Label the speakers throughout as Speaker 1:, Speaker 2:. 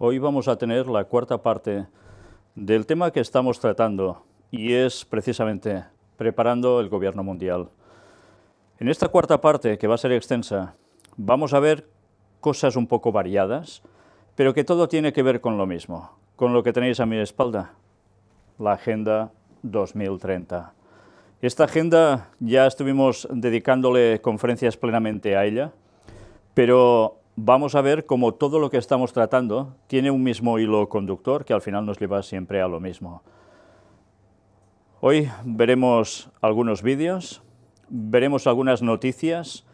Speaker 1: Hoy vamos a tener la cuarta parte del tema que estamos tratando y es precisamente preparando el gobierno mundial. En esta cuarta parte, que va a ser extensa, vamos a ver cosas un poco variadas, pero que todo tiene que ver con lo mismo, con lo que tenéis a mi espalda, la Agenda 2030. Esta agenda ya estuvimos dedicándole conferencias plenamente a ella, pero vamos a ver cómo todo lo que estamos tratando tiene un mismo hilo conductor que al final nos lleva siempre a lo mismo. Hoy veremos algunos vídeos, veremos algunas noticias,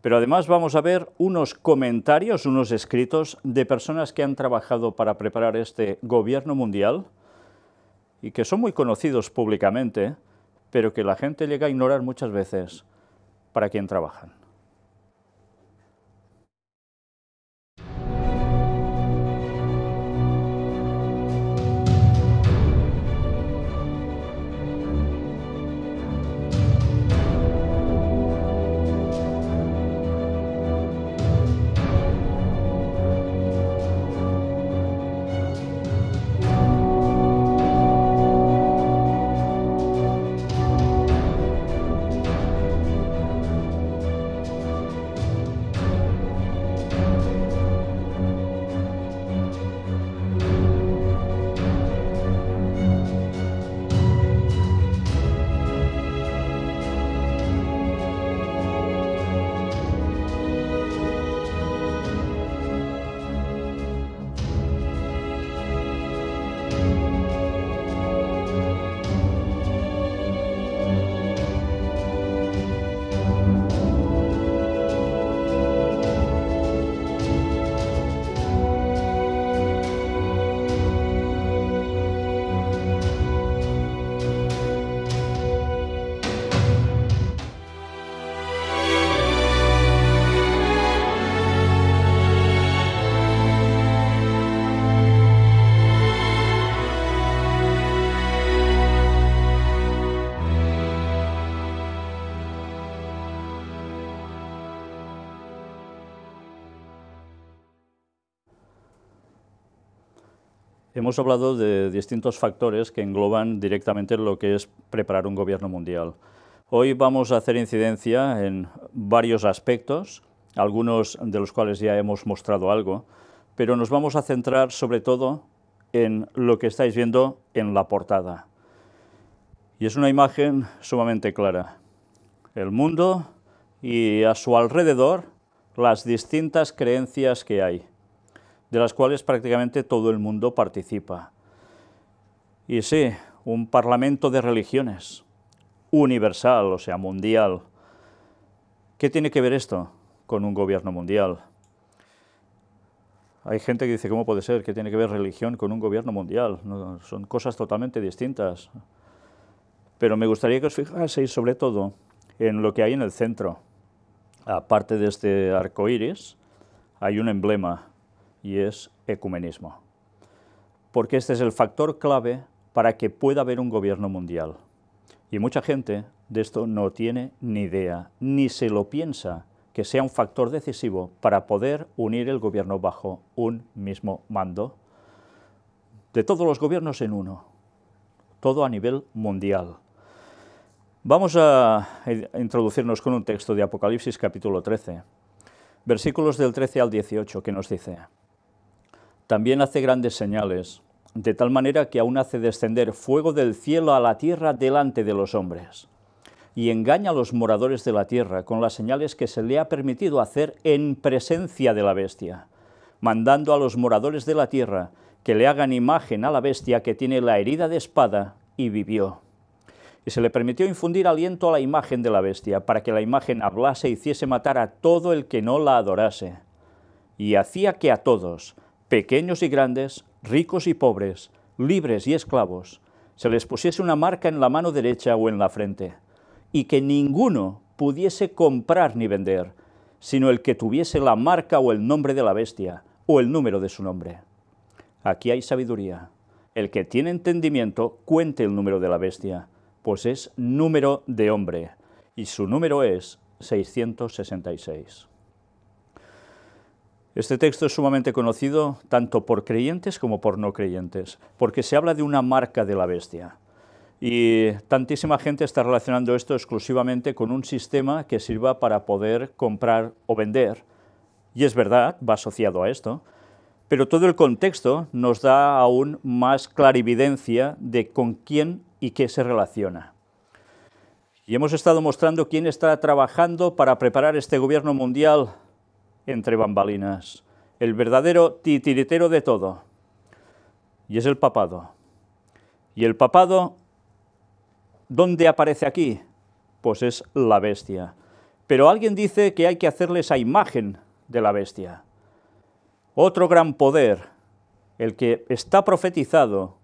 Speaker 1: pero además vamos a ver unos comentarios, unos escritos de personas que han trabajado para preparar este gobierno mundial y que son muy conocidos públicamente, pero que la gente llega a ignorar muchas veces para quien trabajan. hablado de distintos factores que engloban directamente lo que es preparar un gobierno mundial. Hoy vamos a hacer incidencia en varios aspectos, algunos de los cuales ya hemos mostrado algo, pero nos vamos a centrar sobre todo en lo que estáis viendo en la portada. Y es una imagen sumamente clara. El mundo y a su alrededor las distintas creencias que hay de las cuales prácticamente todo el mundo participa. Y sí, un parlamento de religiones, universal, o sea, mundial. ¿Qué tiene que ver esto con un gobierno mundial? Hay gente que dice, ¿cómo puede ser? ¿Qué tiene que ver religión con un gobierno mundial? son cosas totalmente distintas. Pero me gustaría que os fijaseis sobre todo en lo que hay en el centro. Aparte de este arco iris, hay un emblema y es ecumenismo. Porque este es el factor clave para que pueda haber un gobierno mundial. Y mucha gente de esto no tiene ni idea, ni se lo piensa que sea un factor decisivo para poder unir el gobierno bajo un mismo mando de todos los gobiernos en uno, todo a nivel mundial. Vamos a eh, introducirnos con un texto de Apocalipsis capítulo 13, versículos del 13 al 18 que nos dice, también hace grandes señales, de tal manera que aún hace descender fuego del cielo a la tierra delante de los hombres. Y engaña a los moradores de la tierra con las señales que se le ha permitido hacer en presencia de la bestia, mandando a los moradores de la tierra que le hagan imagen a la bestia que tiene la herida de espada y vivió. Y se le permitió infundir aliento a la imagen de la bestia, para que la imagen hablase e hiciese matar a todo el que no la adorase. Y hacía que a todos, pequeños y grandes, ricos y pobres, libres y esclavos, se les pusiese una marca en la mano derecha o en la frente, y que ninguno pudiese comprar ni vender, sino el que tuviese la marca o el nombre de la bestia, o el número de su nombre. Aquí hay sabiduría. El que tiene entendimiento cuente el número de la bestia, pues es número de hombre, y su número es 666. Este texto es sumamente conocido tanto por creyentes como por no creyentes, porque se habla de una marca de la bestia. Y tantísima gente está relacionando esto exclusivamente con un sistema que sirva para poder comprar o vender. Y es verdad, va asociado a esto, pero todo el contexto nos da aún más clarividencia de con quién y qué se relaciona. Y hemos estado mostrando quién está trabajando para preparar este gobierno mundial entre bambalinas, el verdadero titiritero de todo, y es el papado. Y el papado, ¿dónde aparece aquí? Pues es la bestia. Pero alguien dice que hay que hacerle esa imagen de la bestia. Otro gran poder, el que está profetizado,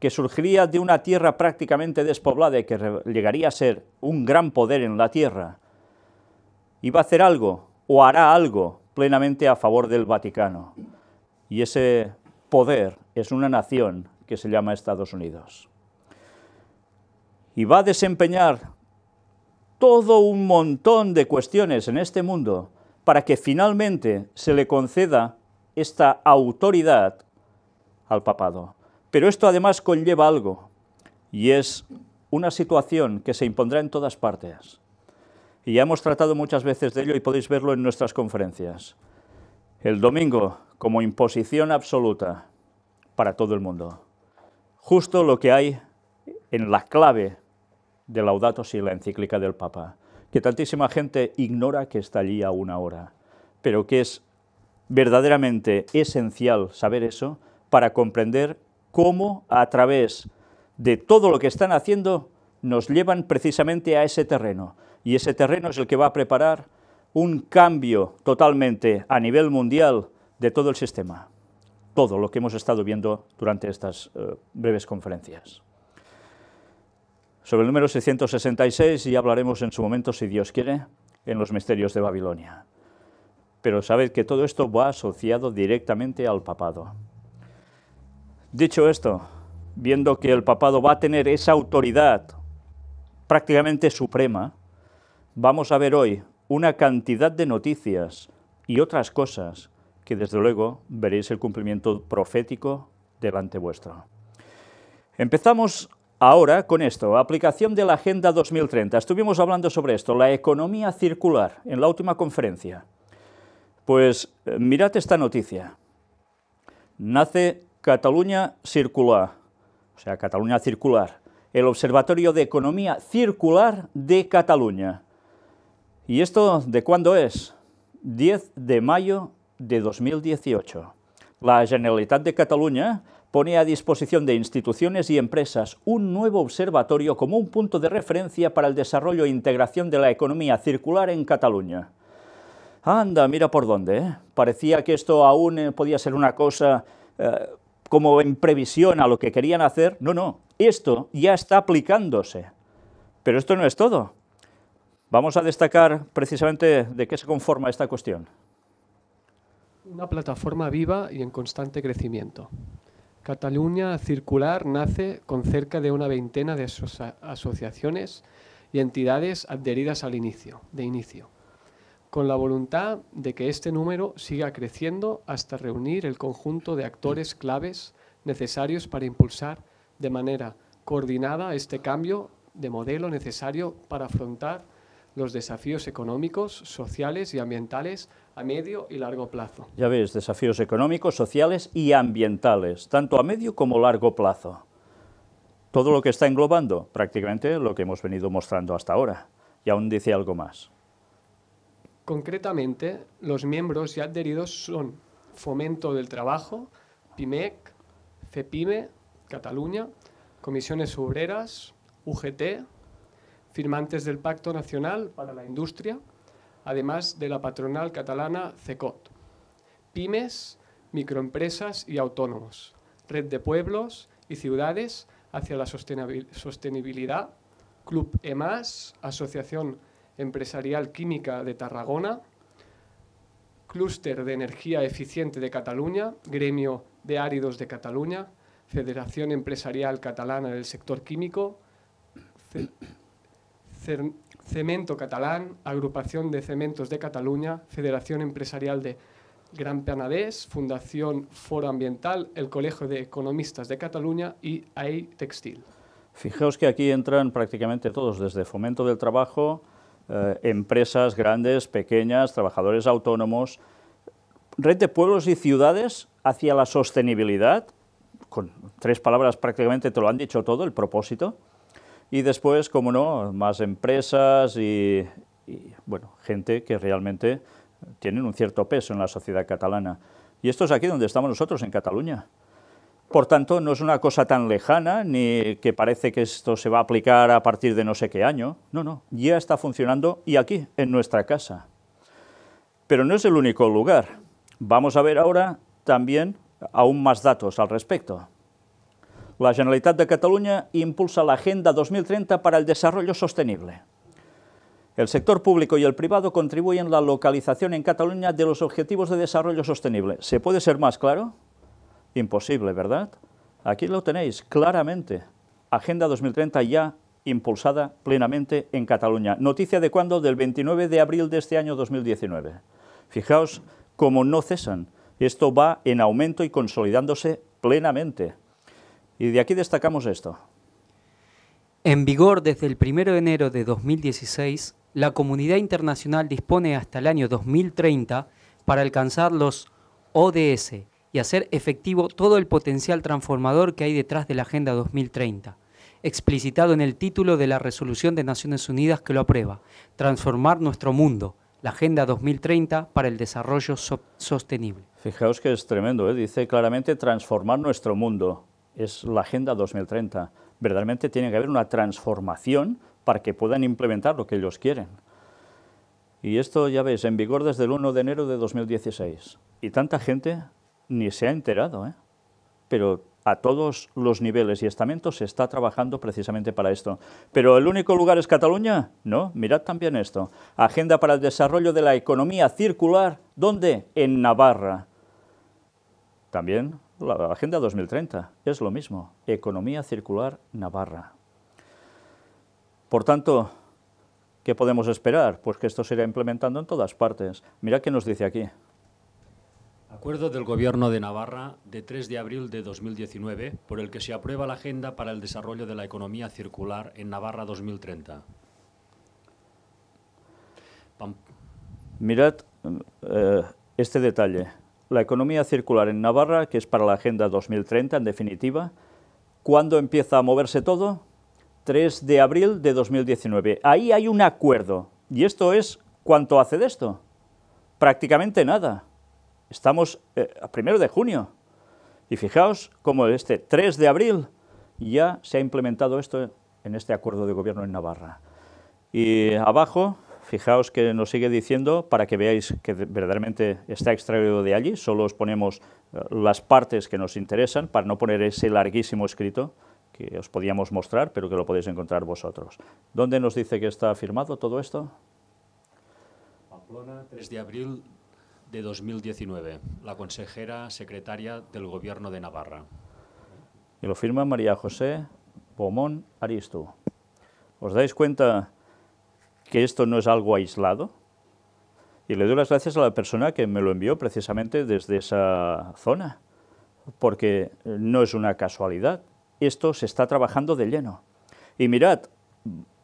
Speaker 1: que surgiría de una tierra prácticamente despoblada y que llegaría a ser un gran poder en la tierra, iba a hacer algo o hará algo plenamente a favor del Vaticano. Y ese poder es una nación que se llama Estados Unidos. Y va a desempeñar todo un montón de cuestiones en este mundo para que finalmente se le conceda esta autoridad al papado. Pero esto además conlleva algo, y es una situación que se impondrá en todas partes y ya hemos tratado muchas veces de ello y podéis verlo en nuestras conferencias. El domingo como imposición absoluta para todo el mundo. Justo lo que hay en la clave de Laudato y la encíclica del Papa, que tantísima gente ignora que está allí a una hora, pero que es verdaderamente esencial saber eso para comprender cómo a través de todo lo que están haciendo nos llevan precisamente a ese terreno, y ese terreno es el que va a preparar un cambio totalmente a nivel mundial de todo el sistema, todo lo que hemos estado viendo durante estas eh, breves conferencias. Sobre el número 666 ya hablaremos en su momento, si Dios quiere, en los misterios de Babilonia. Pero sabed que todo esto va asociado directamente al papado. Dicho esto, viendo que el papado va a tener esa autoridad prácticamente suprema, Vamos a ver hoy una cantidad de noticias y otras cosas que desde luego veréis el cumplimiento profético delante vuestro. Empezamos ahora con esto, aplicación de la Agenda 2030. Estuvimos hablando sobre esto, la economía circular, en la última conferencia. Pues eh, mirad esta noticia. Nace Cataluña Circular, o sea, Cataluña Circular, el Observatorio de Economía Circular de Cataluña. ¿Y esto de cuándo es? 10 de mayo de 2018. La Generalitat de Cataluña pone a disposición de instituciones y empresas un nuevo observatorio como un punto de referencia para el desarrollo e integración de la economía circular en Cataluña. Anda, mira por dónde. ¿eh? Parecía que esto aún eh, podía ser una cosa eh, como en previsión a lo que querían hacer. No, no, esto ya está aplicándose. Pero esto no es todo. Vamos a destacar precisamente de qué se conforma esta cuestión.
Speaker 2: Una plataforma viva y en constante crecimiento. Cataluña Circular nace con cerca de una veintena de asociaciones y entidades adheridas al inicio, de inicio, con la voluntad de que este número siga creciendo hasta reunir el conjunto de actores claves necesarios para impulsar de manera coordinada este cambio de modelo necesario para afrontar los desafíos económicos, sociales y ambientales a medio y largo plazo.
Speaker 1: Ya ves, desafíos económicos, sociales y ambientales, tanto a medio como largo plazo. Todo lo que está englobando, prácticamente lo que hemos venido mostrando hasta ahora. Y aún dice algo más.
Speaker 2: Concretamente, los miembros ya adheridos son Fomento del Trabajo, PIMEC, CEPIME, Cataluña, Comisiones Obreras, UGT, firmantes del Pacto Nacional para la Industria, además de la patronal catalana CECOT, pymes, microempresas y autónomos, red de pueblos y ciudades hacia la sostenibilidad, Club EMAS, Asociación Empresarial Química de Tarragona, Clúster de Energía Eficiente de Cataluña, Gremio de Áridos de Cataluña, Federación Empresarial Catalana del Sector Químico, Cemento Catalán, Agrupación de Cementos de Cataluña, Federación Empresarial de Gran Penedès, Fundación Foro Ambiental, el Colegio de Economistas de Cataluña y AI Textil.
Speaker 1: Fijaos que aquí entran prácticamente todos, desde fomento del trabajo, eh, empresas grandes, pequeñas, trabajadores autónomos, red de pueblos y ciudades hacia la sostenibilidad, con tres palabras prácticamente te lo han dicho todo, el propósito, y después, como no, más empresas y, bueno, gente que realmente tienen un cierto peso en la sociedad catalana. Y esto es aquí donde estamos nosotros, en Cataluña. Por tanto, no es una cosa tan lejana, ni que parece que esto se va a aplicar a partir de no sé qué año. No, no, ya está funcionando y aquí, en nuestra casa. Pero no es el único lugar. Vamos a ver ahora también aún más datos al respecto. La Generalitat de Cataluña impulsa la Agenda 2030 para el Desarrollo Sostenible. El sector público y el privado contribuyen a la localización en Cataluña de los Objetivos de Desarrollo Sostenible. ¿Se puede ser más claro? Imposible, ¿verdad? Aquí lo tenéis, claramente. Agenda 2030 ya impulsada plenamente en Cataluña. Noticia de cuándo? Del 29 de abril de este año 2019. Fijaos cómo no cesan. Esto va en aumento y consolidándose plenamente. Y de aquí
Speaker 3: destacamos esto. En vigor desde el 1 de enero de 2016, la comunidad internacional dispone hasta el año 2030 para alcanzar los ODS y hacer efectivo todo el potencial transformador que hay detrás de la Agenda 2030, explicitado en el título de la resolución de Naciones Unidas que lo aprueba, Transformar nuestro mundo, la Agenda 2030 para el Desarrollo Sostenible.
Speaker 1: Fijaos que es tremendo, ¿eh? dice claramente transformar nuestro mundo es la Agenda 2030. Verdaderamente tiene que haber una transformación para que puedan implementar lo que ellos quieren. Y esto, ya ves, en vigor desde el 1 de enero de 2016. Y tanta gente ni se ha enterado, ¿eh? Pero a todos los niveles y estamentos se está trabajando precisamente para esto. ¿Pero el único lugar es Cataluña? No, mirad también esto. Agenda para el desarrollo de la economía circular, ¿dónde? En Navarra. También la Agenda 2030 es lo mismo, Economía Circular Navarra. Por tanto, ¿qué podemos esperar? Pues que esto se irá implementando en todas partes. Mira qué nos dice aquí.
Speaker 4: Acuerdo del Gobierno de Navarra de 3 de abril de 2019, por el que se aprueba la Agenda para el Desarrollo de la Economía Circular en Navarra 2030.
Speaker 1: Mirad eh, este detalle la economía circular en Navarra, que es para la Agenda 2030 en definitiva. ¿Cuándo empieza a moverse todo? 3 de abril de 2019. Ahí hay un acuerdo. ¿Y esto es cuánto hace de esto? Prácticamente nada. Estamos eh, a primero de junio. Y fijaos cómo este 3 de abril ya se ha implementado esto en este acuerdo de gobierno en Navarra. Y abajo Fijaos que nos sigue diciendo, para que veáis que verdaderamente está extraído de allí, solo os ponemos eh, las partes que nos interesan, para no poner ese larguísimo escrito que os podíamos mostrar, pero que lo podéis encontrar vosotros. ¿Dónde nos dice que está firmado todo esto?
Speaker 4: Pamplona, 3 de abril de 2019, la consejera secretaria del Gobierno de Navarra.
Speaker 1: Y lo firma María José Pomón Aristu. ¿Os dais cuenta que esto no es algo aislado. Y le doy las gracias a la persona que me lo envió precisamente desde esa zona, porque no es una casualidad. Esto se está trabajando de lleno. Y mirad,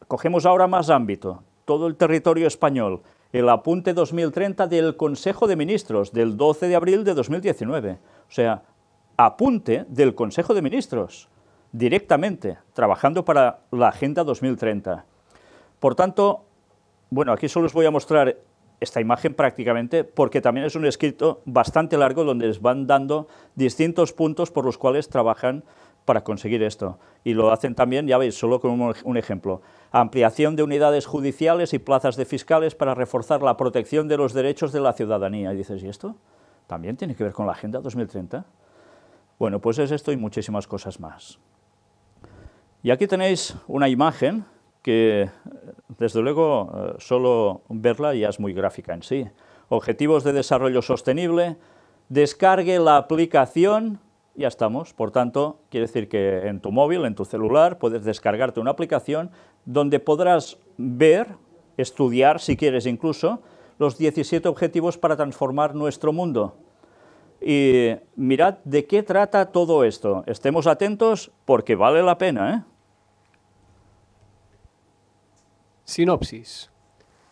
Speaker 1: cogemos ahora más ámbito, todo el territorio español, el apunte 2030 del Consejo de Ministros del 12 de abril de 2019. O sea, apunte del Consejo de Ministros, directamente, trabajando para la Agenda 2030. Por tanto, bueno, aquí solo os voy a mostrar esta imagen prácticamente, porque también es un escrito bastante largo donde les van dando distintos puntos por los cuales trabajan para conseguir esto. Y lo hacen también, ya veis, solo con un ejemplo. Ampliación de unidades judiciales y plazas de fiscales para reforzar la protección de los derechos de la ciudadanía. Y dices, ¿y esto? ¿También tiene que ver con la Agenda 2030? Bueno, pues es esto y muchísimas cosas más. Y aquí tenéis una imagen que desde luego eh, solo verla ya es muy gráfica en sí. Objetivos de desarrollo sostenible, descargue la aplicación, ya estamos, por tanto, quiere decir que en tu móvil, en tu celular, puedes descargarte una aplicación donde podrás ver, estudiar, si quieres incluso, los 17 objetivos para transformar nuestro mundo. Y mirad de qué trata todo esto. Estemos atentos porque
Speaker 2: vale la pena, ¿eh? Sinopsis.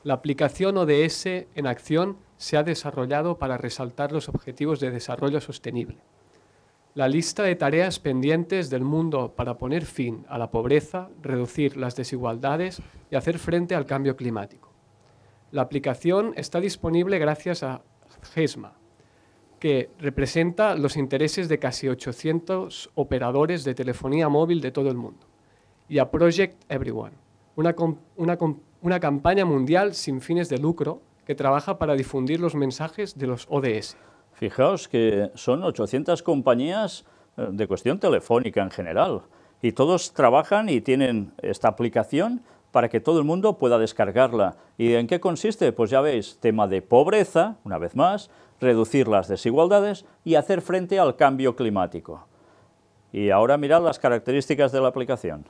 Speaker 2: La aplicación ODS en acción se ha desarrollado para resaltar los objetivos de desarrollo sostenible. La lista de tareas pendientes del mundo para poner fin a la pobreza, reducir las desigualdades y hacer frente al cambio climático. La aplicación está disponible gracias a GESMA, que representa los intereses de casi 800 operadores de telefonía móvil de todo el mundo, y a Project Everyone, una, una, una campaña mundial sin fines de lucro que trabaja para difundir los mensajes de los ODS.
Speaker 1: Fijaos que son 800 compañías eh, de cuestión telefónica en general y todos trabajan y tienen esta aplicación para que todo el mundo pueda descargarla. ¿Y en qué consiste? Pues ya veis, tema de pobreza, una vez más, reducir las desigualdades y hacer frente al cambio climático. Y ahora mirad las características de la aplicación.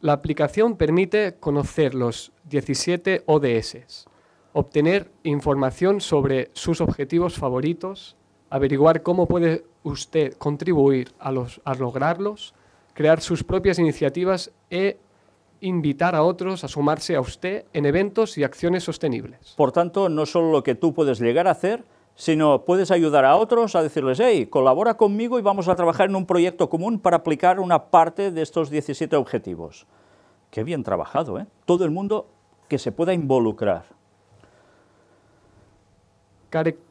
Speaker 2: La aplicación permite conocer los 17 ODS, obtener información sobre sus objetivos favoritos, averiguar cómo puede usted contribuir a, lograrlos, crear sus propias iniciativas e invitar a otros a sumarse a usted en eventos y acciones sostenibles. Por tanto, no solo lo que tú puedes llegar a hacer, sino
Speaker 1: puedes ayudar a otros a decirles, hey, colabora conmigo y vamos a trabajar en un proyecto común para aplicar una parte de estos 17 objetivos. Qué bien trabajado, ¿eh? Todo el mundo que se pueda involucrar.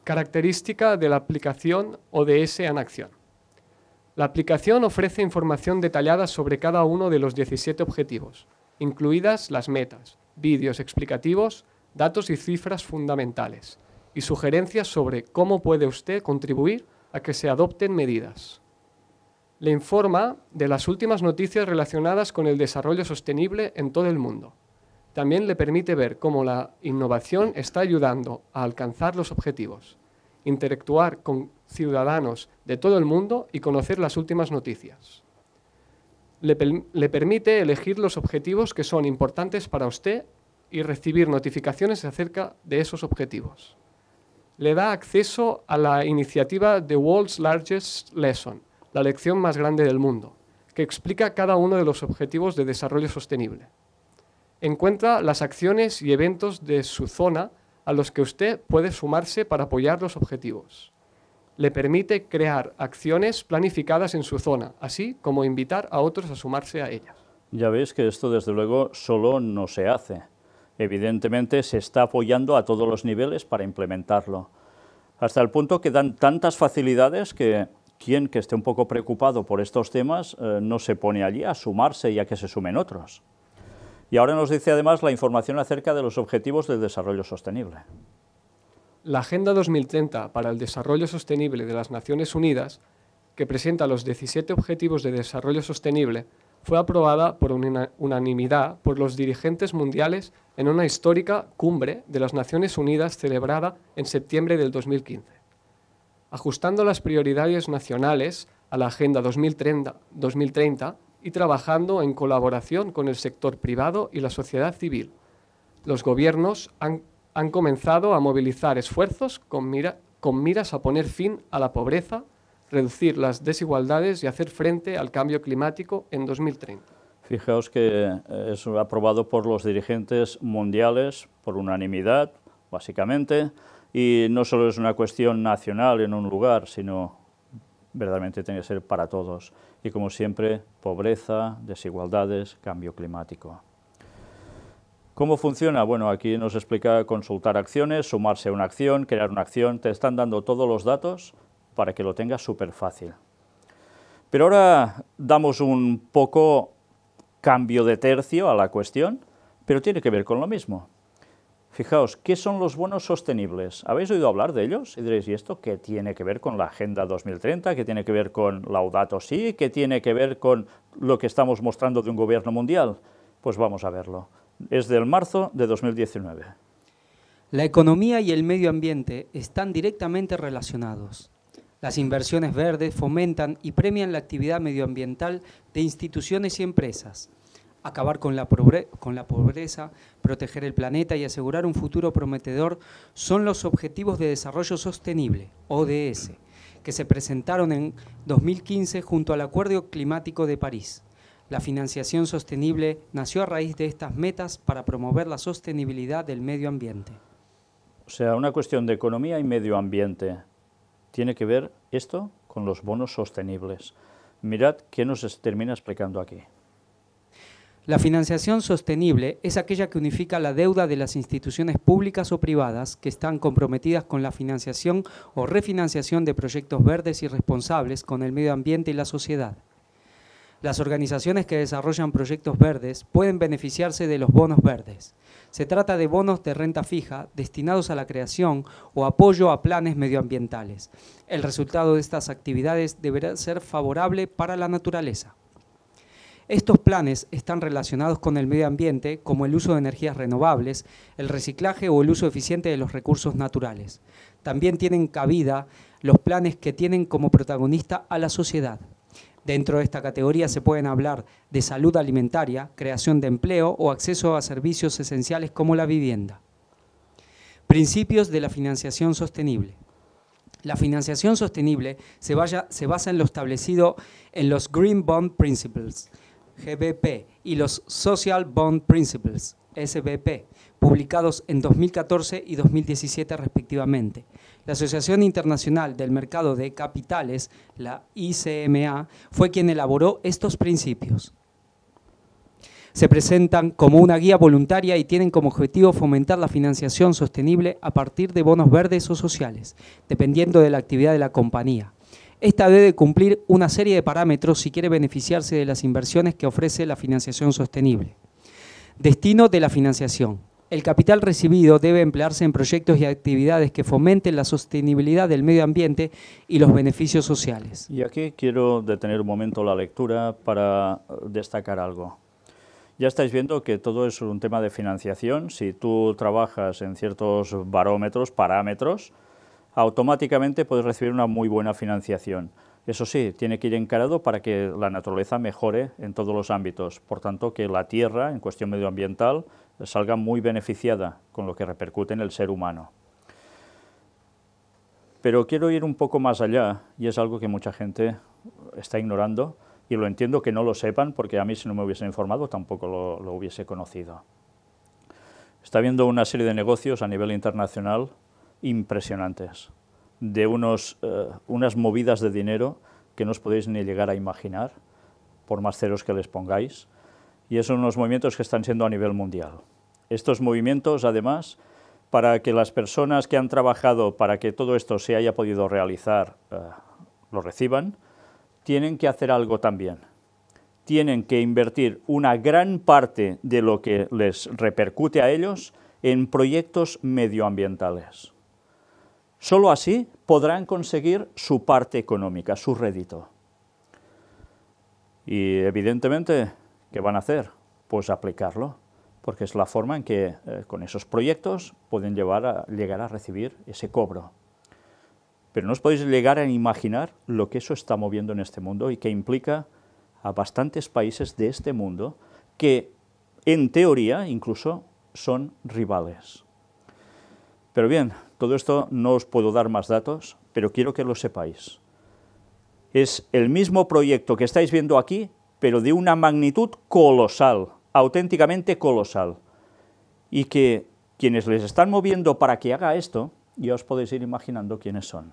Speaker 2: característica de la aplicación ODS en acción. La aplicación ofrece información detallada sobre cada uno de los 17 objetivos, incluidas las metas, vídeos explicativos, datos y cifras fundamentales y sugerencias sobre cómo puede usted contribuir a que se adopten medidas. Le informa de las últimas noticias relacionadas con el desarrollo sostenible en todo el mundo. También le permite ver cómo la innovación está ayudando a alcanzar los objetivos, interactuar con ciudadanos de todo el mundo y conocer las últimas noticias. Le, permite elegir los objetivos que son importantes para usted y recibir notificaciones acerca de esos objetivos le da acceso a la iniciativa The World's Largest Lesson, la lección más grande del mundo, que explica cada uno de los objetivos de desarrollo sostenible. Encuentra las acciones y eventos de su zona a los que usted puede sumarse para apoyar los objetivos. Le permite crear acciones planificadas en su zona, así como invitar a otros a sumarse a ellas.
Speaker 1: Ya veis que esto, desde luego, solo no se hace. Evidentemente se está apoyando a todos los niveles para implementarlo, hasta el punto que dan tantas facilidades que quien que esté un poco preocupado por estos temas eh, no se pone allí a sumarse y a que se sumen otros. Y ahora nos dice además la información acerca de los objetivos de desarrollo sostenible.
Speaker 2: La Agenda 2030 para el Desarrollo Sostenible de las Naciones Unidas, que presenta los 17 Objetivos de Desarrollo Sostenible, fue aprobada por unanimidad por los dirigentes mundiales en una histórica cumbre de las Naciones Unidas celebrada en septiembre del 2015. Ajustando las prioridades nacionales a la Agenda 2030, 2030 y trabajando en colaboración con el sector privado y la sociedad civil, los gobiernos han, comenzado a movilizar esfuerzos con miras a poner fin a la pobreza, reducir las desigualdades y hacer frente al cambio climático en 2030.
Speaker 1: Fijaos que eh, es aprobado por los dirigentes mundiales por unanimidad, básicamente, y no solo es una cuestión nacional en un lugar, sino verdaderamente tiene que ser para todos. Y como siempre, pobreza, desigualdades, cambio climático. ¿Cómo funciona? Bueno, aquí nos explica consultar acciones, sumarse a una acción, crear una acción. Te están dando todos los datos para que lo tenga súper fácil. Pero ahora damos un poco cambio de tercio a la cuestión, pero tiene que ver con lo mismo. Fijaos, ¿qué son los bonos sostenibles? ¿Habéis oído hablar de ellos? Y diréis, ¿y esto qué tiene que ver con la Agenda 2030? ¿Qué tiene que ver con Laudato sí? ¿Qué tiene que ver con lo que estamos mostrando de un gobierno mundial? Pues vamos a verlo. Es del marzo de 2019.
Speaker 3: La economía y el medio ambiente están directamente relacionados. Las inversiones verdes fomentan y premian la actividad medioambiental de instituciones y empresas. Acabar con la, pobreza, proteger el planeta y asegurar un futuro prometedor son los Objetivos de Desarrollo Sostenible, ODS, que se presentaron en 2015 junto al Acuerdo Climático de París. La financiación sostenible nació a raíz de estas metas para promover la sostenibilidad del medio ambiente.
Speaker 1: O sea, una cuestión de economía y medio ambiente tiene que ver esto con los bonos sostenibles. Mirad qué nos termina explicando aquí.
Speaker 3: La financiación sostenible es aquella que unifica la deuda de las instituciones públicas o privadas que están comprometidas con la financiación o refinanciación de proyectos verdes y responsables con el medio ambiente y la sociedad. Las organizaciones que desarrollan proyectos verdes pueden beneficiarse de los bonos verdes. Se trata de bonos de renta fija destinados a la creación o apoyo a planes medioambientales. El resultado de estas actividades deberá ser favorable para la naturaleza. Estos planes están relacionados con el medio ambiente, como el uso de energías renovables, el reciclaje o el uso eficiente de los recursos naturales. También tienen cabida los planes que tienen como protagonista a la sociedad. Dentro de esta categoría se pueden hablar de salud alimentaria, creación de empleo o acceso a servicios esenciales como la vivienda. Principios de la financiación sostenible. La financiación sostenible se, basa en lo establecido en los Green Bond Principles, GBP, y los Social Bond Principles, SBP, publicados en 2014 y 2017 respectivamente, la Asociación Internacional del Mercado de Capitales, la ICMA, fue quien elaboró estos principios. Se presentan como una guía voluntaria y tienen como objetivo fomentar la financiación sostenible a partir de bonos verdes o sociales, dependiendo de la actividad de la compañía. Esta debe cumplir una serie de parámetros si quiere beneficiarse de las inversiones que ofrece la financiación sostenible. Destino de la financiación. El capital recibido debe emplearse en proyectos y actividades que fomenten la sostenibilidad del medio ambiente y los beneficios sociales.
Speaker 1: Y aquí quiero detener un momento la lectura para destacar algo. Ya estáis viendo que todo es un tema de financiación. Si tú trabajas en ciertos barómetros, parámetros, automáticamente puedes recibir una muy buena financiación. Eso sí, tiene que ir encarado para que la naturaleza mejore en todos los ámbitos. Por tanto, que la tierra, en cuestión medioambiental, salga muy beneficiada con lo que repercute en el ser humano. Pero quiero ir un poco más allá y es algo que mucha gente está ignorando y lo entiendo que no lo sepan porque a mí si no me hubiesen informado tampoco lo, hubiese conocido. Está habiendo una serie de negocios a nivel internacional impresionantes, de eh, unas movidas de dinero que no os podéis ni llegar a imaginar, por más ceros que les pongáis, y son unos movimientos que están siendo a nivel mundial. Estos movimientos, además, para que las personas que han trabajado para que todo esto se haya podido realizar eh, lo reciban, tienen que hacer algo también. Tienen que invertir una gran parte de lo que les repercute a ellos en proyectos medioambientales. Solo así podrán conseguir su parte económica, su rédito. Y evidentemente ¿Qué van a hacer? Pues aplicarlo, porque es la forma en que eh, con esos proyectos pueden llegar a recibir ese cobro. Pero no os podéis llegar a imaginar lo que eso está moviendo en este mundo y que implica a bastantes países de este mundo que en teoría incluso son rivales. Pero bien, todo esto no os puedo dar más datos, pero quiero que lo sepáis. Es el mismo proyecto que estáis viendo aquí, pero de una magnitud colosal, auténticamente colosal. Y que quienes les están moviendo para que haga esto, ya os podéis ir imaginando quiénes son.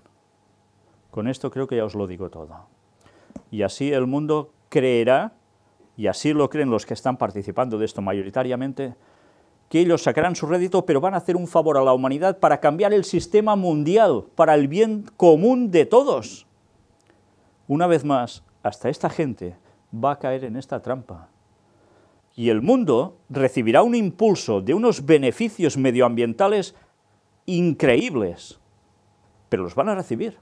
Speaker 1: Con esto creo que ya os lo digo todo. Y así el mundo creerá, y así lo creen los que están participando de esto mayoritariamente, que ellos sacarán su rédito, pero van a hacer un favor a la humanidad para cambiar el sistema mundial, para el bien común de todos. Una vez más, hasta esta gente va a caer en esta trampa. Y el mundo recibirá un impulso de unos beneficios medioambientales increíbles, pero los van a recibir.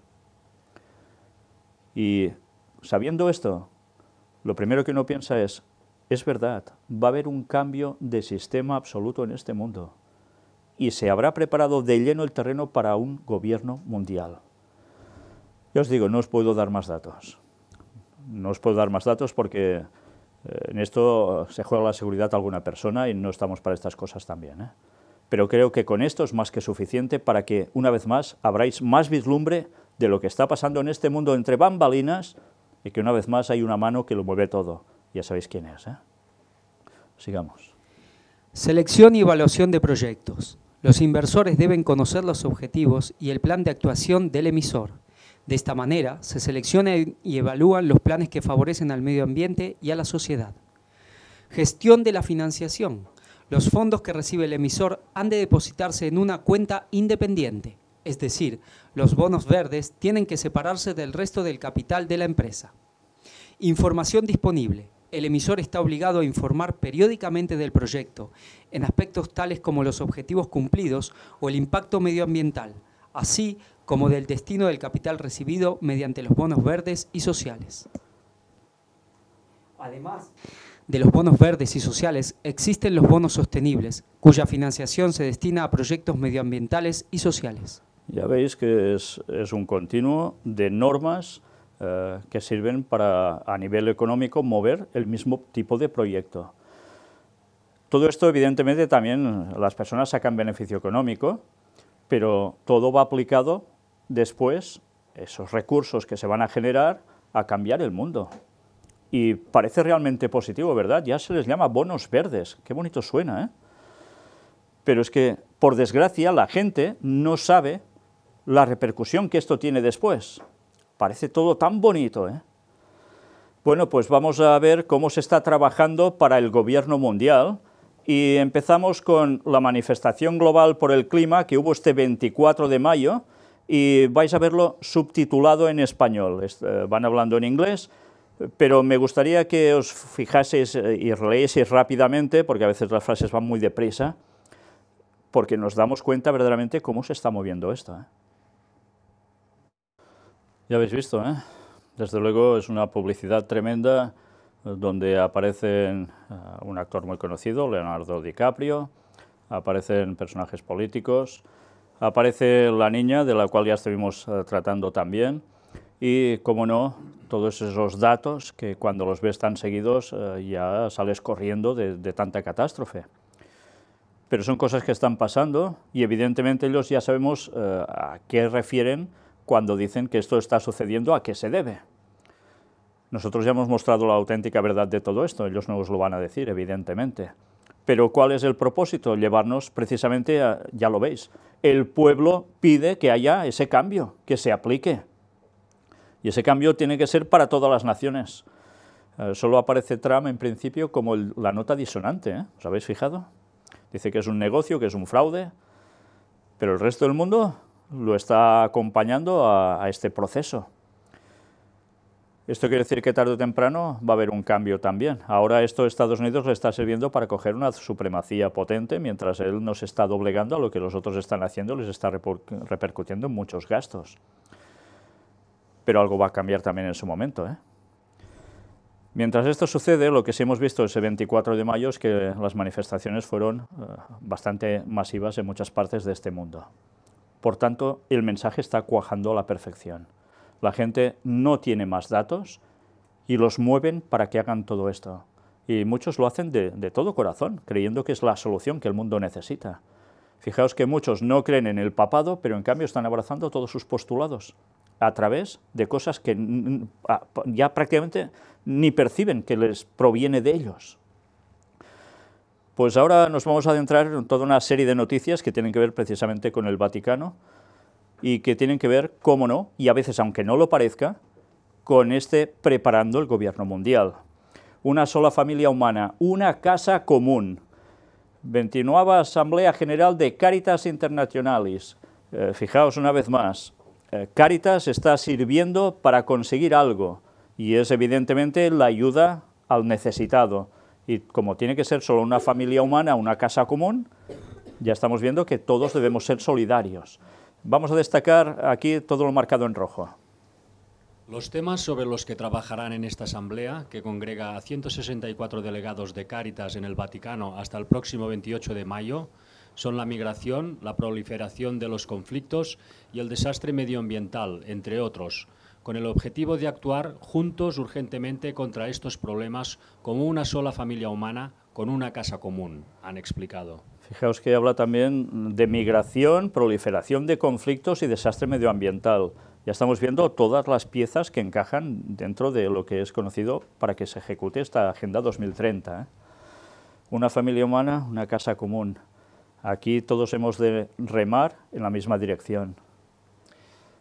Speaker 1: Y sabiendo esto, lo primero que uno piensa es, es verdad, va a haber un cambio de sistema absoluto en este mundo y se habrá preparado de lleno el terreno para un gobierno mundial. Yo os digo, no os puedo dar más datos no os puedo dar más datos porque eh, en esto se juega la seguridad de alguna persona y no estamos para estas cosas también. ¿eh? Pero creo que con esto es más que suficiente para que, una vez más, habráis más vislumbre de lo que está pasando en este mundo entre bambalinas y que una vez más hay una mano que lo mueve todo. Ya sabéis quién es. ¿eh? Sigamos.
Speaker 3: Selección y evaluación de proyectos. Los inversores deben conocer los objetivos y el plan de actuación del emisor de esta manera, se seleccionan y evalúan los planes que favorecen al medio ambiente y a la sociedad. Gestión de la financiación. Los fondos que recibe el emisor han de depositarse en una cuenta independiente, es decir, los bonos verdes tienen que separarse del resto del capital de la empresa. Información disponible. El emisor está obligado a informar periódicamente del proyecto, en aspectos tales como los objetivos cumplidos o el impacto medioambiental. Así, como del destino del capital recibido mediante los bonos verdes y sociales. Además de los bonos verdes y sociales, existen los bonos sostenibles, cuya financiación se destina a proyectos medioambientales y sociales.
Speaker 1: Ya veis que es, un continuo de normas eh, que sirven para, a nivel económico, mover el mismo tipo de proyecto. Todo esto, evidentemente, también las personas sacan beneficio económico, pero todo va aplicado después esos recursos que se van a generar a cambiar el mundo. Y parece realmente positivo, ¿verdad? Ya se les llama bonos verdes. Qué bonito suena, ¿eh? Pero es que, por desgracia, la gente no sabe la repercusión que esto tiene después. Parece todo tan bonito, ¿eh? Bueno, pues vamos a ver cómo se está trabajando para el gobierno mundial y empezamos con la manifestación global por el clima que hubo este 24 de mayo y vais a verlo subtitulado en español. Eh, van hablando en inglés, pero me gustaría que os fijaseis eh, y leíseis rápidamente, porque a veces las frases van muy deprisa, porque nos damos cuenta verdaderamente cómo se está moviendo esto. ¿eh? Ya habéis visto, ¿eh? Desde luego es una publicidad tremenda donde aparecen un actor muy conocido, Leonardo DiCaprio, aparecen personajes políticos, aparece la niña, de la cual ya estuvimos eh, tratando también, y, como no, todos esos datos que cuando los ves tan seguidos eh, ya sales corriendo de, tanta catástrofe. Pero son cosas que están pasando y evidentemente ellos ya sabemos eh, a qué refieren cuando dicen que esto está sucediendo, a qué se debe. Nosotros ya hemos mostrado la auténtica verdad de todo esto, ellos no os lo van a decir, evidentemente. Pero ¿cuál es el propósito? Llevarnos precisamente, a, ya lo veis, el pueblo pide que haya ese cambio, que se aplique. Y ese cambio tiene que ser para todas las naciones. Eh, solo aparece Trump en principio como la nota disonante, ¿eh? ¿os habéis fijado? Dice que es un negocio, que es un fraude, pero el resto del mundo lo está acompañando a este proceso. Esto quiere decir que tarde o temprano va a haber un cambio también. Ahora esto a Estados Unidos le está sirviendo para coger una supremacía potente, mientras él nos está doblegando a lo que los otros están haciendo, les está repercutiendo en muchos gastos. Pero algo va a cambiar también en su momento. ¿eh? Mientras esto sucede, lo que sí hemos visto ese 24 de mayo es que las manifestaciones fueron eh, bastante masivas en muchas partes de este mundo. Por tanto, el mensaje está cuajando a la perfección. La gente no tiene más datos y los mueven para que hagan todo esto. Y muchos lo hacen de, todo corazón, creyendo que es la solución que el mundo necesita. Fijaos que muchos no creen en el papado, pero en cambio están abrazando todos sus postulados a través de cosas que ya prácticamente ni perciben que les proviene de ellos. Pues ahora nos vamos a adentrar en toda una serie de noticias que tienen que ver precisamente con el Vaticano, y que tienen que ver, cómo no, y a veces aunque no lo parezca, con este preparando el gobierno mundial. Una sola familia humana, una casa común. 29 Asamblea General de Caritas Internacionales. Eh, fijaos una vez más, eh, Caritas está sirviendo para conseguir algo y es evidentemente la ayuda al necesitado. Y como tiene que ser solo una familia humana, una casa común, ya estamos viendo que todos debemos ser solidarios. Vamos a destacar aquí todo lo marcado en rojo.
Speaker 4: Los temas sobre los que trabajarán en esta asamblea, que congrega a 164 delegados de Cáritas en el Vaticano hasta el próximo 28 de mayo, son la migración, la proliferación de los conflictos y el desastre medioambiental, entre otros, con el objetivo de actuar juntos urgentemente contra estos problemas como una sola familia humana con una casa común, han explicado.
Speaker 1: Fijaos que habla también de migración, proliferación de conflictos y desastre medioambiental. Ya estamos viendo todas las piezas que encajan dentro de lo que es conocido para que se ejecute esta Agenda 2030. ¿eh? Una familia humana, una casa común. Aquí todos hemos de remar en la misma dirección.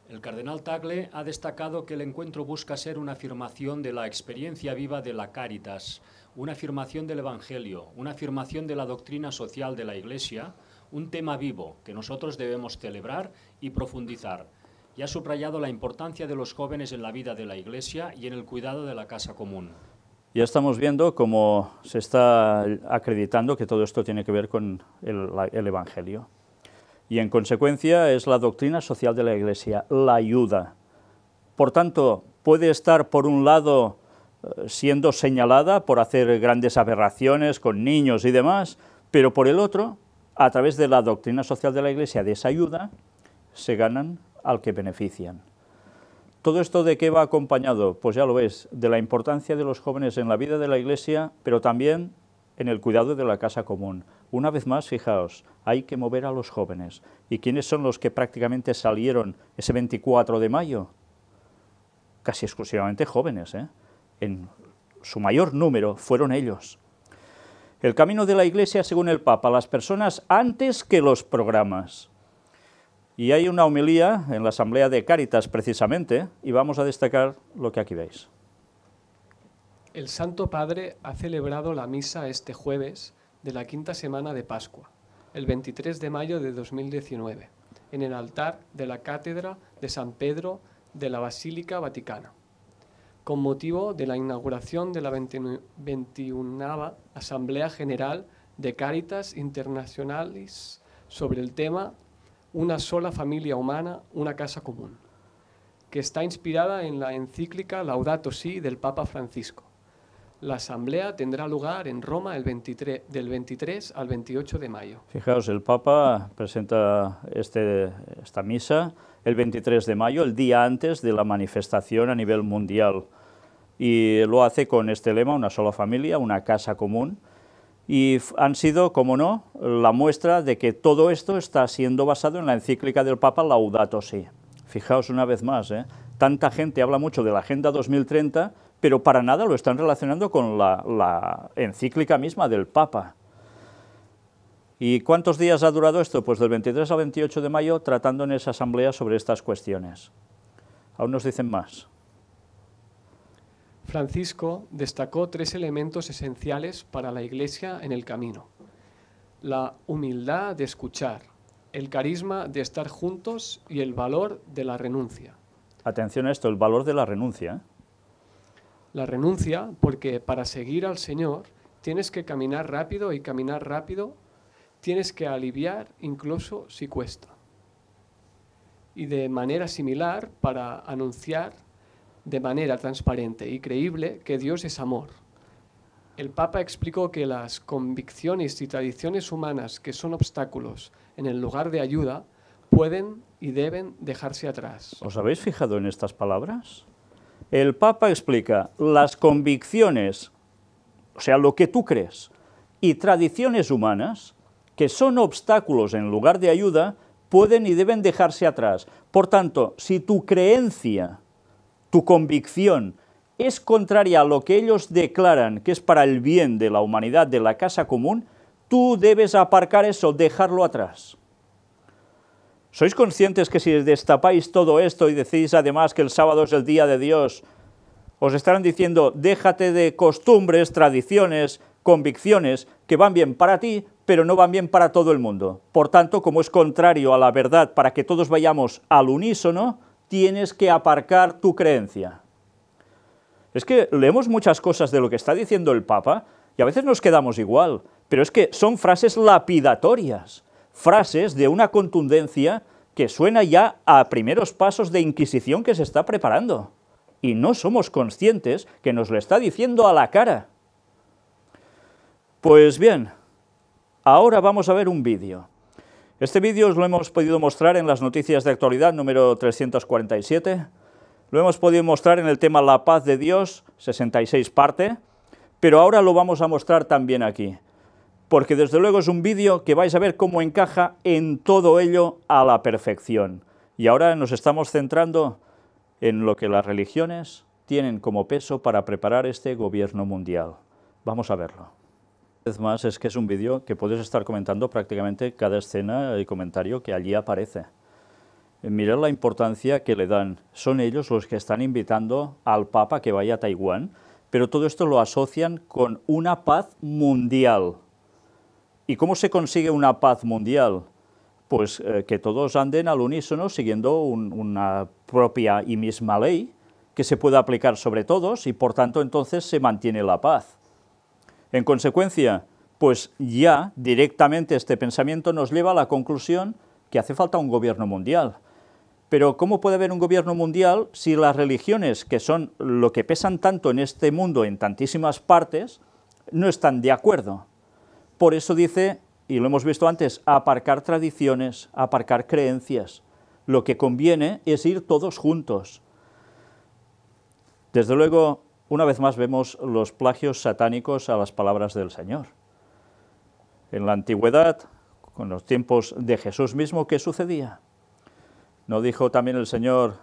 Speaker 4: El cardenal Tagle ha destacado que el encuentro busca ser una afirmación de la experiencia viva de la Caritas una afirmación del Evangelio, una afirmación de la doctrina social de la Iglesia, un tema vivo que nosotros debemos celebrar y profundizar. Y ha subrayado la importancia de los jóvenes en la vida de la Iglesia y en el cuidado de la casa común.
Speaker 1: Ya estamos viendo cómo se está acreditando que todo esto tiene que ver con el, el Evangelio. Y en consecuencia es la doctrina social de la Iglesia, la ayuda. Por tanto, puede estar por un lado siendo señalada por hacer grandes aberraciones con niños y demás, pero por el otro, a través de la doctrina social de la Iglesia de esa ayuda, se ganan al que benefician. ¿Todo esto de qué va acompañado? Pues ya lo ves, de la importancia de los jóvenes en la vida de la Iglesia, pero también en el cuidado de la casa común. Una vez más, fijaos, hay que mover a los jóvenes. ¿Y quiénes son los que prácticamente salieron ese 24 de mayo? Casi exclusivamente jóvenes, ¿eh? en su mayor número fueron ellos. El camino de la Iglesia, según el Papa, las personas antes que los programas. Y hay una homilía en la Asamblea de Cáritas, precisamente, y vamos a destacar lo que aquí veis.
Speaker 2: El Santo Padre ha celebrado la misa este jueves de la quinta semana de Pascua, el 23 de mayo de 2019, en el altar de la Cátedra de San Pedro de la Basílica Vaticana con motivo de la inauguración de la 21 Asamblea General de Cáritas Internacionales sobre el tema Una sola familia humana, una casa común, que está inspirada en la encíclica Laudato Si del Papa Francisco. La asamblea tendrá lugar en Roma del 23 al 28 de mayo.
Speaker 1: Fijaos, el Papa presenta este, esta misa el 23 de mayo, el día antes de la manifestación a nivel mundial. Y lo hace con este lema, una sola familia, una casa común. Y han sido, como no, la muestra de que todo esto está siendo basado en la encíclica del Papa Laudato Si. Fijaos una vez más, ¿eh? tanta gente habla mucho de la Agenda 2030, pero para nada lo están relacionando con la, la encíclica misma del Papa. ¿Y cuántos días ha durado esto? Pues del 23 al 28 de mayo tratando en esa asamblea sobre estas cuestiones. Aún nos dicen más.
Speaker 2: Francisco destacó tres elementos esenciales para la Iglesia en el camino. La humildad de escuchar, el carisma de estar juntos y el valor de la renuncia.
Speaker 1: Atención a esto, el valor de la renuncia. ¿eh?
Speaker 2: La renuncia porque para seguir al Señor tienes que caminar rápido y caminar rápido tienes que aliviar incluso si cuesta. Y de manera similar para anunciar de manera transparente y creíble que Dios es amor. El Papa explicó que las convicciones y tradiciones humanas que son obstáculos en el lugar de ayuda pueden y deben dejarse atrás.
Speaker 1: ¿Os habéis fijado en estas palabras? El Papa explica las convicciones, o sea, lo que tú crees, y tradiciones humanas que son obstáculos en lugar de ayuda pueden y deben dejarse atrás. Por tanto, si tu creencia, tu convicción, es contraria a lo que ellos declaran que es para el bien de la humanidad, de la casa común, tú debes aparcar eso, dejarlo atrás. ¿Sois conscientes que si destapáis todo esto y decís además que el sábado es el día de Dios, os estarán diciendo, déjate de costumbres, tradiciones, convicciones que van bien para ti, pero no van bien para todo el mundo. Por tanto, como es contrario a la verdad para que todos vayamos al unísono, tienes que aparcar tu creencia. Es que leemos muchas cosas de lo que está diciendo el Papa y a veces nos quedamos igual, pero es que son frases lapidatorias, frases de una contundencia que suena ya a primeros pasos de Inquisición que se está preparando. Y no somos conscientes que nos lo está diciendo a la cara. Pues bien, Ahora vamos a ver un vídeo. Este vídeo os lo hemos podido mostrar en las noticias de actualidad número 347. Lo hemos podido mostrar en el tema La paz de Dios, 66 parte. Pero ahora lo vamos a mostrar también aquí. Porque desde luego es un vídeo que vais a ver cómo encaja en todo ello a la perfección. Y ahora nos estamos centrando en lo que las religiones tienen como peso para preparar este gobierno mundial. Vamos a verlo. Es más, es que es un vídeo que puedes estar comentando prácticamente cada escena y comentario que allí aparece. Mira la importancia que le dan. Son ellos los que están invitando al Papa que vaya a Taiwán, pero todo esto lo asocian con una paz mundial. ¿Y cómo se consigue una paz mundial? Pues eh, que todos anden al unísono siguiendo una propia y misma ley que se pueda aplicar sobre todos y por tanto entonces se mantiene la paz. En consecuencia, pues ya directamente este pensamiento nos lleva a la conclusión que hace falta un gobierno mundial. Pero ¿cómo puede haber un gobierno mundial si las religiones, que son lo que pesan tanto en este mundo en tantísimas partes, no están de acuerdo? Por eso dice, y lo hemos visto antes, aparcar tradiciones, aparcar creencias. Lo que conviene es ir todos juntos. Desde luego, una vez más vemos los plagios satánicos a las palabras del Señor. En la antigüedad, con los tiempos de Jesús mismo, ¿qué sucedía? ¿No dijo también el Señor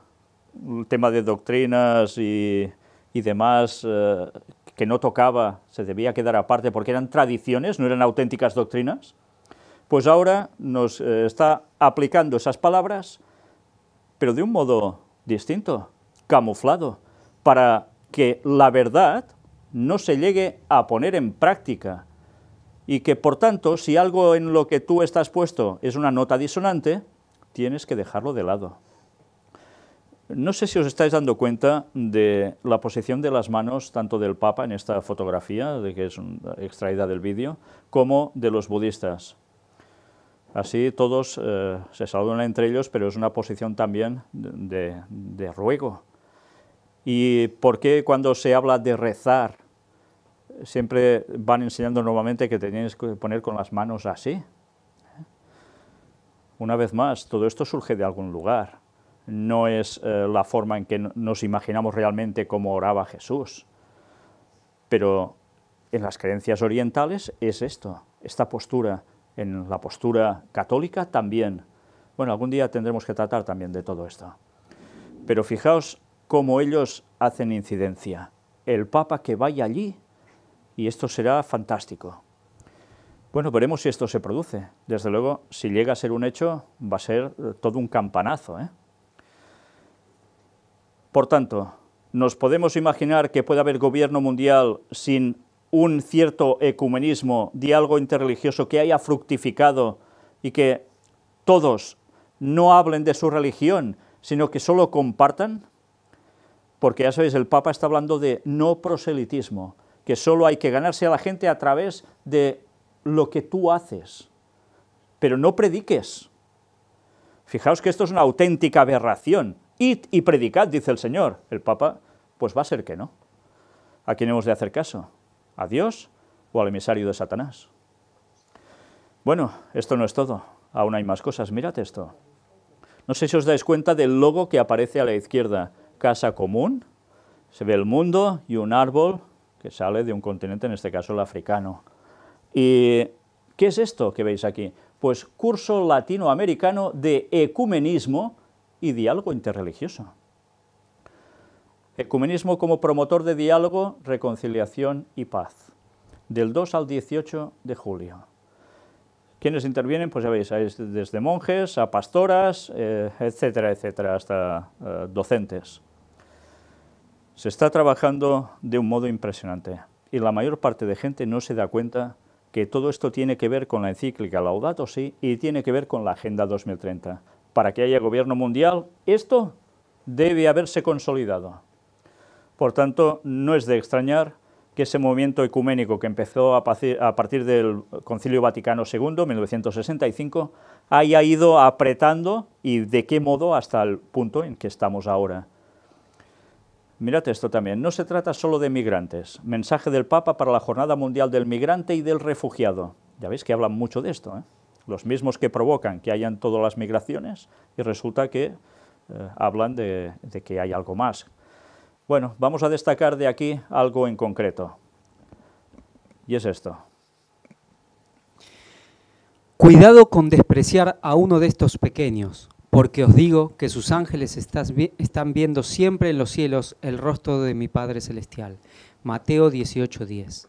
Speaker 1: el tema de doctrinas y, demás eh, que no tocaba, se debía quedar aparte porque eran tradiciones, no eran auténticas doctrinas? Pues ahora nos eh, está aplicando esas palabras, pero de un modo distinto, camuflado, para que la verdad no se llegue a poner en práctica y que por tanto si algo en lo que tú estás puesto es una nota disonante, tienes que dejarlo de lado. No sé si os estáis dando cuenta de la posición de las manos tanto del Papa en esta fotografía, de que es extraída del vídeo, como de los budistas. Así todos eh, se saludan entre ellos, pero es una posición también de ruego. ¿Y por qué cuando se habla de rezar, siempre van enseñando nuevamente que tenéis que poner con las manos así? Una vez más, todo esto surge de algún lugar. No es eh, la forma en que nos imaginamos realmente cómo oraba Jesús. Pero en las creencias orientales es esto, esta postura. En la postura católica también. Bueno, algún día tendremos que tratar también de todo esto. Pero fijaos cómo ellos hacen incidencia. El Papa que vaya allí y esto será fantástico. Bueno, veremos si esto se produce. Desde luego, si llega a ser un hecho, va a ser todo un campanazo. ¿eh? Por tanto, ¿nos podemos imaginar que puede haber gobierno mundial sin un cierto ecumenismo, diálogo interreligioso que haya fructificado y que todos no hablen de su religión, sino que solo compartan? porque ya sabéis, el Papa está hablando de no proselitismo, que solo hay que ganarse a la gente a través de lo que tú haces, pero no prediques. Fijaos que esto es una auténtica aberración. Id y predicad, dice el Señor. El Papa, pues va a ser que no. ¿A quién hemos de hacer caso? ¿A Dios o al emisario de Satanás? Bueno, esto no es todo. Aún hay más cosas. Mírate esto. No sé si os dais cuenta del logo que aparece a la izquierda casa común, se ve el mundo y un árbol que sale de un continente, en este caso el africano. ¿Y qué es esto que veis aquí? Pues curso latinoamericano de ecumenismo y diálogo interreligioso. Ecumenismo como promotor de diálogo, reconciliación y paz. Del 2 al 18 de julio. ¿Quiénes intervienen? Pues ya veis, desde monjes a pastoras, eh, etcétera, etcétera, hasta eh, docentes. Se está trabajando de un modo impresionante y la mayor parte de gente no se da cuenta que todo esto tiene que ver con la encíclica Laudato Si y tiene que ver con la Agenda 2030. Para que haya gobierno mundial, esto debe haberse consolidado. Por tanto, no es de extrañar que ese movimiento ecuménico que empezó a partir del Concilio Vaticano II, 1965, haya ido apretando y de qué modo hasta el punto en que estamos ahora. Mirad esto también, no se trata solo de migrantes. Mensaje del Papa para la Jornada Mundial del Migrante y del Refugiado. Ya veis que hablan mucho de esto. ¿eh? Los mismos que provocan que hayan todas las migraciones y resulta que eh, hablan de que hay algo más. Bueno, vamos a destacar de aquí algo en concreto.
Speaker 3: Y es esto. Cuidado con despreciar a uno de estos pequeños porque os digo que sus ángeles están viendo siempre en los cielos el rostro de mi Padre Celestial. Mateo 18:10.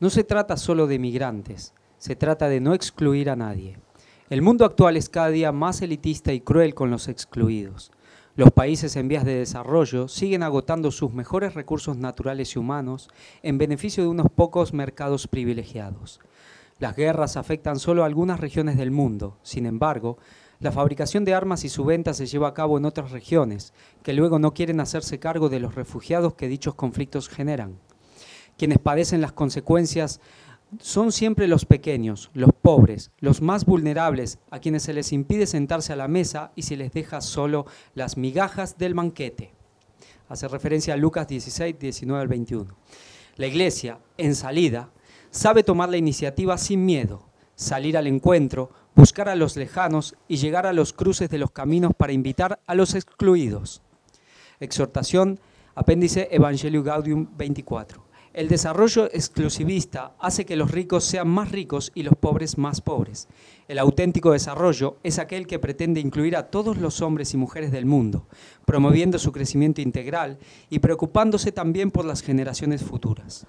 Speaker 3: No se trata solo de migrantes, se trata de no excluir a nadie. El mundo actual es cada día más elitista y cruel con los excluidos. Los países en vías de desarrollo siguen agotando sus mejores recursos naturales y humanos en beneficio de unos pocos mercados privilegiados. Las guerras afectan solo a algunas regiones del mundo, sin embargo, la fabricación de armas y su venta se lleva a cabo en otras regiones, que luego no quieren hacerse cargo de los refugiados que dichos conflictos generan. Quienes padecen las consecuencias son siempre los pequeños, los pobres, los más vulnerables, a quienes se les impide sentarse a la mesa y se les deja solo las migajas del banquete. Hace referencia a Lucas 16, 19 al 21. La iglesia, en salida, sabe tomar la iniciativa sin miedo, salir al encuentro, buscar a los lejanos y llegar a los cruces de los caminos para invitar a los excluidos. Exhortación, apéndice evangelio Gaudium 24. El desarrollo exclusivista hace que los ricos sean más ricos y los pobres más pobres. El auténtico desarrollo es aquel que pretende incluir a todos los hombres y mujeres del mundo, promoviendo su crecimiento integral y preocupándose también por las generaciones futuras.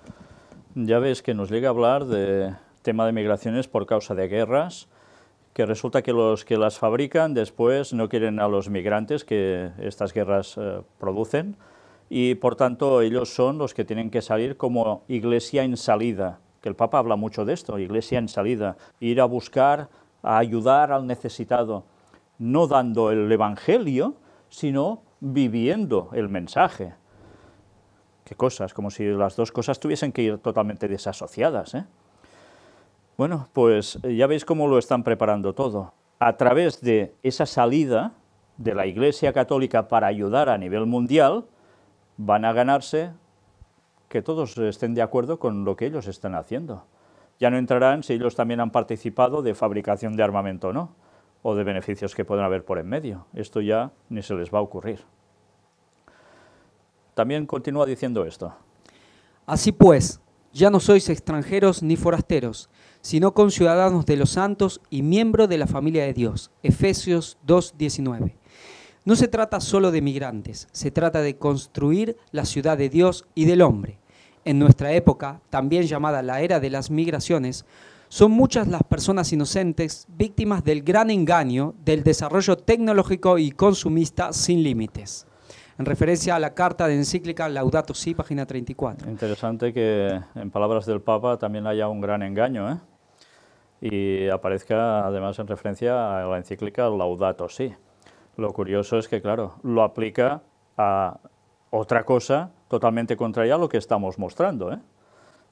Speaker 1: Ya ves que nos llega a hablar de tema de migraciones por causa de guerras, que resulta que los que las fabrican después no quieren a los migrantes que estas guerras eh, producen y por tanto ellos son los que tienen que salir como iglesia en salida, que el Papa habla mucho de esto, iglesia en salida, ir a buscar, a ayudar al necesitado, no dando el Evangelio, sino viviendo el mensaje. Qué cosas, como si las dos cosas tuviesen que ir totalmente desasociadas. ¿eh? Bueno, pues eh, ya veis cómo lo están preparando todo. A través de esa salida de la Iglesia Católica para ayudar a nivel mundial, van a ganarse que todos estén de acuerdo con lo que ellos están haciendo. Ya no entrarán si ellos también han participado de fabricación de armamento o no, o de beneficios que puedan haber por en medio. Esto ya ni se les va a ocurrir.
Speaker 3: También continúa diciendo esto. Así pues, ya no sois extranjeros ni forasteros, sino con ciudadanos de los santos y miembros de la familia de Dios. Efesios 2.19. No se trata solo de migrantes, se trata de construir la ciudad de Dios y del hombre. En nuestra época, también llamada la era de las migraciones, son muchas las personas inocentes víctimas del gran engaño del desarrollo tecnológico y consumista sin límites en referencia a la carta de encíclica Laudato Si, página 34. Interesante que en palabras del Papa
Speaker 1: también haya un gran engaño, ¿eh? y aparezca además en referencia a la encíclica Laudato Si. Lo curioso es que, claro, lo aplica a otra cosa totalmente contraria a lo que estamos mostrando. ¿eh?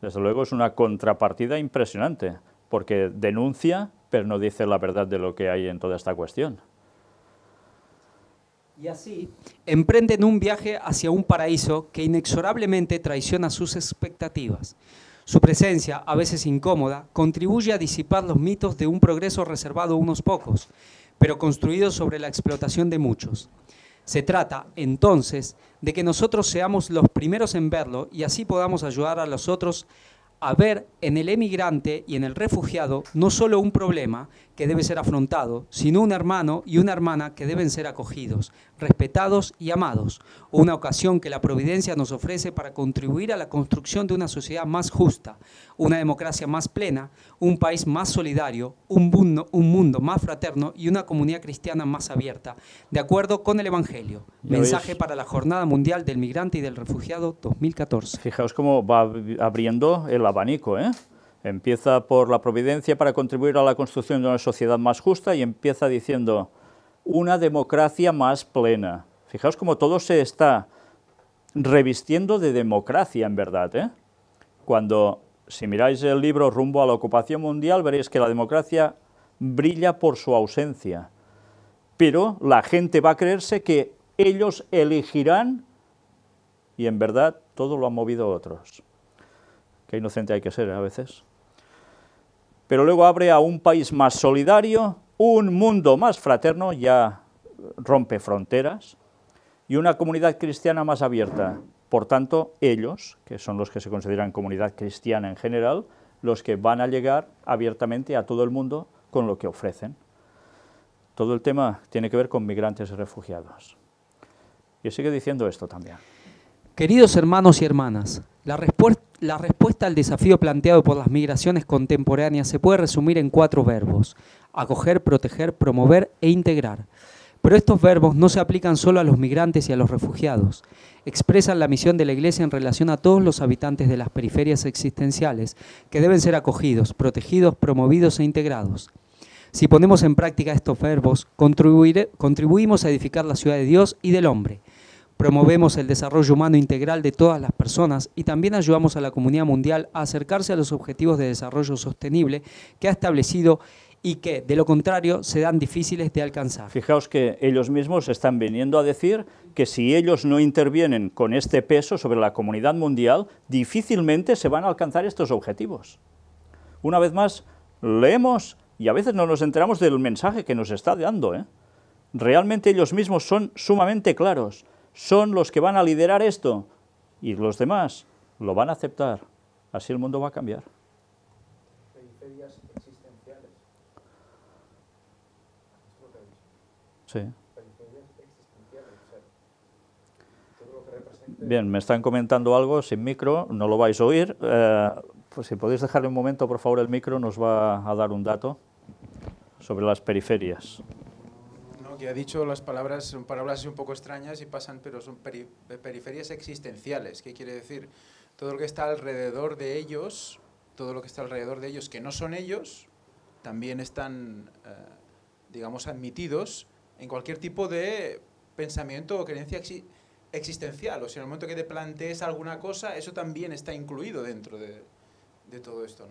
Speaker 1: Desde luego es una contrapartida impresionante, porque denuncia, pero no dice la verdad de lo que hay en toda
Speaker 3: esta cuestión. Y así emprenden un viaje hacia un paraíso que inexorablemente traiciona sus expectativas. Su presencia, a veces incómoda, contribuye a disipar los mitos de un progreso reservado a unos pocos, pero construido sobre la explotación de muchos. Se trata, entonces, de que nosotros seamos los primeros en verlo y así podamos ayudar a los otros a ver en el emigrante y en el refugiado no solo un problema que debe ser afrontado, sino un hermano y una hermana que deben ser acogidos, respetados y amados, una ocasión que la providencia nos ofrece para contribuir a la construcción de una sociedad más justa, una democracia más plena, un país más solidario, un mundo, un mundo más fraterno y una comunidad cristiana más abierta, de acuerdo con el Evangelio. Mensaje para la Jornada Mundial
Speaker 1: del Migrante y del Refugiado 2014. Fijaos cómo va abriendo el abanico, ¿eh? Empieza por la providencia para contribuir a la construcción de una sociedad más justa y empieza diciendo una democracia más plena. Fijaos cómo todo se está revistiendo de democracia, en verdad. ¿eh? Cuando, si miráis el libro Rumbo a la ocupación mundial, veréis que la democracia brilla por su ausencia. Pero la gente va a creerse que ellos elegirán y en verdad todo lo han movido otros. Qué inocente hay que ser ¿eh? a veces. Pero luego abre a un país más solidario, un mundo más fraterno ya rompe fronteras y una comunidad cristiana más abierta. Por tanto, ellos, que son los que se consideran comunidad cristiana en general, los que van a llegar abiertamente a todo el mundo con lo que ofrecen. Todo el tema tiene que ver con migrantes y refugiados. Y sigue diciendo esto también.
Speaker 3: Queridos hermanos y hermanas, la, la respuesta al desafío planteado por las migraciones contemporáneas se puede resumir en cuatro verbos acoger, proteger, promover e integrar. Pero estos verbos no se aplican solo a los migrantes y a los refugiados. Expresan la misión de la Iglesia en relación a todos los habitantes de las periferias existenciales, que deben ser acogidos, protegidos, promovidos e integrados. Si ponemos en práctica estos verbos, contribuimos a edificar la ciudad de Dios y del hombre. Promovemos el desarrollo humano integral de todas las personas y también ayudamos a la comunidad mundial a acercarse a los objetivos de desarrollo sostenible que ha establecido y que de lo contrario serán difíciles de alcanzar. Fijaos que ellos mismos están viniendo a decir que si ellos no intervienen
Speaker 1: con este peso sobre la comunidad mundial, difícilmente se van a alcanzar estos objetivos. Una vez más, leemos y a veces no nos enteramos del mensaje que nos está dando. ¿eh? Realmente ellos mismos son sumamente claros, son los que van a liderar esto y los demás lo van a aceptar. Así el mundo va a cambiar. Sí. Bien, me están comentando algo sin micro, no lo vais a oír. Eh, pues si podéis dejarle un momento, por favor, el micro nos va a dar un dato sobre las periferias.
Speaker 3: No, que ha dicho las palabras, son palabras un poco extrañas y pasan, pero son periferias existenciales. ¿Qué quiere decir? Todo lo que está alrededor de ellos, todo lo que está alrededor de ellos que no son ellos, también están, eh, digamos, admitidos en cualquier tipo de pensamiento o creencia existencial.
Speaker 2: O sea, en el momento que te plantees alguna cosa, eso también está incluido dentro de, todo esto,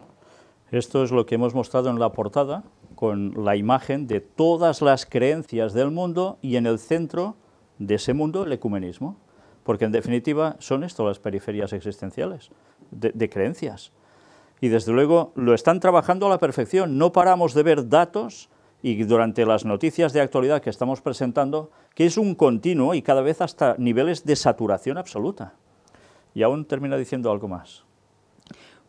Speaker 1: Esto es lo que hemos mostrado en la portada, con la imagen de todas las creencias del mundo y en el centro de ese mundo el ecumenismo. Porque en definitiva son esto las periferias existenciales, de, de creencias. Y desde luego lo están trabajando a la perfección. No paramos de ver datos y durante las noticias de actualidad que estamos presentando, que es un continuo y cada vez hasta niveles de saturación absoluta. Y aún termina diciendo algo más.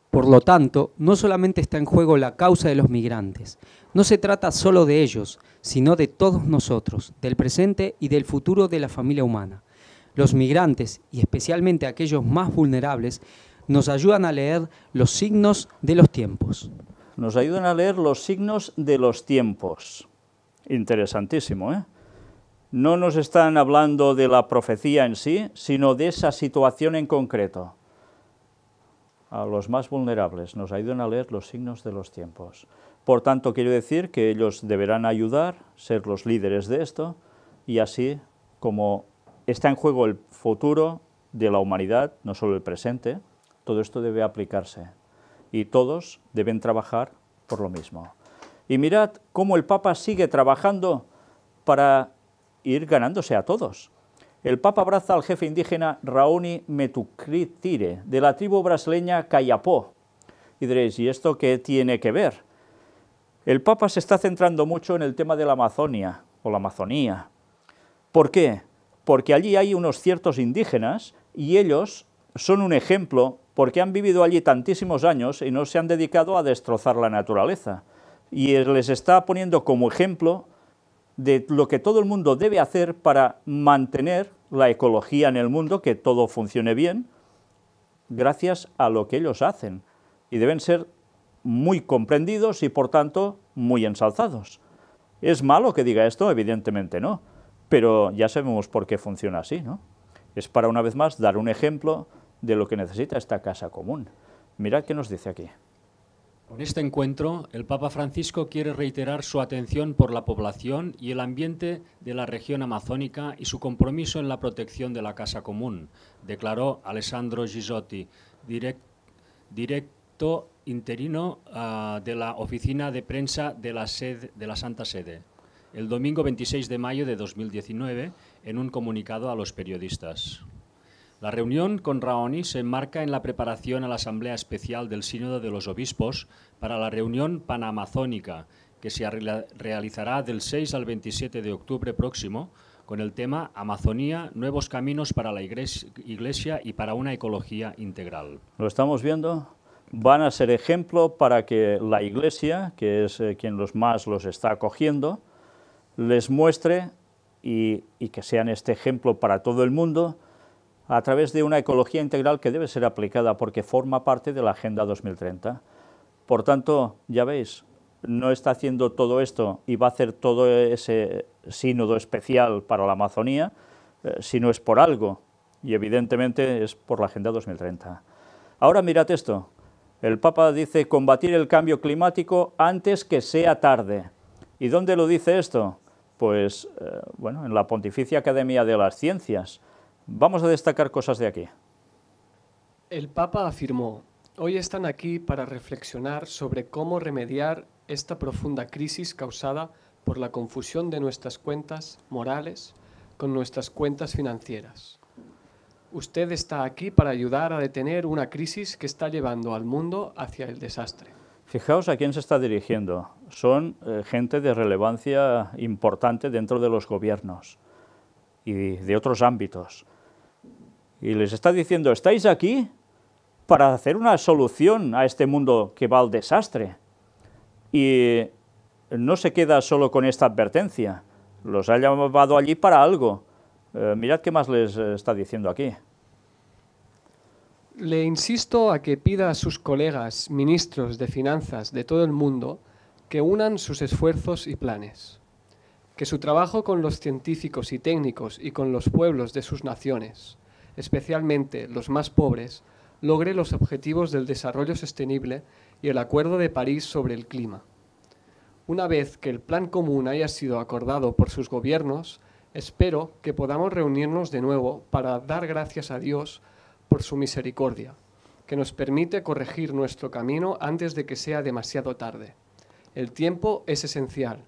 Speaker 3: Por lo tanto, no solamente está en juego la causa de los migrantes, no se trata solo de ellos, sino de todos nosotros, del presente y del futuro de la familia humana. Los migrantes, y especialmente aquellos más vulnerables, nos ayudan a leer los signos de los tiempos nos ayudan a leer los signos de los
Speaker 1: tiempos. Interesantísimo, ¿eh? No nos están hablando de la profecía en sí, sino de esa situación en concreto. A los más vulnerables nos ayudan a leer los signos de los tiempos. Por tanto, quiero decir que ellos deberán ayudar, ser los líderes de esto, y así como está en juego el futuro de la humanidad, no solo el presente, todo esto debe aplicarse, y todos deben trabajar por lo mismo. Y mirad cómo el Papa sigue trabajando para ir ganándose a todos. El Papa abraza al jefe indígena Raoni Metucritire, de la tribu brasileña Cayapó. Y diréis, ¿y esto qué tiene que ver? El Papa se está centrando mucho en el tema de la Amazonia, o la Amazonía. ¿Por qué? Porque allí hay unos ciertos indígenas y ellos son un ejemplo porque han vivido allí tantísimos años y no se han dedicado a destrozar la naturaleza. Y les está poniendo como ejemplo de lo que todo el mundo debe hacer para mantener la ecología en el mundo, que todo funcione bien, gracias a lo que ellos hacen. Y deben ser muy comprendidos y, por tanto, muy ensalzados. ¿Es malo que diga esto? Evidentemente no. Pero ya sabemos por qué funciona así, ¿no? Es para, una vez más, dar un ejemplo de lo que necesita esta casa común. Mirad qué nos dice aquí.
Speaker 4: Con este encuentro, el Papa Francisco quiere reiterar su atención por la población y el ambiente de la región amazónica y su compromiso en la protección de la casa común, declaró Alessandro Gisotti, directo interino ah, de la oficina de prensa de la, de la Santa Sede, el domingo 26 de mayo de 2019, en un comunicado a los periodistas. La reunión con Raoni se enmarca en la preparación a la Asamblea Especial del Sínodo de los Obispos para la reunión panamazónica, que se realizará del 6 al 27 de octubre próximo, con el tema Amazonía, nuevos caminos para la Iglesia y para una ecología integral.
Speaker 1: Lo estamos viendo, van a ser ejemplo para que la Iglesia, que es eh, quien los más los está acogiendo, les muestre y, y que sean este ejemplo para todo el mundo, a través de una ecología integral que debe ser aplicada porque forma parte de la Agenda 2030. Por tanto, ya veis, no está haciendo todo esto y va a hacer todo ese sínodo especial para la Amazonía, eh, si no es por algo, y evidentemente es por la Agenda 2030. Ahora mirad esto, el Papa dice combatir el cambio climático antes que sea tarde. ¿Y dónde lo dice esto? Pues, eh, bueno, en la Pontificia Academia de las Ciencias, Vamos a destacar cosas de aquí.
Speaker 2: El Papa afirmó, hoy están aquí para reflexionar sobre cómo remediar esta profunda crisis causada por la confusión de nuestras cuentas morales con nuestras cuentas financieras. Usted está aquí para ayudar a detener una crisis que está llevando al mundo hacia el desastre.
Speaker 1: Fijaos a quién se está dirigiendo. Son eh, gente de relevancia importante dentro de los gobiernos y de otros ámbitos. Y les está diciendo, estáis aquí para hacer una solución a este mundo que va al desastre. Y no se queda solo con esta advertencia. Los ha llamado allí para algo. Eh, mirad qué más les eh, está diciendo aquí.
Speaker 2: Le insisto a que pida a sus colegas ministros de finanzas de todo el mundo que unan sus esfuerzos y planes, que su trabajo con los científicos y técnicos y con los pueblos de sus naciones, especialmente los más pobres, logre los objetivos del desarrollo sostenible y el Acuerdo de París sobre el clima. Una vez que el plan común haya sido acordado por sus gobiernos, espero que podamos reunirnos de nuevo para dar gracias a Dios por su misericordia, que nos permite corregir nuestro camino antes de que sea demasiado tarde. El tiempo es esencial.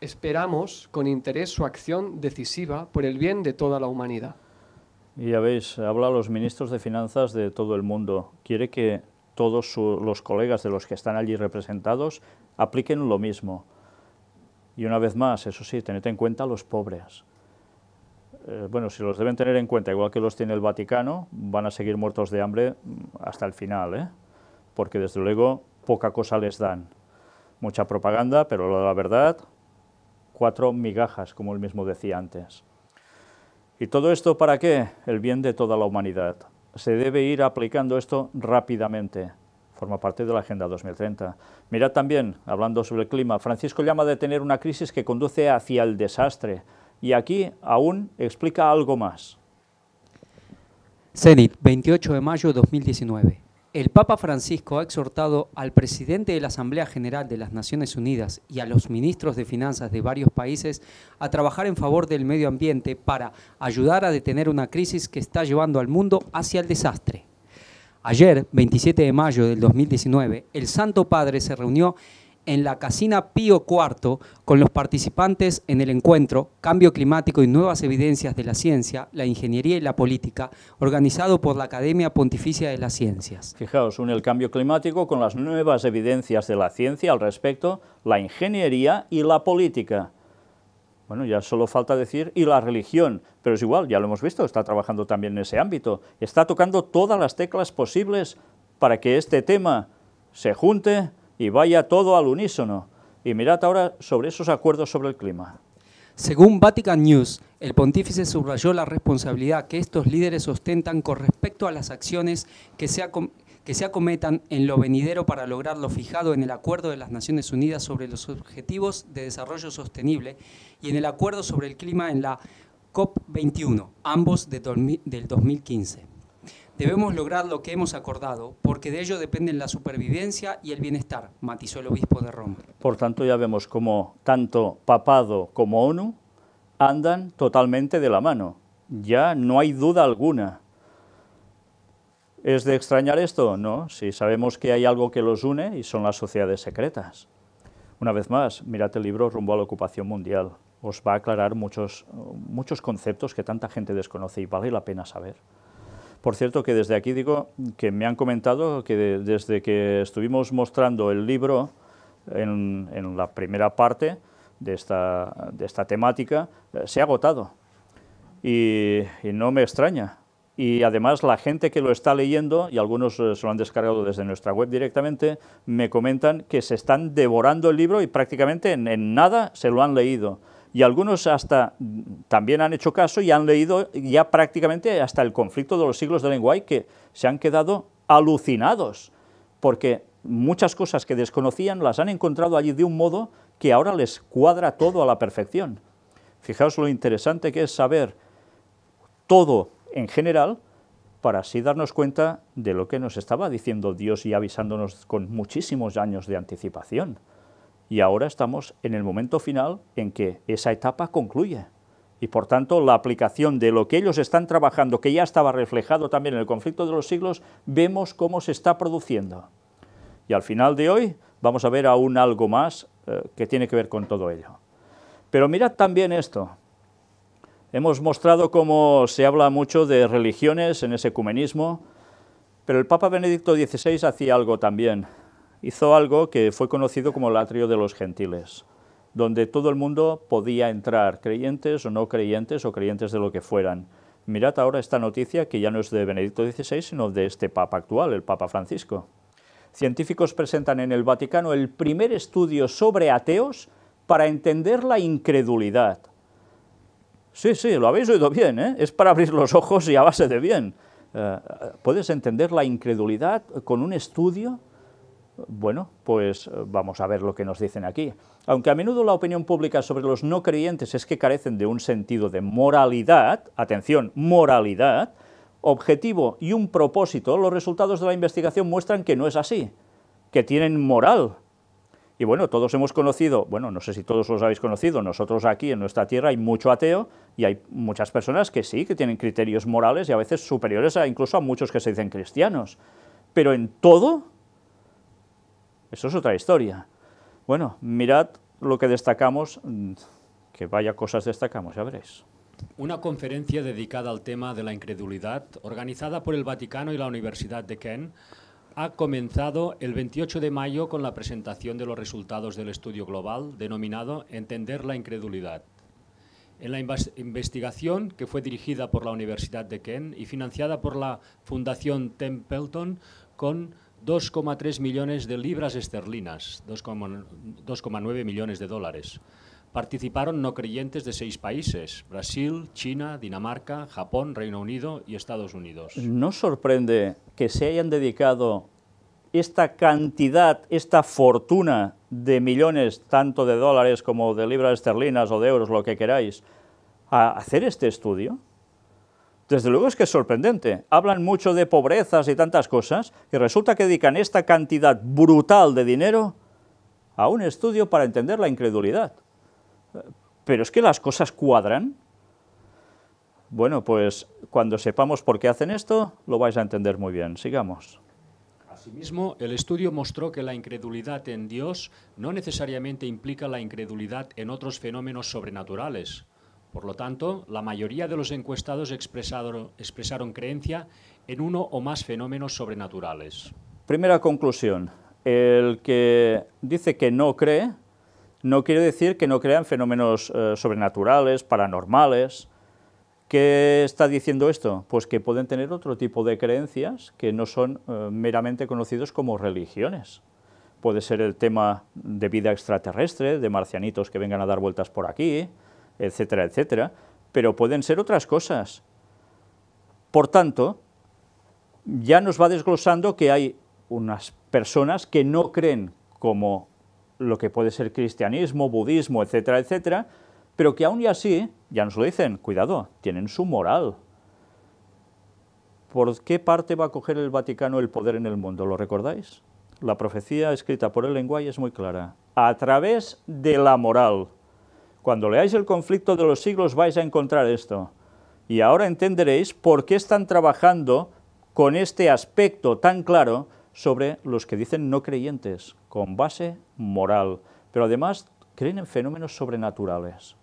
Speaker 2: Esperamos con interés su acción decisiva por el bien de toda la humanidad.
Speaker 1: Y ya veis, habla a los ministros de finanzas de todo el mundo. Quiere que todos los colegas de los que están allí representados apliquen lo mismo. Y una vez más, eso sí, tened en cuenta a los pobres. Eh, bueno, si los deben tener en cuenta, igual que los tiene el Vaticano, van a seguir muertos de hambre mm, hasta el final, ¿eh? porque desde luego poca cosa les dan. Mucha propaganda, pero la verdad, cuatro migajas, como él mismo decía antes. ¿Y todo esto para qué? El bien de toda la humanidad. Se debe ir aplicando esto rápidamente. Forma parte de la Agenda 2030. Mira también, hablando sobre el clima, Francisco llama a tener una crisis que conduce hacia el desastre. Y aquí aún explica algo más.
Speaker 3: CENIT, 28 de mayo de 2019 el Papa Francisco ha exhortado al presidente de la Asamblea General de las Naciones Unidas y a los ministros de finanzas de varios países a trabajar en favor del medio ambiente para ayudar a detener una crisis que está llevando al mundo hacia el desastre. Ayer, 27 de mayo del 2019, el Santo Padre se reunió en la Casina Pío IV con los participantes en el encuentro Cambio Climático y Nuevas Evidencias de la Ciencia, la Ingeniería y la Política, organizado por la Academia Pontificia de las Ciencias.
Speaker 1: Fijaos, une el cambio climático con las nuevas evidencias de la ciencia al respecto, la ingeniería y la política. Bueno, ya solo falta decir, y la religión, pero es igual, ya lo hemos visto, está trabajando también en ese ámbito, está tocando todas las teclas posibles para que este tema se junte y vaya todo al unísono. Y mirad ahora sobre esos acuerdos sobre el clima.
Speaker 3: Según Vatican News, el pontífice subrayó la responsabilidad que estos líderes ostentan con respecto a las acciones que se, acometan en lo venidero para lograr lo fijado en el Acuerdo de las Naciones Unidas sobre los Objetivos de Desarrollo Sostenible y en el Acuerdo sobre el Clima en la COP21, ambos del 2015. Debemos lograr lo que hemos acordado, porque de ello dependen la supervivencia y el bienestar, matizó el obispo de Roma.
Speaker 1: Por tanto, ya vemos cómo tanto papado como ONU andan totalmente de la mano. Ya no hay duda alguna. ¿Es de extrañar esto? No, si sabemos que hay algo que los une y son las sociedades secretas. Una vez más, mirad el libro Rumbo a la ocupación mundial. Os va a aclarar muchos, muchos conceptos que tanta gente desconoce y vale la pena saber. Por cierto, que desde aquí digo que me han comentado que desde que estuvimos mostrando el libro en, la primera parte de esta, temática, eh, se ha agotado. Y, no me extraña. Y además la gente que lo está leyendo, y algunos eh, se lo han descargado desde nuestra web directamente, me comentan que se están devorando el libro y prácticamente en nada se lo han leído y algunos hasta también han hecho caso y han leído ya prácticamente hasta el conflicto de los siglos de Lenguay que se han quedado alucinados, porque muchas cosas que desconocían las han encontrado allí de un modo que ahora les cuadra todo a la perfección. Fijaos lo interesante que es saber todo en general para así darnos cuenta de lo que nos estaba diciendo Dios y avisándonos con muchísimos años de anticipación y ahora estamos en el momento final en que esa etapa concluye. Y por tanto, la aplicación de lo que ellos están trabajando, que ya estaba reflejado también en el conflicto de los siglos, vemos cómo se está produciendo. Y al final de hoy vamos a ver aún algo más eh, que tiene que ver con todo ello. Pero mirad también esto. Hemos mostrado cómo se habla mucho de religiones en ese ecumenismo, pero el Papa Benedicto XVI hacía algo también hizo algo que fue conocido como el atrio de los gentiles, donde todo el mundo podía entrar, creyentes o no creyentes o creyentes de lo que fueran. Mirad ahora esta noticia que ya no es de Benedicto XVI, sino de este Papa actual, el Papa Francisco. Científicos presentan en el Vaticano el primer estudio sobre ateos para entender la incredulidad. Sí, sí, lo habéis oído bien, ¿eh? es para abrir los ojos y a base de bien. Eh, ¿Puedes entender la incredulidad con un estudio? Bueno, pues eh, vamos a ver lo que nos dicen aquí. Aunque a menudo la opinión pública sobre los no creyentes es que carecen de un sentido de moralidad, atención, moralidad, objetivo y un propósito, los resultados de la investigación muestran que no es así, que tienen moral. Y bueno, todos hemos conocido, bueno, no sé si todos los habéis conocido, nosotros aquí en nuestra tierra hay mucho ateo y hay muchas personas que sí, que tienen criterios morales y a veces superiores a, incluso a muchos que se dicen cristianos. Pero en todo, eso es otra historia. Bueno, mirad lo que destacamos, mm, que vaya cosas destacamos, ya veréis.
Speaker 4: Una conferencia dedicada al tema de la incredulidad, organizada por el Vaticano y la Universidad de Kent, ha comenzado el 28 de mayo con la presentación de los resultados del estudio global denominado Entender la incredulidad. En la investigación, que fue dirigida por la Universidad de Kent y financiada por la Fundación Templeton con 2,3 millones de libras esterlinas, 2,9 millones de dólares. Participaron no creyentes de seis países, Brasil, China, Dinamarca, Japón, Reino Unido y Estados
Speaker 1: Unidos. ¿No sorprende que se hayan dedicado esta cantidad, esta fortuna de millones, tanto de dólares como de libras esterlinas o de euros, lo que queráis, a hacer este estudio? Desde luego es que es sorprendente. Hablan mucho de pobrezas y tantas cosas y resulta que dedican esta cantidad brutal de dinero a un estudio para entender la incredulidad. Pero es que las cosas cuadran. Bueno, pues cuando sepamos por qué hacen esto, lo vais a entender muy bien. Sigamos.
Speaker 4: Asimismo, el estudio mostró que la incredulidad en Dios no necesariamente implica la incredulidad en otros fenómenos sobrenaturales. Por lo tanto, la mayoría de los encuestados expresaron, creencia en uno o más fenómenos sobrenaturales.
Speaker 1: Primera conclusión, el que dice que no cree no quiere decir que no crea en fenómenos eh, sobrenaturales, paranormales. ¿Qué está diciendo esto? Pues que pueden tener otro tipo de creencias que no son eh, meramente conocidos como religiones. Puede ser el tema de vida extraterrestre, de marcianitos que vengan a dar vueltas por aquí, etcétera, etcétera, pero pueden ser otras cosas. Por tanto, ya nos va desglosando que hay unas personas que no creen como lo que puede ser cristianismo, budismo, etcétera, etcétera, pero que aún y así, ya nos lo dicen, cuidado, tienen su moral. ¿Por qué parte va a coger el Vaticano el poder en el mundo? ¿Lo recordáis? La profecía escrita por el lenguaje es muy clara. A través de la moral. Cuando leáis el conflicto de los siglos vais a encontrar esto. Y ahora entenderéis por qué están trabajando con este aspecto tan claro sobre los que dicen no creyentes, con base moral, pero además creen en fenómenos sobrenaturales.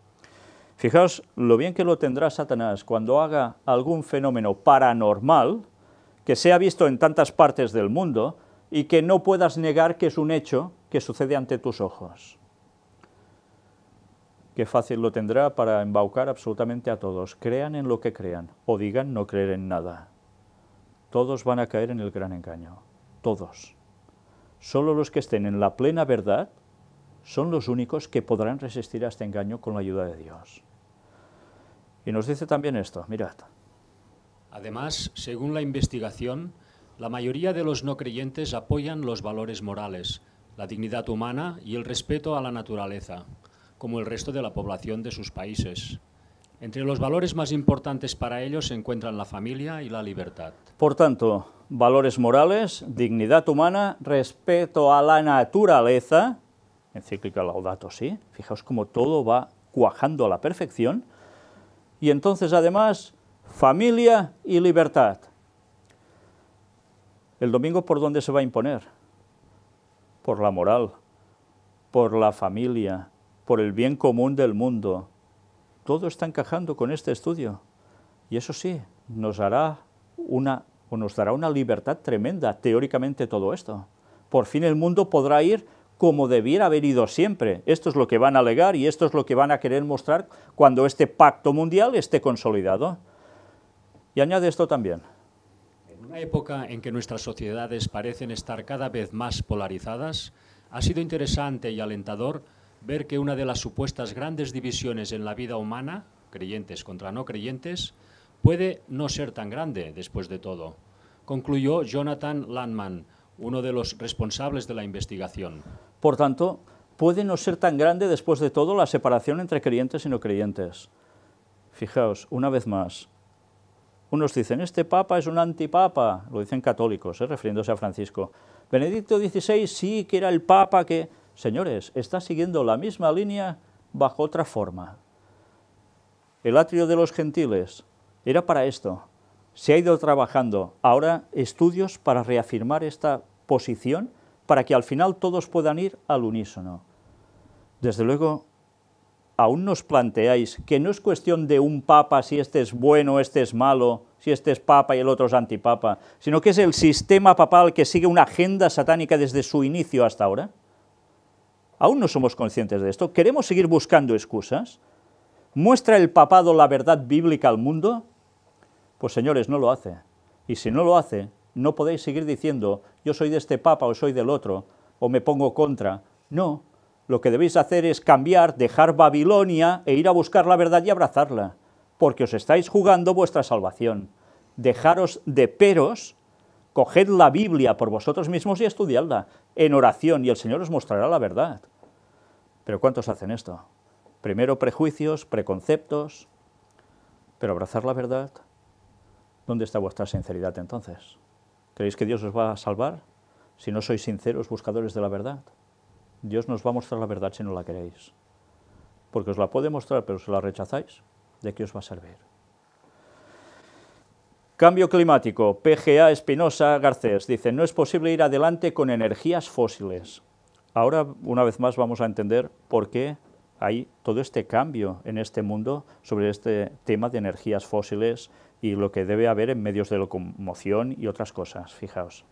Speaker 1: Fijaos lo bien que lo tendrá Satanás cuando haga algún fenómeno paranormal que se ha visto en tantas partes del mundo y que no puedas negar que es un hecho que sucede ante tus ojos. Qué fácil lo tendrá para embaucar absolutamente a todos, crean en lo que crean o digan no creer en nada. Todos van a caer en el gran engaño, todos. Solo los que estén en la plena verdad son los únicos que podrán resistir a este engaño con la ayuda de Dios. Y nos dice también esto, mirad.
Speaker 4: Además, según la investigación, la mayoría de los no creyentes apoyan los valores morales, la dignidad humana y el respeto a la naturaleza como el resto de la población de sus países. Entre los valores más importantes para ellos se encuentran la familia y la libertad.
Speaker 1: Por tanto, valores morales, dignidad humana, respeto a la naturaleza, encíclica Laudato sí, fijaos cómo todo va cuajando a la perfección, y entonces además familia y libertad. ¿El domingo por dónde se va a imponer? Por la moral, por la familia, por el bien común del mundo. Todo está encajando con este estudio. Y eso sí, nos hará una, nos dará una libertad tremenda, teóricamente, todo esto. Por fin el mundo podrá ir como debiera haber ido siempre. Esto es lo que van a alegar y esto es lo que van a querer mostrar cuando este pacto mundial esté consolidado. Y añade esto también.
Speaker 4: En una época en que nuestras sociedades parecen estar cada vez más polarizadas, ha sido interesante y alentador ver que una de las supuestas grandes divisiones en la vida humana, creyentes contra no creyentes, puede no ser tan grande después de todo, concluyó Jonathan Landman, uno de los responsables de la
Speaker 1: investigación. Por tanto, puede no ser tan grande después de todo la separación entre creyentes y no creyentes. Fijaos, una vez más, unos dicen, este papa es un antipapa, lo dicen católicos, eh, refiriéndose a Francisco. Benedicto XVI sí que era el papa que Señores, está siguiendo la misma línea bajo otra forma. El atrio de los gentiles era para esto. Se ha ido trabajando ahora estudios para reafirmar esta posición para que al final todos puedan ir al unísono. Desde luego, aún nos planteáis que no es cuestión de un papa si este es bueno, este es malo, si este es papa y el otro es antipapa, sino que es el sistema papal que sigue una agenda satánica desde su inicio hasta ahora. Aún no somos conscientes de esto. ¿Queremos seguir buscando excusas? ¿Muestra el papado la verdad bíblica al mundo? Pues señores, no lo hace. Y si no lo hace, no podéis seguir diciendo, yo soy de este papa o soy del otro, o me pongo contra. No, lo que debéis hacer es cambiar, dejar Babilonia e ir a buscar la verdad y abrazarla, porque os estáis jugando vuestra salvación. Dejaros de peros Coged la Biblia por vosotros mismos y estudiadla en oración y el Señor os mostrará la verdad. Pero ¿cuántos hacen esto? Primero prejuicios, preconceptos, pero abrazar la verdad. ¿Dónde está vuestra sinceridad entonces? ¿Creéis que Dios os va a salvar? Si no sois sinceros buscadores de la verdad. Dios nos va a mostrar la verdad si no la queréis. Porque os la puede mostrar, pero si la rechazáis, ¿de qué os va a servir? Cambio climático. PGA Espinosa Garcés dice, no es posible ir adelante con energías fósiles. Ahora, una vez más, vamos a entender por qué hay todo este cambio en este mundo sobre este tema de energías fósiles y lo que debe haber en medios de locomoción y otras cosas. Fijaos.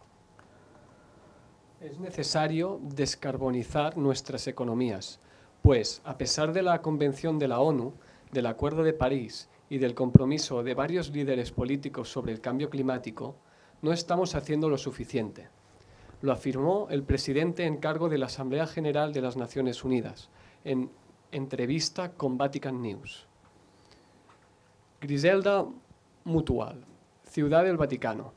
Speaker 2: Es necesario descarbonizar nuestras economías, pues a pesar de la Convención de la ONU, del Acuerdo de París y del compromiso de varios líderes políticos sobre el cambio climático, no estamos haciendo lo suficiente. Lo afirmó el presidente en cargo de la Asamblea General de las Naciones Unidas, en entrevista con Vatican News. Griselda Mutual, Ciudad del Vaticano.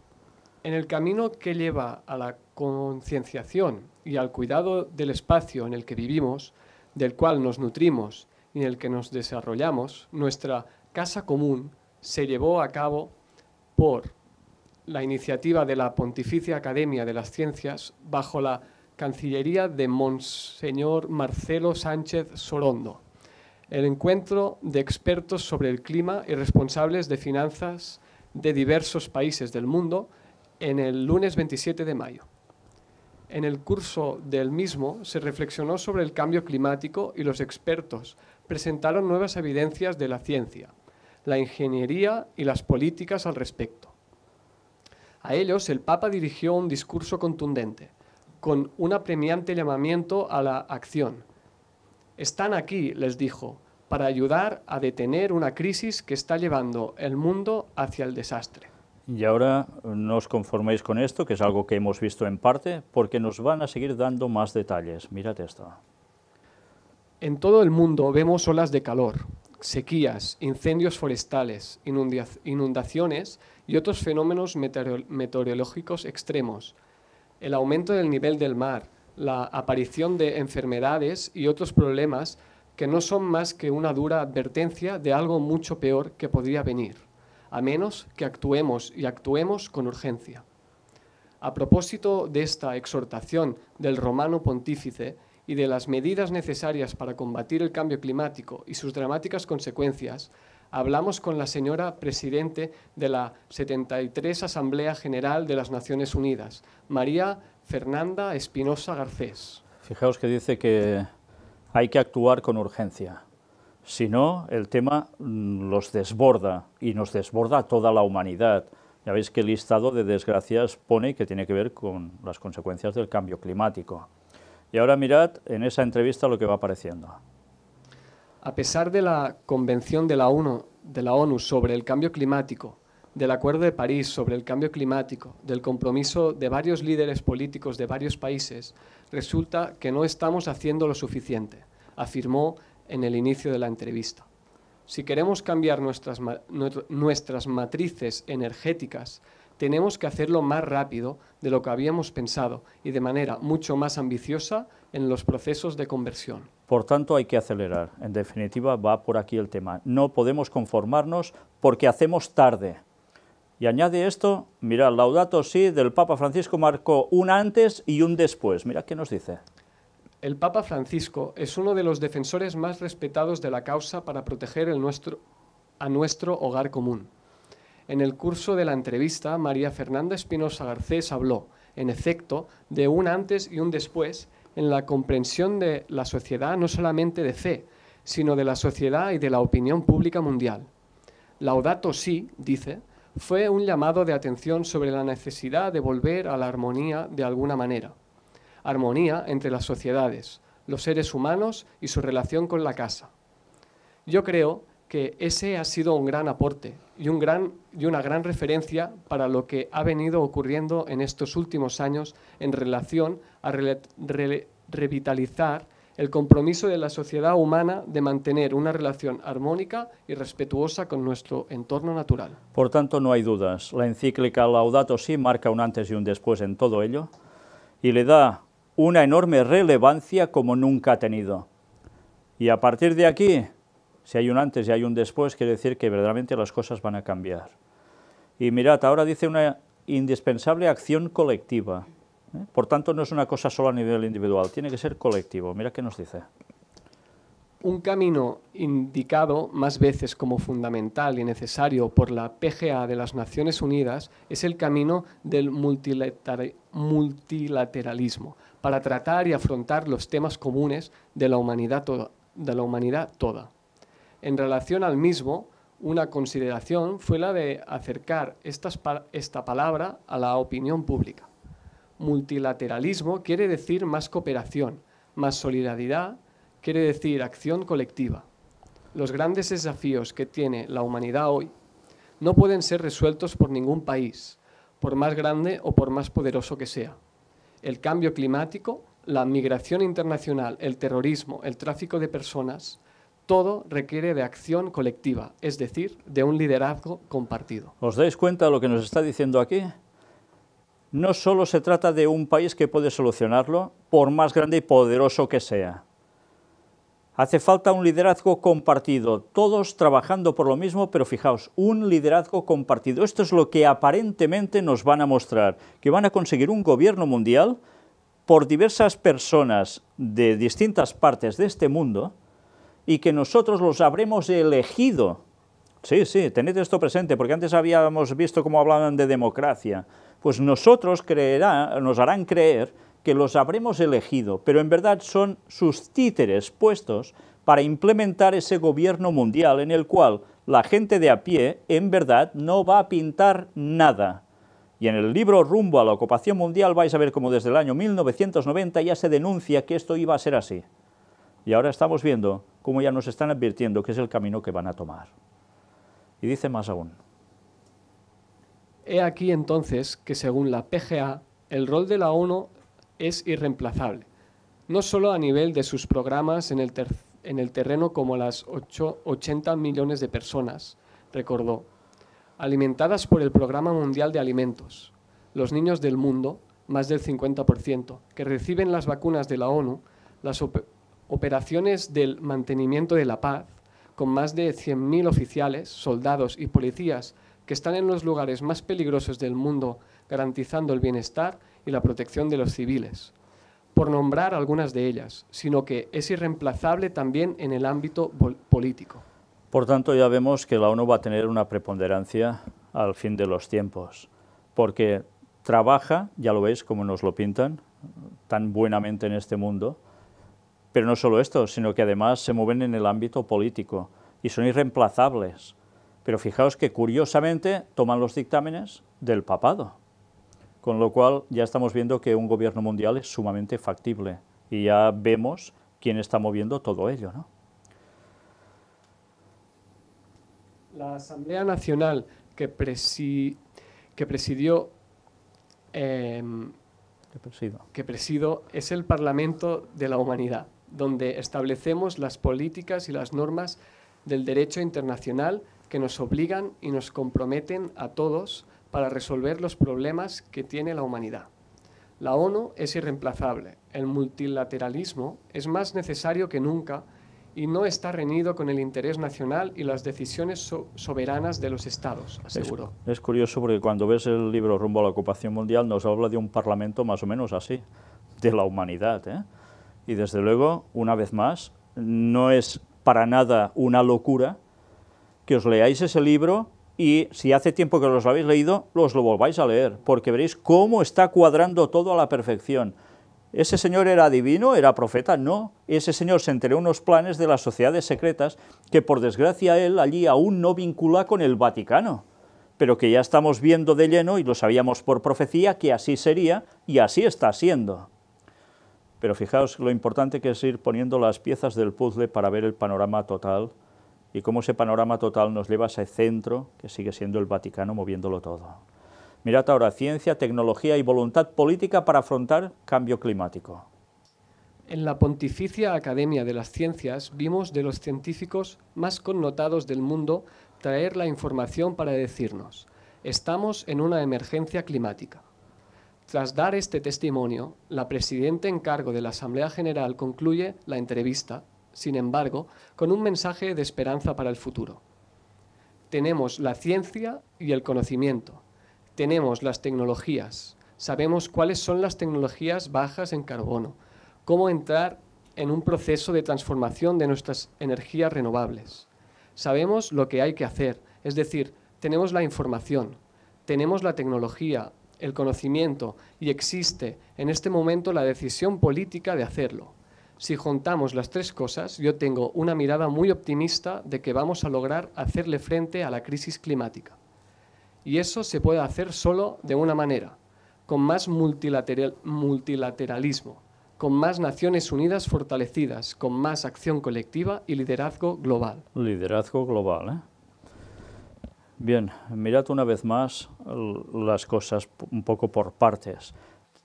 Speaker 2: En el camino que lleva a la concienciación y al cuidado del espacio en el que vivimos, del cual nos nutrimos y en el que nos desarrollamos, nuestra Casa Común se llevó a cabo por la iniciativa de la Pontificia Academia de las Ciencias bajo la Cancillería de Monseñor Marcelo Sánchez Sorondo. El encuentro de expertos sobre el clima y responsables de finanzas de diversos países del mundo en el lunes 27 de mayo. En el curso del mismo se reflexionó sobre el cambio climático y los expertos presentaron nuevas evidencias de la ciencia, la ingeniería y las políticas al respecto. A ellos el Papa dirigió un discurso contundente, con un apremiante llamamiento a la acción. Están aquí, les dijo, para ayudar a detener una crisis que está llevando el mundo hacia el desastre.
Speaker 1: Y ahora no os conforméis con esto, que es algo que hemos visto en parte, porque nos van a seguir dando más detalles. Mírate esto.
Speaker 2: En todo el mundo vemos olas de calor, sequías, incendios forestales, inundaciones y otros fenómenos meteorológicos extremos, el aumento del nivel del mar, la aparición de enfermedades y otros problemas que no son más que una dura advertencia de algo mucho peor que podría venir, a menos que actuemos y actuemos con urgencia. A propósito de esta exhortación del romano pontífice, y de las medidas necesarias para combatir el cambio climático y sus dramáticas consecuencias, hablamos con la señora Presidente de la 73 Asamblea General de las Naciones Unidas, María Fernanda Espinosa Garcés.
Speaker 1: Fijaos que dice que hay que actuar con urgencia, si no el tema mm, los desborda y nos desborda a toda la humanidad. Ya veis que el listado de desgracias pone que tiene que ver con las consecuencias del cambio climático. Y ahora mirad en esa entrevista lo que va apareciendo.
Speaker 2: A pesar de la Convención de la, ONU, de sobre el cambio climático, del Acuerdo de París sobre el cambio climático, del compromiso de varios líderes políticos de varios países, resulta que no estamos haciendo lo suficiente, afirmó en el inicio de la entrevista. Si queremos cambiar nuestras, nuestras matrices energéticas, tenemos que hacerlo más rápido de lo que habíamos pensado y de manera mucho más ambiciosa en los procesos de conversión.
Speaker 1: Por tanto, hay que acelerar. En definitiva, va por aquí el tema. No podemos conformarnos porque hacemos tarde. Y añade esto, mira, Laudato Si del Papa Francisco marcó un antes y un después. Mira qué nos dice.
Speaker 2: El Papa Francisco es uno de los defensores más respetados de la causa para proteger a nuestro hogar común. En el curso de la entrevista, María Fernanda Espinosa Garcés habló, en efecto, de un antes y un después en la comprensión de la sociedad no solamente de fe, sino de la sociedad y de la opinión pública mundial. Laudato Si, dice, fue un llamado de atención sobre la necesidad de volver a la armonía de alguna manera. Armonía entre las sociedades, los seres humanos y su relación con la casa. Yo creo que ese ha sido un gran aporte y, un gran, y una gran referencia para lo que ha venido ocurriendo en estos últimos años en relación a revitalizar el compromiso de la sociedad humana de mantener una relación armónica y respetuosa con nuestro entorno natural.
Speaker 1: Por tanto, no hay dudas. La encíclica Laudato Si marca un antes y un después en todo ello y le da una enorme relevancia como nunca ha tenido. Y a partir de aquí, si hay un antes y hay un después, quiere decir que verdaderamente las cosas van a cambiar. Y mirad, ahora dice una indispensable acción colectiva. ¿eh? Por tanto, no es una cosa solo a nivel individual, tiene que ser colectivo. Mira qué nos dice.
Speaker 2: Un camino indicado más veces como fundamental y necesario por la PGA de las Naciones Unidas es el camino del multilateralismo para tratar y afrontar los temas comunes de de la humanidad toda. En relación al mismo, una consideración fue la de acercar esta, palabra a la opinión pública. Multilateralismo quiere decir más cooperación, más solidaridad, quiere decir acción colectiva. Los grandes desafíos que tiene la humanidad hoy no pueden ser resueltos por ningún país, por más grande o por más poderoso que sea. El cambio climático, la migración internacional, el terrorismo, el tráfico de personas, todo requiere de acción colectiva, es decir, de un liderazgo compartido. ¿Os dais cuenta de lo que nos está diciendo
Speaker 1: aquí? No solo se trata de un país que puede solucionarlo, por más grande y poderoso que sea. Hace falta un liderazgo compartido, todos trabajando por lo mismo, pero fijaos, un liderazgo compartido. Esto es lo que aparentemente nos van a mostrar, que van a conseguir un gobierno mundial por diversas personas de distintas partes de este mundo, y que nosotros los habremos elegido. Sí, sí, tened esto presente, porque antes habíamos visto cómo hablaban de democracia. Pues nosotros creerá, nos harán creer que los habremos elegido, pero en verdad son sus títeres puestos para implementar ese gobierno mundial en el cual la gente de a pie en verdad no va a pintar nada. Y en el libro Rumbo a la ocupación mundial vais a ver cómo desde el año 1990 ya se denuncia que esto iba a ser así. Y ahora estamos viendo cómo ya nos están advirtiendo que es el camino que van a tomar. Y dice más aún.
Speaker 2: He aquí entonces que según la PGA, el rol de la ONU es irreemplazable, no solo a nivel de sus programas en el, en el terreno como las 8, 80 millones de personas, recordó, alimentadas por el Programa Mundial de Alimentos, los niños del mundo, más del 50%, que reciben las vacunas de la ONU, las, operaciones del mantenimiento de la paz, con más de 100.000 oficiales, soldados y policías que están en los lugares más peligrosos del mundo garantizando el bienestar y la protección de los civiles, por nombrar algunas de ellas, sino que es irreemplazable también en el ámbito político.
Speaker 1: Por tanto, ya vemos que la ONU va a tener una preponderancia al fin de los tiempos, porque trabaja, ya lo veis como nos lo pintan, tan buenamente en este mundo, pero no solo esto, sino que además se mueven en el ámbito político y son irreemplazables. Pero fijaos que curiosamente toman los dictámenes del papado. Con lo cual ya estamos viendo que un gobierno mundial es sumamente factible y ya vemos quién está moviendo todo ello.
Speaker 2: La Asamblea Nacional que, presidió... Em, que presido es el Parlamento de la Humanidad donde establecemos las políticas y las normas del derecho internacional que nos obligan y nos comprometen a todos para resolver los problemas que tiene la humanidad. La ONU es irreemplazable, el multilateralismo es más necesario que nunca y no está reñido con el interés nacional y las decisiones soberanas de los estados, aseguro.
Speaker 1: Es, es, curioso porque cuando ves el libro Rumbo a la ocupación mundial nos habla de un parlamento más o menos así, de la humanidad, ¿eh? Y desde luego, una vez más, no es para nada una locura que os leáis ese libro y si hace tiempo que los habéis leído, los lo volváis a leer, porque veréis cómo está cuadrando todo a la perfección. ¿Ese señor era divino? ¿Era profeta? No. Ese señor se enteró unos planes de las sociedades secretas que, por desgracia, él allí aún no vincula con el Vaticano, pero que ya estamos viendo de lleno y lo sabíamos por profecía que así sería y así está siendo. Pero fijaos lo importante que es ir poniendo las piezas del puzzle para ver el panorama total y cómo ese panorama total nos lleva a ese centro que sigue siendo el Vaticano moviéndolo todo. Mirad ahora, ciencia, tecnología y voluntad política para afrontar cambio climático.
Speaker 2: En la Pontificia Academia de las Ciencias vimos de los científicos más connotados del mundo traer la información para decirnos, estamos en una emergencia climática. Tras dar este testimonio, la presidenta en cargo de la Asamblea General concluye la entrevista, sin embargo, con un mensaje de esperanza para el futuro. Tenemos la ciencia y el conocimiento, tenemos las tecnologías, sabemos cuáles son las tecnologías bajas en carbono, cómo entrar en un proceso de transformación de nuestras energías renovables. Sabemos lo que hay que hacer, es decir, tenemos la información, tenemos la tecnología, el conocimiento y existe en este momento la decisión política de hacerlo. Si juntamos las tres cosas, yo tengo una mirada muy optimista de que vamos a lograr hacerle frente a la crisis climática. Y eso se puede hacer solo de una manera, con más multilateralismo, con más Naciones Unidas fortalecidas, con más acción colectiva y liderazgo global.
Speaker 1: Liderazgo global, ¿eh? Bien, mirad una vez más las cosas un poco por partes.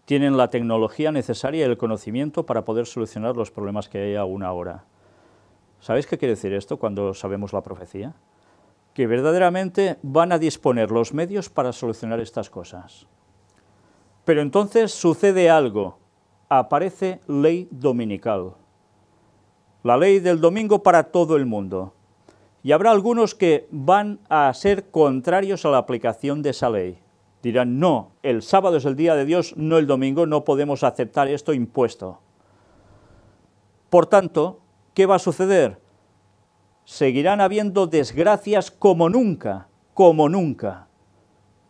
Speaker 1: Tienen la tecnología necesaria y el conocimiento para poder solucionar los problemas que hay aún ahora. ¿Sabéis qué quiere decir esto cuando sabemos la profecía? Que verdaderamente van a disponer los medios para solucionar estas cosas. Pero entonces sucede algo. Aparece ley dominical. La ley del domingo para todo el mundo. Y habrá algunos que van a ser contrarios a la aplicación de esa ley. Dirán, no, el sábado es el día de Dios, no el domingo, no podemos aceptar esto impuesto. Por tanto, ¿qué va a suceder? Seguirán habiendo desgracias como nunca, como nunca.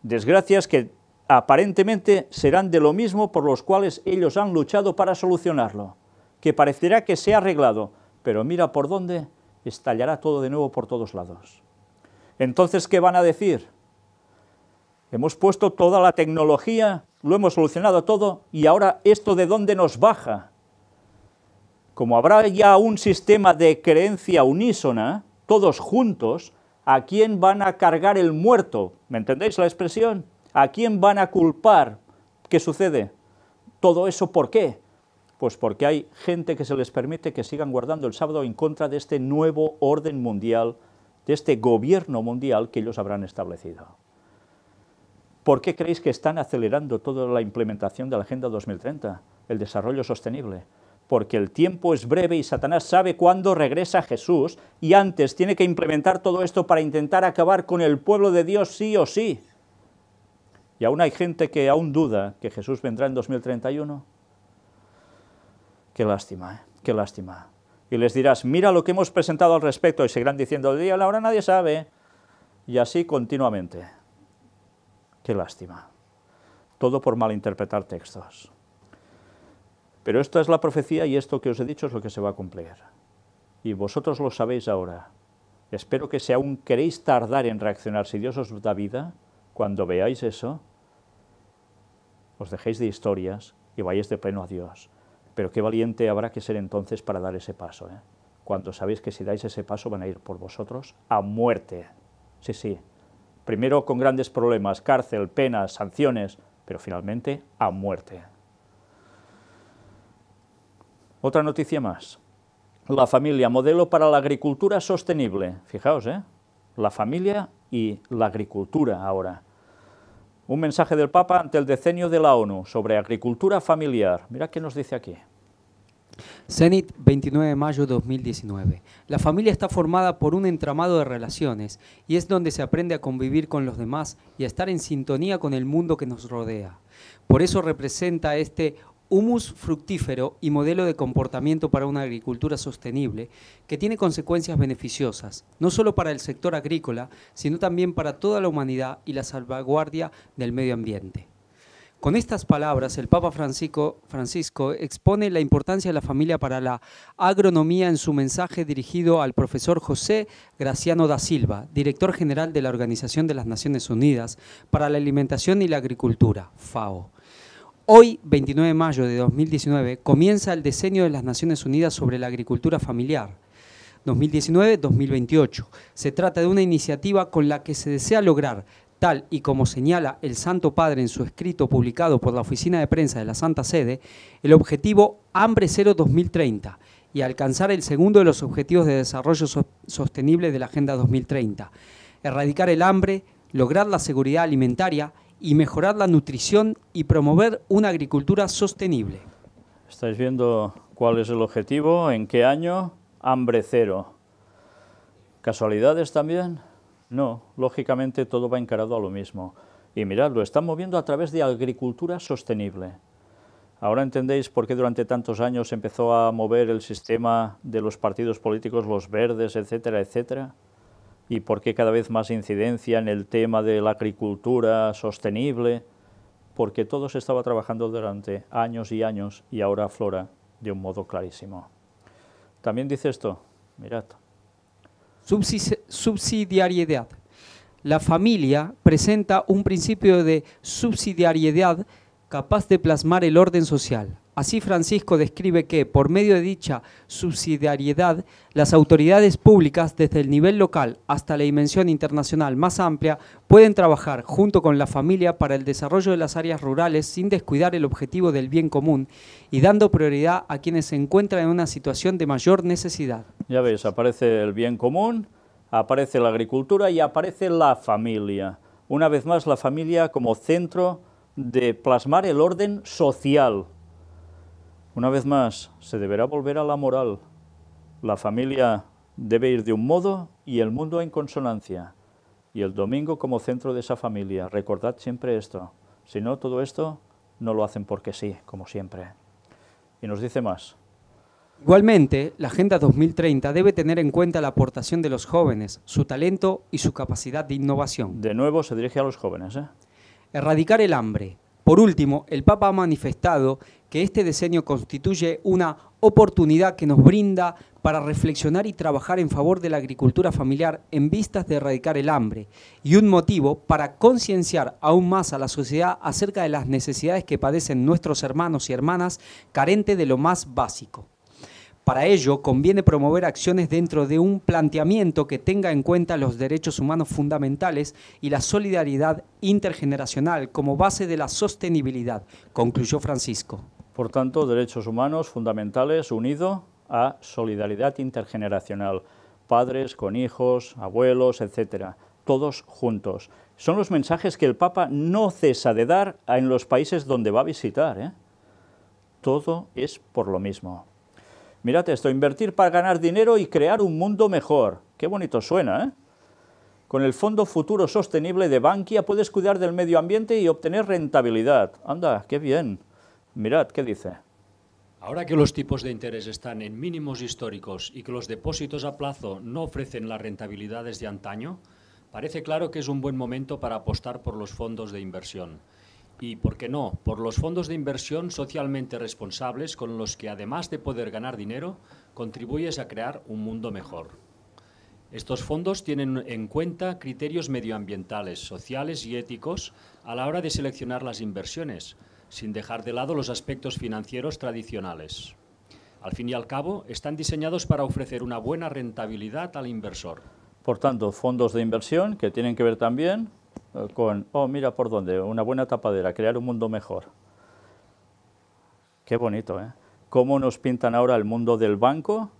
Speaker 1: Desgracias que aparentemente serán de lo mismo por los cuales ellos han luchado para solucionarlo, que parecerá que se ha arreglado, pero mira por dónde estallará todo de nuevo por todos lados. Entonces, ¿qué van a decir? Hemos puesto toda la tecnología, lo hemos solucionado todo, y ahora esto de dónde nos baja. Como habrá ya un sistema de creencia unísona, todos juntos, ¿a quién van a cargar el muerto? ¿Me entendéis la expresión? ¿A quién van a culpar? ¿Qué sucede? Todo eso, ¿por qué? Pues porque hay gente que se les permite que sigan guardando el sábado en contra de este nuevo orden mundial, de este gobierno mundial que ellos habrán establecido. ¿Por qué creéis que están acelerando toda la implementación de la Agenda 2030, el desarrollo sostenible? Porque el tiempo es breve y Satanás sabe cuándo regresa Jesús y antes tiene que implementar todo esto para intentar acabar con el pueblo de Dios sí o sí. Y aún hay gente que aún duda que Jesús vendrá en 2031. Qué lástima, ¿eh? qué lástima. Y les dirás, mira lo que hemos presentado al respecto, y seguirán diciendo, de día la hora nadie sabe, y así continuamente. Qué lástima. Todo por malinterpretar textos. Pero esta es la profecía y esto que os he dicho es lo que se va a cumplir. Y vosotros lo sabéis ahora. Espero que si aún queréis tardar en reaccionar, si Dios os da vida, cuando veáis eso, os dejéis de historias y vayáis de pleno a Dios. Pero qué valiente habrá que ser entonces para dar ese paso. ¿eh? Cuando sabéis que si dais ese paso van a ir por vosotros a muerte. Sí, sí. Primero con grandes problemas, cárcel, penas, sanciones, pero finalmente a muerte. Otra noticia más. La familia, modelo para la agricultura sostenible. Fijaos, ¿eh? La familia y la agricultura ahora. Un mensaje del Papa ante el decenio de la ONU sobre agricultura familiar. Mira qué nos dice aquí.
Speaker 3: CENIT, 29 de mayo de 2019. La familia está formada por un entramado de relaciones y es donde se aprende a convivir con los demás y a estar en sintonía con el mundo que nos rodea. Por eso representa este humus fructífero y modelo de comportamiento para una agricultura sostenible que tiene consecuencias beneficiosas, no solo para el sector agrícola, sino también para toda la humanidad y la salvaguardia del medio ambiente. Con estas palabras, el Papa Francisco, Francisco, expone la importancia de la familia para la agronomía en su mensaje dirigido al profesor José Graciano da Silva, director general de la Organización de las Naciones Unidas para la Alimentación y la Agricultura, FAO. Hoy, 29 de mayo de 2019, comienza el diseño de las Naciones Unidas sobre la agricultura familiar. 2019-2028. Se trata de una iniciativa con la que se desea lograr, tal y como señala el Santo Padre en su escrito publicado por la Oficina de Prensa de la Santa Sede, el objetivo Hambre Cero 2030 y alcanzar el segundo de los objetivos de desarrollo sostenible de la Agenda 2030, erradicar el hambre, lograr la seguridad alimentaria y mejorar la nutrición y promover una agricultura sostenible. Estáis viendo cuál
Speaker 1: es el objetivo, en qué año, hambre cero. ¿Casualidades también? No, lógicamente todo va encarado a lo mismo. Y mirad, lo están moviendo a través de agricultura sostenible. Ahora entendéis por qué durante tantos años empezó a mover el sistema de los partidos políticos, los verdes, etcétera, etcétera y por qué cada vez más incidencia en el tema de la agricultura sostenible, porque todo se estaba trabajando durante años y años y ahora aflora de un modo
Speaker 3: clarísimo. También dice esto, mirad. Subsidiariedad. La familia presenta un principio de subsidiariedad capaz de plasmar el orden social Así Francisco describe que, por medio de dicha subsidiariedad, las autoridades públicas, desde el nivel local hasta la dimensión internacional más amplia, pueden trabajar junto con la familia para el desarrollo de las áreas rurales sin descuidar el objetivo del bien común y dando prioridad a quienes se encuentran en una situación de mayor necesidad.
Speaker 1: Ya ves, aparece el bien común, aparece la agricultura y aparece la familia. Una vez más, la familia como centro de plasmar el orden social una vez más, se deberá volver a la moral. La familia debe ir de un modo y el mundo en consonancia. Y el domingo como centro de esa familia. Recordad siempre esto. Si
Speaker 3: no, todo esto no lo hacen porque sí, como siempre. Y nos dice más. Igualmente, la Agenda 2030 debe tener en cuenta la aportación de los jóvenes, su talento y su capacidad de innovación. De nuevo se dirige a los jóvenes. ¿eh? Erradicar el hambre. Por último, el Papa ha manifestado que este diseño constituye una oportunidad que nos brinda para reflexionar y trabajar en favor de la agricultura familiar en vistas de erradicar el hambre y un motivo para concienciar aún más a la sociedad acerca de las necesidades que padecen nuestros hermanos y hermanas carente de lo más básico. Para ello, conviene promover acciones dentro de un planteamiento que tenga en cuenta los derechos humanos fundamentales y la solidaridad intergeneracional como base de la sostenibilidad, concluyó Francisco. Por tanto, derechos humanos fundamentales
Speaker 1: unido a solidaridad intergeneracional, padres con hijos, abuelos, etcétera, todos juntos. Son los mensajes que el Papa no cesa de dar en los países donde va a visitar. ¿eh? Todo es por lo mismo. Mirad esto, invertir para ganar dinero y crear un mundo mejor. Qué bonito suena, ¿eh? Con el Fondo Futuro Sostenible de Bankia puedes cuidar del medio ambiente y obtener rentabilidad. Anda, qué bien. Mirad qué dice. Ahora que los tipos de interés
Speaker 4: están en mínimos históricos y que los depósitos a plazo no ofrecen las rentabilidades de antaño, parece claro que es un buen momento para apostar por los fondos de inversión. Y, ¿por qué no?, por los fondos de inversión socialmente responsables con los que, además de poder ganar dinero, contribuyes a crear un mundo mejor. Estos fondos tienen en cuenta criterios medioambientales, sociales y éticos a la hora de seleccionar las inversiones, sin dejar de lado los aspectos financieros tradicionales. Al fin y al cabo, están diseñados para ofrecer una buena rentabilidad al inversor.
Speaker 1: Por tanto, fondos de inversión que tienen que ver también eh, con, oh, mira por dónde, una buena tapadera, crear un mundo mejor. Qué bonito, ¿eh? Cómo nos pintan ahora el mundo del banco,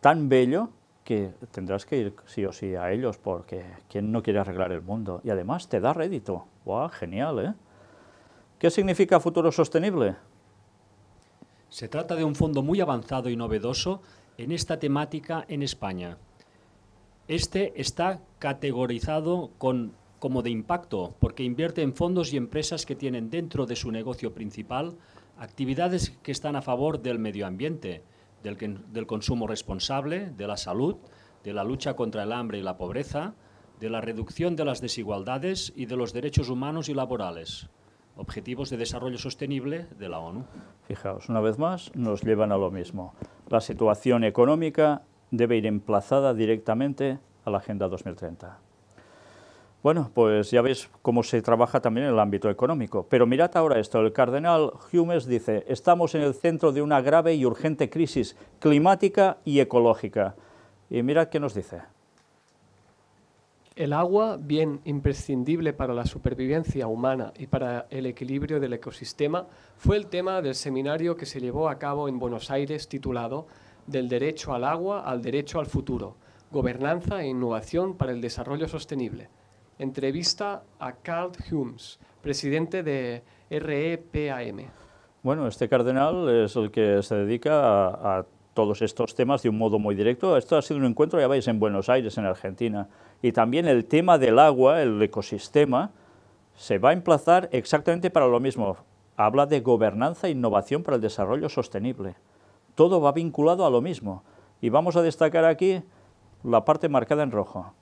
Speaker 1: tan bello que tendrás que ir sí o sí a ellos, porque ¿quién no quiere arreglar el mundo? Y además te da rédito. genial, eh! ¿Qué significa futuro sostenible? Se trata de un fondo muy
Speaker 4: avanzado y novedoso en esta temática en España. Este está categorizado como de impacto porque invierte en fondos y empresas que tienen dentro de su negocio principal actividades que están a favor del medio ambiente, del consumo responsable, de la salud, de la lucha contra el hambre y la pobreza, de la reducción de las desigualdades y de los derechos humanos y laborales.
Speaker 1: Objetivos de Desarrollo Sostenible de la ONU. Fijaos, una vez más nos llevan a lo mismo. La situación económica debe ir emplazada directamente a la Agenda 2030. Bueno, pues ya veis cómo se trabaja también en el ámbito económico. Pero mirad ahora esto, el cardenal Humes dice, estamos en el centro de una grave y urgente crisis climática y ecológica. Y mirad qué nos dice.
Speaker 2: El agua, bien imprescindible para la supervivencia humana y para el equilibrio del ecosistema, fue el tema del seminario que se llevó a cabo en Buenos Aires titulado Del derecho al agua al derecho al futuro, gobernanza e innovación para el desarrollo sostenible. Entrevista a Carl Humes, presidente de REPAM.
Speaker 1: Bueno, este cardenal es el que se dedica a, todos estos temas de un modo muy directo. Esto ha sido un encuentro, ya veis, en Buenos Aires, en Argentina y también el tema del agua, el ecosistema, se va a emplazar exactamente para lo mismo. Habla de gobernanza e innovación para el desarrollo sostenible. Todo va vinculado a lo mismo. Y vamos a destacar aquí la parte marcada en rojo.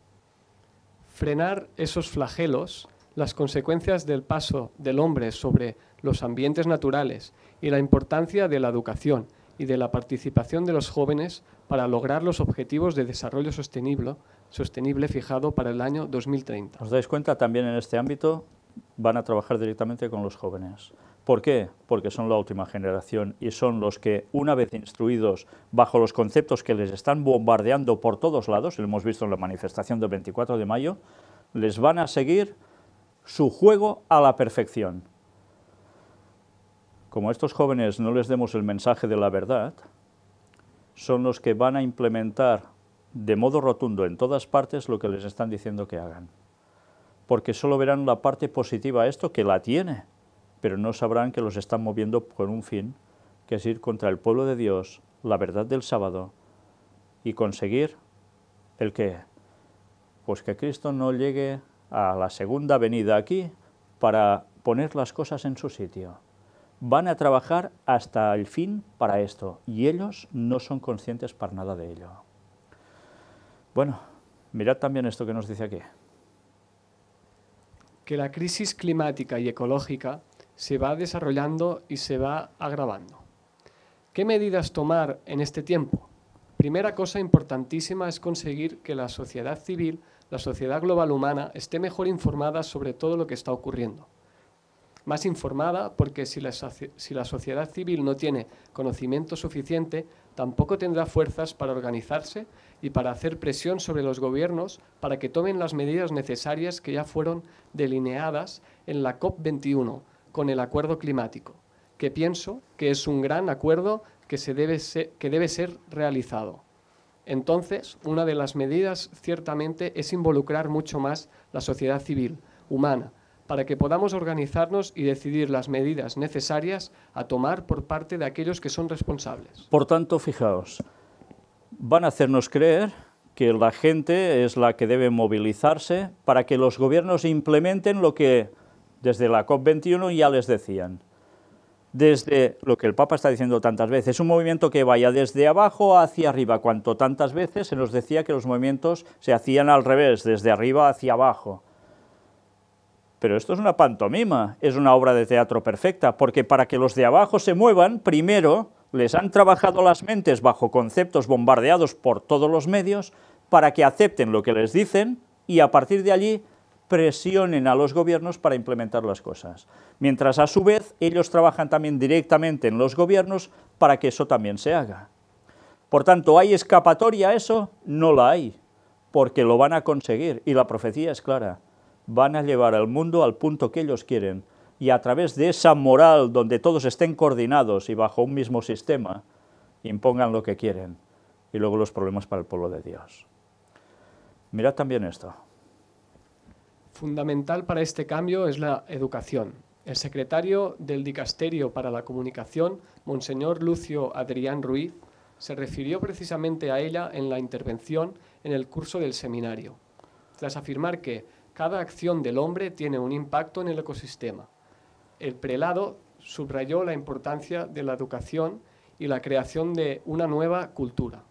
Speaker 2: Frenar esos flagelos, las consecuencias del paso del hombre sobre los ambientes naturales y la importancia de la educación y de la participación de los jóvenes para lograr los objetivos de desarrollo sostenible, sostenible fijado para el año 2030. ¿Os dais cuenta? También en este ámbito van a trabajar directamente
Speaker 1: con los jóvenes. ¿Por qué? Porque son la última generación y son los que, una vez instruidos bajo los conceptos que les están bombardeando por todos lados, lo hemos visto en la manifestación del 24 de mayo, les van a seguir su juego a la perfección como estos jóvenes no les demos el mensaje de la verdad, son los que van a implementar de modo rotundo en todas partes lo que les están diciendo que hagan. Porque solo verán la parte positiva a esto, que la tiene, pero no sabrán que los están moviendo con un fin, que es ir contra el pueblo de Dios, la verdad del sábado, y conseguir el qué. pues que Cristo no llegue a la segunda venida aquí para poner las cosas en su sitio van a trabajar hasta el fin para esto y ellos no son conscientes para nada de ello. Bueno, mirad también
Speaker 2: esto que nos dice aquí. Que la crisis climática y ecológica se va desarrollando y se va agravando. ¿Qué medidas tomar en este tiempo? Primera cosa importantísima es conseguir que la sociedad civil, la sociedad global humana, esté mejor informada sobre todo lo que está ocurriendo más informada, porque si la, sociedad civil no tiene conocimiento suficiente, tampoco tendrá fuerzas para organizarse y para hacer presión sobre los gobiernos para que tomen las medidas necesarias que ya fueron delineadas en la COP21 con el acuerdo climático, que pienso que es un gran acuerdo que, se debe que debe ser realizado. Entonces, una de las medidas ciertamente es involucrar mucho más la sociedad civil, humana, para que podamos organizarnos y decidir las medidas necesarias a tomar por parte de aquellos que son responsables. Por tanto,
Speaker 1: fijaos, van a hacernos creer que la gente es la que debe movilizarse para que los gobiernos implementen lo que desde la COP21 ya les decían. Desde lo que el Papa está diciendo tantas veces, un movimiento que vaya desde abajo hacia arriba, cuanto tantas veces se nos decía que los movimientos se hacían al revés, desde arriba hacia abajo. Pero esto es una pantomima, es una obra de teatro perfecta, porque para que los de abajo se muevan, primero les han trabajado las mentes bajo conceptos bombardeados por todos los medios para que acepten lo que les dicen y a partir de allí presionen a los gobiernos para implementar las cosas. Mientras a su vez ellos trabajan también directamente en los gobiernos para que eso también se haga. Por tanto, ¿hay escapatoria a eso? No la hay, porque lo van a conseguir y la profecía es clara van a llevar al mundo al punto que ellos quieren y a través de esa moral donde todos estén coordinados y bajo un mismo sistema, impongan lo que quieren y luego los problemas para el pueblo de Dios. Mirad también
Speaker 2: esto. Fundamental para este cambio es la educación. El secretario del Dicasterio para la Comunicación, Monseñor Lucio Adrián Ruiz, se refirió precisamente a ella en la intervención en el curso del seminario, tras afirmar que cada acción del hombre tiene un impacto en el ecosistema. El prelado subrayó la importancia de la educación y la creación de una nueva cultura,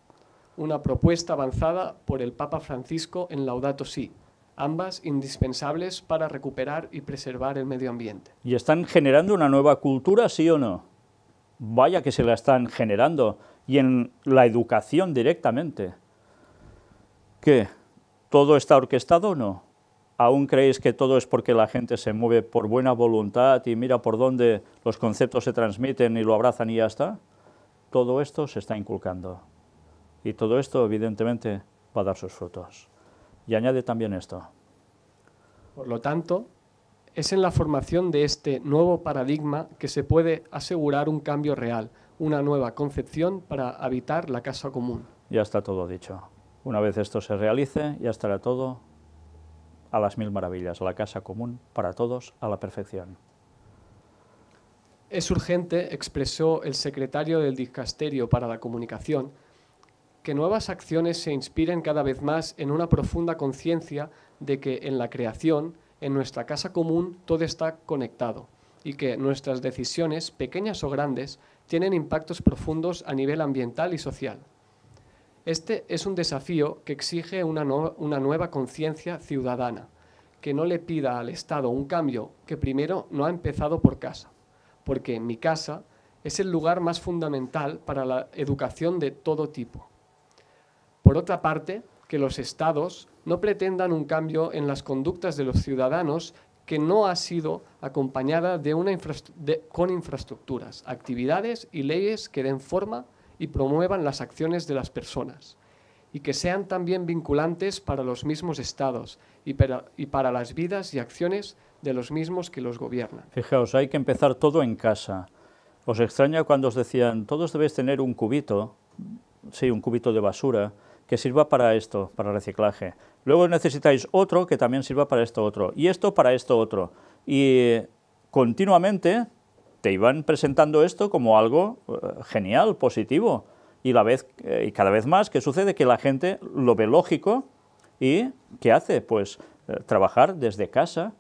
Speaker 2: una propuesta avanzada por el Papa Francisco en Laudato Si, ambas indispensables para recuperar y preservar el medio ambiente.
Speaker 1: ¿Y están generando una nueva cultura, sí o no? Vaya que se la están generando, y en la educación directamente. ¿Qué? ¿Todo está orquestado o no? aún creéis que todo es porque la gente se mueve por buena voluntad y mira por dónde los conceptos se transmiten y lo abrazan y ya está, todo esto se está inculcando. Y todo esto, evidentemente, va a dar sus frutos. Y añade
Speaker 2: también esto. Por lo tanto, es en la formación de este nuevo paradigma que se puede asegurar un cambio real, una nueva concepción para habitar la casa común.
Speaker 1: Ya está todo dicho. Una vez esto se realice, ya estará todo a las mil maravillas, la casa común para todos a la perfección.
Speaker 2: Es urgente, expresó el secretario del Dicasterio para la Comunicación, que nuevas acciones se inspiren cada vez más en una profunda conciencia de que en la creación, en nuestra casa común, todo está conectado y que nuestras decisiones, pequeñas o grandes, tienen impactos profundos a nivel ambiental y social. Este es un desafío que exige una, nueva conciencia ciudadana, que no le pida al Estado un cambio que primero no ha empezado por casa, porque mi casa es el lugar más fundamental para la educación de todo tipo. Por otra parte, que los Estados no pretendan un cambio en las conductas de los ciudadanos que no ha sido acompañada de con infraestructuras, actividades y leyes que den forma y promuevan las acciones de las personas, y que sean también vinculantes para los mismos estados y para, las vidas y acciones de los mismos que los gobiernan. Fijaos,
Speaker 1: hay que empezar todo en casa. Os extraña cuando os decían, todos debéis tener un cubito, sí, un cubito de basura, que sirva para esto, para reciclaje. Luego necesitáis otro que también sirva para esto otro, y esto para esto otro. Y continuamente te iban presentando esto como algo eh, genial, positivo. Eh, y, cada vez más, que sucede? Que la gente lo ve lógico y ¿qué hace? Pues eh, trabajar desde casa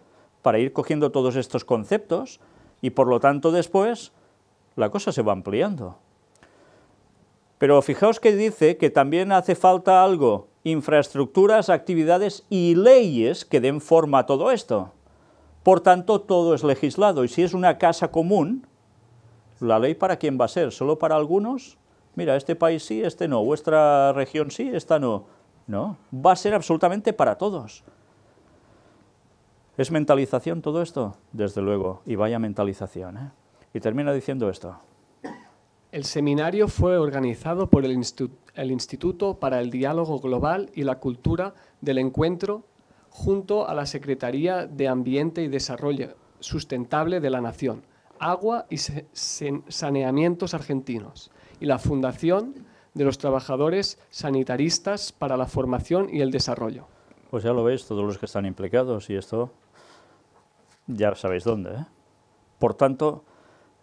Speaker 1: para ir cogiendo todos estos conceptos y por lo tanto después la cosa se va ampliando. Pero fijaos que dice que también hace falta algo, infraestructuras, actividades y leyes que den forma a todo esto. Por tanto, todo es legislado. Y si es una casa común, ¿la ley para quién va a ser? ¿Solo para algunos? Mira, este país sí, este no. Vuestra región sí, esta no. No, va a ser absolutamente para todos. ¿Es mentalización todo esto? Desde luego, y vaya mentalización. ¿eh?
Speaker 2: Y termina diciendo esto. El seminario fue organizado por el, Instituto para el Diálogo Global y la Cultura del Encuentro junto a la Secretaría de Ambiente y Desarrollo Sustentable de la Nación, Agua y Saneamientos Argentinos y la Fundación de los Trabajadores Sanitaristas para la Formación y el Desarrollo. Pues ya
Speaker 1: lo veis, todos los que están implicados y esto ya sabéis dónde. ¿eh? Por tanto,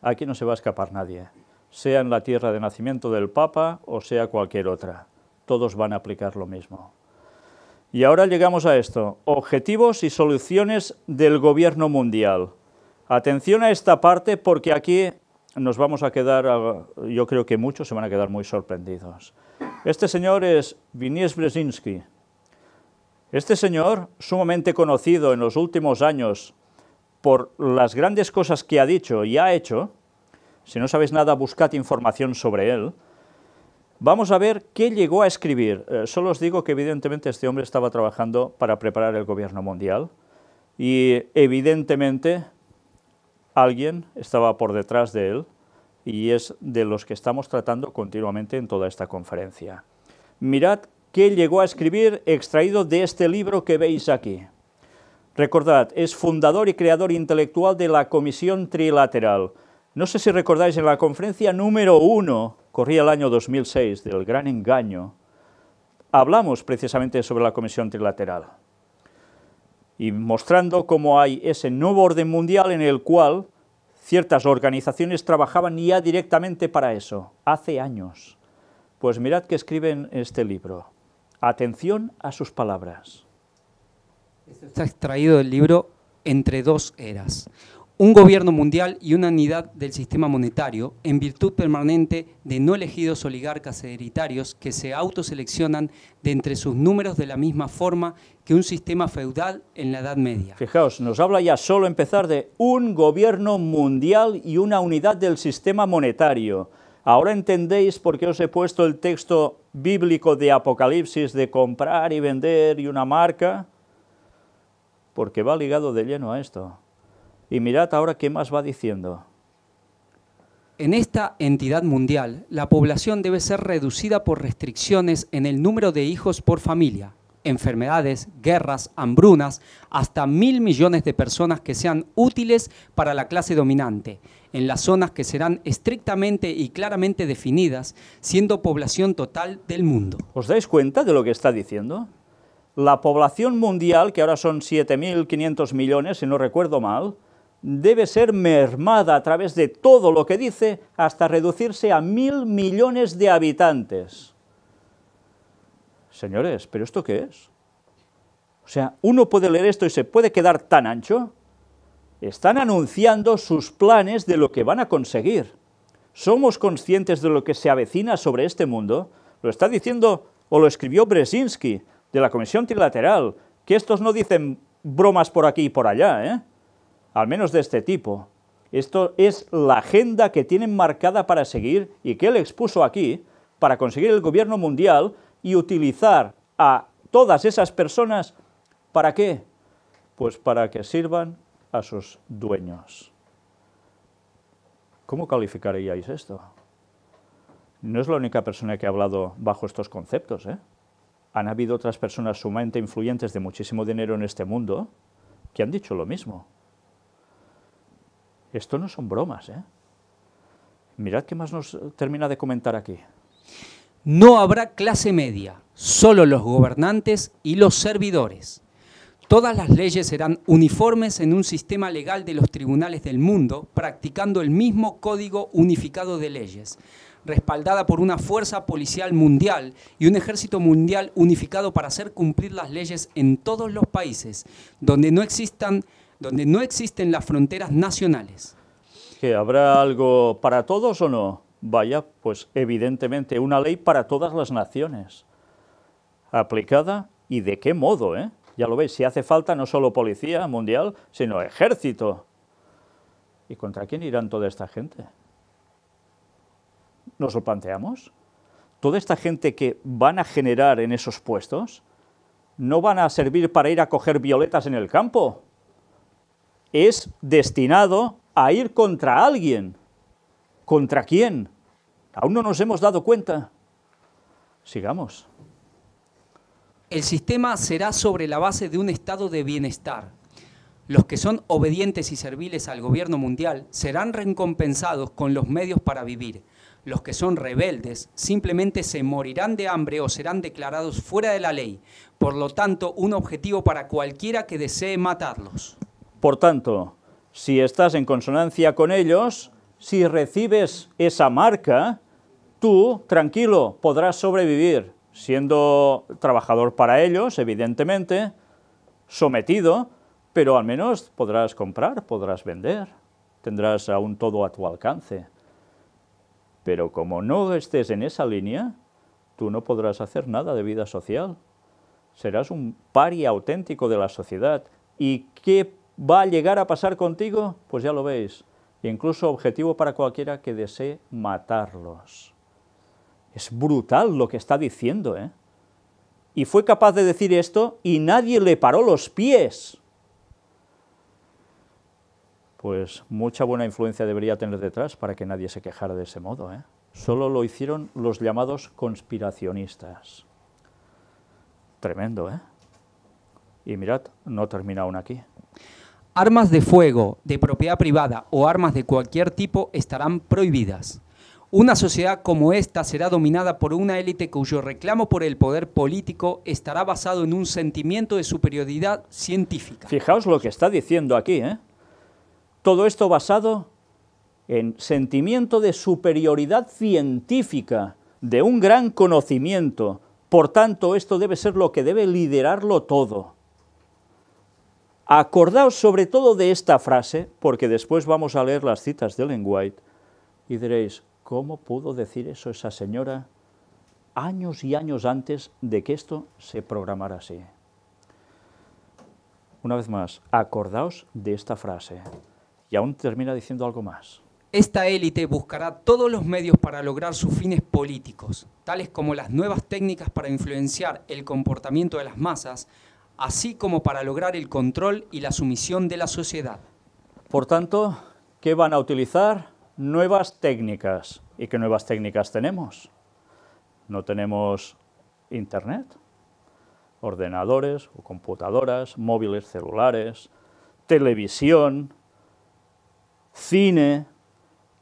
Speaker 1: aquí no se va a escapar nadie, sea en la tierra de nacimiento del Papa o sea cualquier otra. Todos van a aplicar lo mismo. Y ahora llegamos a esto, objetivos y soluciones del gobierno mundial. Atención a esta parte porque aquí nos vamos a quedar, ah, yo creo que muchos se van a quedar muy sorprendidos. Este señor es Vinies Brzezinski. Este señor, sumamente conocido en los últimos años por las grandes cosas que ha dicho y ha hecho, si no sabéis nada, buscad información sobre él, Vamos a ver qué llegó a escribir. Eh, solo os digo que evidentemente este hombre estaba trabajando para preparar el gobierno mundial y evidentemente alguien estaba por detrás de él y es de los que estamos tratando continuamente en toda esta conferencia. Mirad qué llegó a escribir extraído de este libro que veis aquí. Recordad, es fundador y creador intelectual de la Comisión Trilateral, no sé si recordáis, en la conferencia número uno, corría el año 2006, del gran engaño, hablamos precisamente sobre la Comisión Trilateral y mostrando cómo hay ese nuevo orden mundial en el cual ciertas organizaciones trabajaban ya directamente para eso, hace años. Pues mirad que escriben este libro. Atención a sus palabras.
Speaker 3: está extraído del libro Entre dos eras un gobierno mundial y una unidad del sistema monetario en virtud permanente de no elegidos oligarcas hereditarios que se autoseleccionan de entre sus números de la misma forma que un sistema feudal en la Edad Media. Fijaos, nos habla ya solo empezar de un gobierno
Speaker 1: mundial y una unidad del sistema monetario. Ahora entendéis por qué os he puesto el texto bíblico de Apocalipsis de comprar y vender y una marca, porque va ligado de lleno a esto. Y mirad ahora qué más va
Speaker 3: diciendo. En esta entidad mundial, la población debe ser reducida por restricciones en el número de hijos por familia, enfermedades, guerras, hambrunas, hasta mil millones de personas que sean útiles para la clase dominante, en las zonas que serán estrictamente y claramente definidas, siendo población total del mundo. ¿Os dais cuenta de lo que está diciendo? La población
Speaker 1: mundial, que ahora son 7.500 millones, si no recuerdo mal, debe ser mermada a través de todo lo que dice hasta reducirse a mil millones de habitantes. Señores, ¿pero esto qué es? O sea, uno puede leer esto y se puede quedar tan ancho. Están anunciando sus planes de lo que van a conseguir. ¿Somos conscientes de lo que se avecina sobre este mundo? Lo está diciendo o lo escribió Bresinski de la Comisión Trilateral, que estos no dicen bromas por aquí y por allá, ¿eh? al menos de este tipo, esto es la agenda que tienen marcada para seguir y que él expuso aquí para conseguir el gobierno mundial y utilizar a todas esas personas para qué? Pues para que sirvan a sus dueños. ¿Cómo calificaríais esto? No es la única persona que ha hablado bajo estos conceptos. ¿eh? Han habido otras personas sumamente influyentes de muchísimo dinero en este mundo que han dicho lo mismo. Esto
Speaker 3: no son bromas, ¿eh? Mirad qué más nos termina de comentar aquí. No habrá clase media, solo los gobernantes y los servidores. Todas las leyes serán uniformes en un sistema legal de los tribunales del mundo, practicando el mismo código unificado de leyes, respaldada por una fuerza policial mundial y un ejército mundial unificado para hacer cumplir las leyes en todos los países, donde no existan donde no existen las fronteras nacionales.
Speaker 1: ¿Que habrá algo para todos o no? Vaya, pues evidentemente una ley para todas las naciones. Aplicada y de qué modo, ¿eh? Ya lo veis, si hace falta no solo policía mundial, sino ejército. ¿Y contra quién irán toda esta gente? ¿Nos lo planteamos? ¿Toda esta gente que van a generar en esos puestos no van a servir para ir a coger violetas en el campo? es destinado a ir contra alguien. ¿Contra quién? Aún no nos hemos dado cuenta. Sigamos.
Speaker 3: El sistema será sobre la base de un estado de bienestar. Los que son obedientes y serviles al gobierno mundial serán recompensados con los medios para vivir. Los que son rebeldes simplemente se morirán de hambre o serán declarados fuera de la ley. Por lo tanto, un objetivo para cualquiera que desee matarlos.
Speaker 1: Por tanto, si estás en consonancia con ellos, si recibes esa marca, tú, tranquilo, podrás sobrevivir, siendo trabajador para ellos, evidentemente, sometido, pero al menos podrás comprar, podrás vender, tendrás aún todo a tu alcance. Pero como no estés en esa línea, tú no podrás hacer nada de vida social. Serás un pari auténtico de la sociedad. ¿Y qué va a llegar a pasar contigo, pues ya lo veis, incluso objetivo para cualquiera que desee matarlos. Es brutal lo que está diciendo, ¿eh? Y fue capaz de decir esto y nadie le paró los pies. Pues mucha buena influencia debería tener detrás para que nadie se quejara de ese modo, ¿eh? Solo lo hicieron los llamados conspiracionistas. Tremendo, ¿eh? Y
Speaker 3: mirad, no termina aún aquí. Armas de fuego de propiedad privada o armas de cualquier tipo estarán prohibidas. Una sociedad como esta será dominada por una élite cuyo reclamo por el poder político estará basado en un sentimiento de superioridad científica. Fijaos lo que está diciendo aquí, ¿eh? Todo esto basado
Speaker 1: en sentimiento de superioridad científica, de un gran conocimiento. Por tanto, esto debe ser lo que debe liderarlo todo. Acordaos sobre todo de esta frase, porque después vamos a leer las citas de Ellen White y diréis, ¿cómo pudo decir eso esa señora años y años antes de que esto se programara así? Una vez más, acordaos de esta frase. Y aún termina diciendo algo
Speaker 3: más. Esta élite buscará todos los medios para lograr sus fines políticos, tales como las nuevas técnicas para influenciar el comportamiento de las masas, así como para lograr el control y la sumisión de la sociedad.
Speaker 1: Por tanto, ¿qué van a utilizar? Nuevas técnicas. ¿Y qué nuevas técnicas tenemos? No tenemos Internet, ordenadores o computadoras, móviles celulares, televisión, cine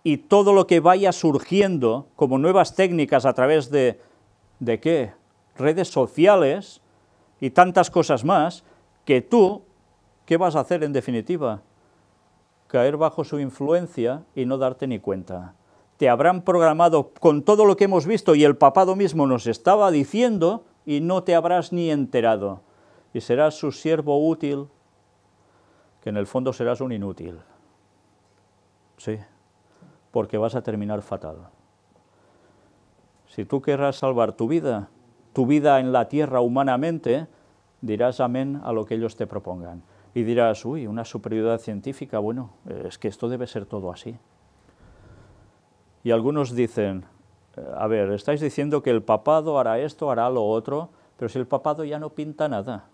Speaker 1: y todo lo que vaya surgiendo como nuevas técnicas a través de, ¿de qué? Redes sociales, y tantas cosas más, que tú, ¿qué vas a hacer en definitiva? Caer bajo su influencia y no darte ni cuenta. Te habrán programado con todo lo que hemos visto y el papado mismo nos estaba diciendo y no te habrás ni enterado. Y serás su siervo útil, que en el fondo serás un inútil. Sí, porque vas a terminar fatal. Si tú querrás salvar tu vida, tu vida en la tierra humanamente, dirás amén a lo que ellos te propongan. Y dirás, uy, una superioridad científica, bueno, es que esto debe ser todo así. Y algunos dicen, a ver, estáis diciendo que el papado hará esto, hará lo otro, pero si el papado ya no pinta nada.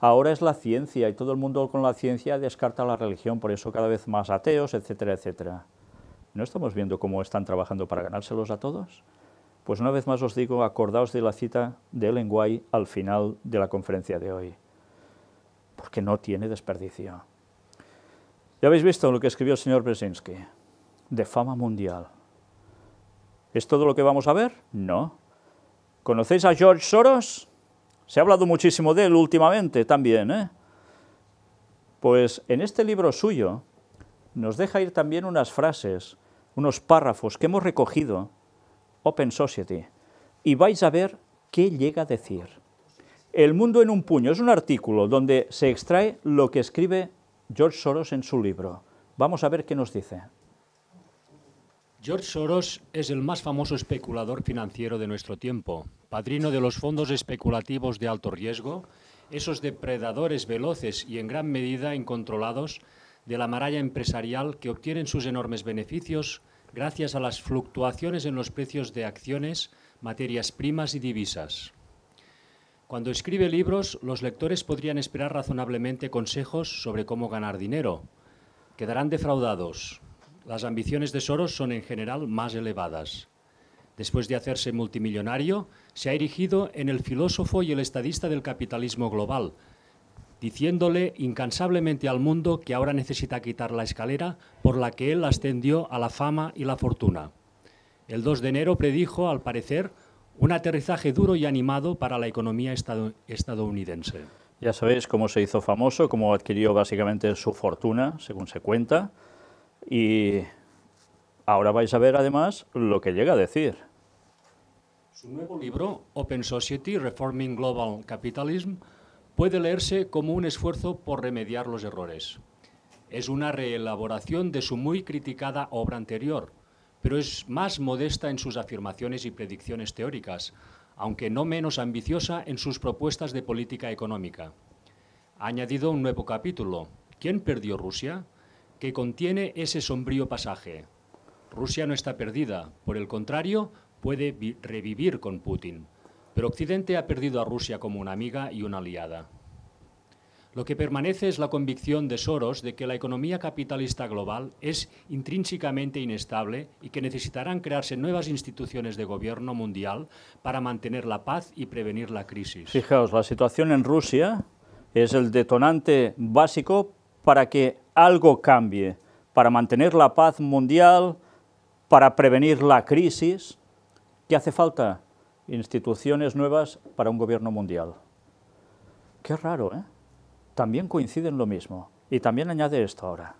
Speaker 1: Ahora es la ciencia y todo el mundo con la ciencia descarta la religión, por eso cada vez más ateos, etcétera, etcétera. ¿No estamos viendo cómo están trabajando para ganárselos a todos? Pues una vez más os digo, acordaos de la cita de Ellen White al final de la conferencia de hoy, porque no tiene desperdicio. Ya habéis visto lo que escribió el señor Brzezinski, de fama mundial. ¿Es todo lo que vamos a ver? No. ¿Conocéis a George Soros? Se ha hablado muchísimo de él últimamente también, ¿eh? Pues en este libro suyo nos deja ir también unas frases, unos párrafos que hemos recogido Open Society, y vais a ver qué llega a decir. El mundo en un puño es un artículo donde se extrae lo que escribe George Soros en su libro. Vamos a ver qué nos dice.
Speaker 4: George Soros es el más famoso especulador financiero de nuestro tiempo, padrino de los fondos especulativos de alto riesgo, esos depredadores veloces y en gran medida incontrolados de la maralla empresarial que obtienen sus enormes beneficios gracias a las fluctuaciones en los precios de acciones, materias primas y divisas. Cuando escribe libros, los lectores podrían esperar razonablemente consejos sobre cómo ganar dinero. Quedarán defraudados. Las ambiciones de Soros son en general más elevadas. Después de hacerse multimillonario, se ha erigido en el filósofo y el estadista del capitalismo global, diciéndole incansablemente al mundo que ahora necesita quitar la escalera por la que él ascendió a la fama y la fortuna. El 2 de enero predijo, al parecer, un aterrizaje duro y animado para la economía estadounidense.
Speaker 1: Ya sabéis cómo se hizo famoso, cómo adquirió básicamente su fortuna, según se cuenta, y ahora vais a ver además lo que llega a decir. Su
Speaker 4: nuevo libro, Open Society, Reforming Global Capitalism, puede leerse como un esfuerzo por remediar los errores. Es una reelaboración de su muy criticada obra anterior, pero es más modesta en sus afirmaciones y predicciones teóricas, aunque no menos ambiciosa en sus propuestas de política económica. Ha añadido un nuevo capítulo, ¿Quién perdió Rusia?, que contiene ese sombrío pasaje. Rusia no está perdida, por el contrario, puede revivir con Putin. Pero Occidente ha perdido a Rusia como una amiga y una aliada. Lo que permanece es la convicción de Soros de que la economía capitalista global es intrínsecamente inestable y que necesitarán crearse nuevas instituciones de gobierno mundial
Speaker 1: para mantener la paz y prevenir la crisis. Fijaos, la situación en Rusia es el detonante básico para que algo cambie, para mantener la paz mundial, para prevenir la crisis. ¿Qué hace falta? instituciones nuevas para un gobierno mundial. Qué raro, ¿eh? También coinciden lo mismo. Y también añade esto ahora.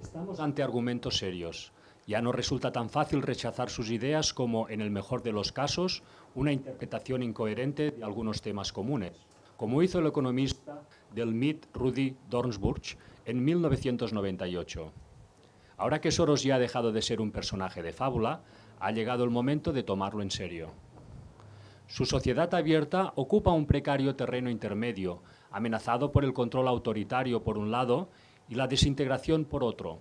Speaker 4: Estamos ante argumentos serios. Ya no resulta tan fácil rechazar sus ideas como, en el mejor de los casos, una interpretación incoherente de algunos temas comunes, como hizo el economista del MIT Rudy Dornsburg en 1998. Ahora que Soros ya ha dejado de ser un personaje de fábula, ha llegado el momento de tomarlo en serio. Su sociedad abierta ocupa un precario terreno intermedio, amenazado por el control autoritario por un lado y la desintegración por otro.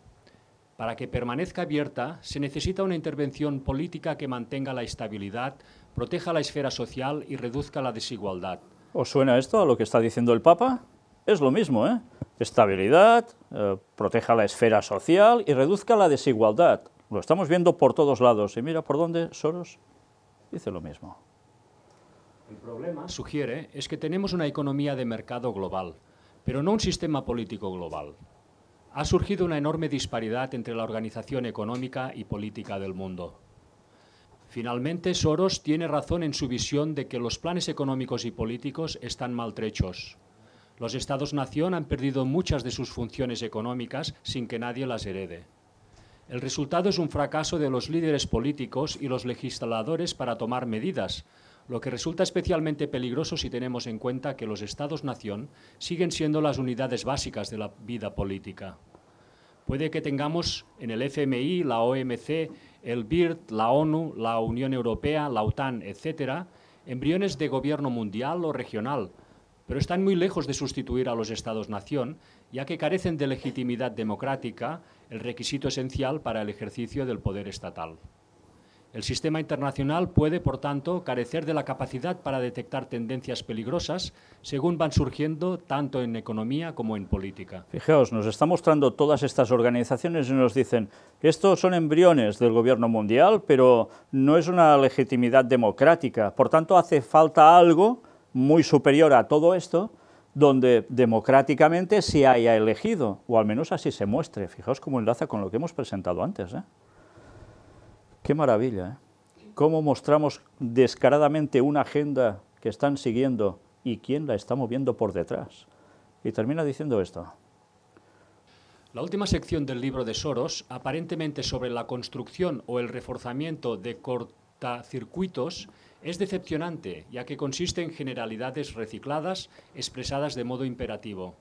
Speaker 4: Para que permanezca abierta, se necesita una intervención política que mantenga la estabilidad, proteja la esfera social y reduzca la desigualdad.
Speaker 1: ¿Os suena esto a lo que está diciendo el Papa? Es lo mismo, ¿eh? Estabilidad, eh, proteja la esfera social y reduzca la desigualdad. Lo estamos viendo por todos lados. Y mira por dónde Soros dice lo mismo.
Speaker 4: El problema, sugiere, es que tenemos una economía de mercado global, pero no un sistema político global. Ha surgido una enorme disparidad entre la organización económica y política del mundo. Finalmente, Soros tiene razón en su visión de que los planes económicos y políticos están maltrechos. Los Estados-nación han perdido muchas de sus funciones económicas sin que nadie las herede. El resultado es un fracaso de los líderes políticos y los legisladores para tomar medidas, lo que resulta especialmente peligroso si tenemos en cuenta que los Estados-nación siguen siendo las unidades básicas de la vida política. Puede que tengamos en el FMI, la OMC, el BIRT, la ONU, la Unión Europea, la OTAN, etc., embriones de gobierno mundial o regional, pero están muy lejos de sustituir a los Estados-nación, ya que carecen de legitimidad democrática, el requisito esencial para el ejercicio del poder estatal. El sistema internacional puede, por tanto, carecer de la capacidad para detectar tendencias peligrosas según van surgiendo tanto en economía como en política.
Speaker 1: Fijaos, nos está mostrando todas estas organizaciones y nos dicen, estos son embriones del gobierno mundial, pero no es una legitimidad democrática. Por tanto, hace falta algo muy superior a todo esto donde democráticamente se haya elegido, o al menos así se muestre. Fijaos cómo enlaza con lo que hemos presentado antes. ¿eh? Qué maravilla, ¿eh? Cómo mostramos descaradamente una agenda que están siguiendo y quién la está moviendo por detrás. Y termina diciendo esto.
Speaker 4: La última sección del libro de Soros, aparentemente sobre la construcción o el reforzamiento de cortacircuitos, es decepcionante, ya que consiste en generalidades recicladas expresadas de modo imperativo.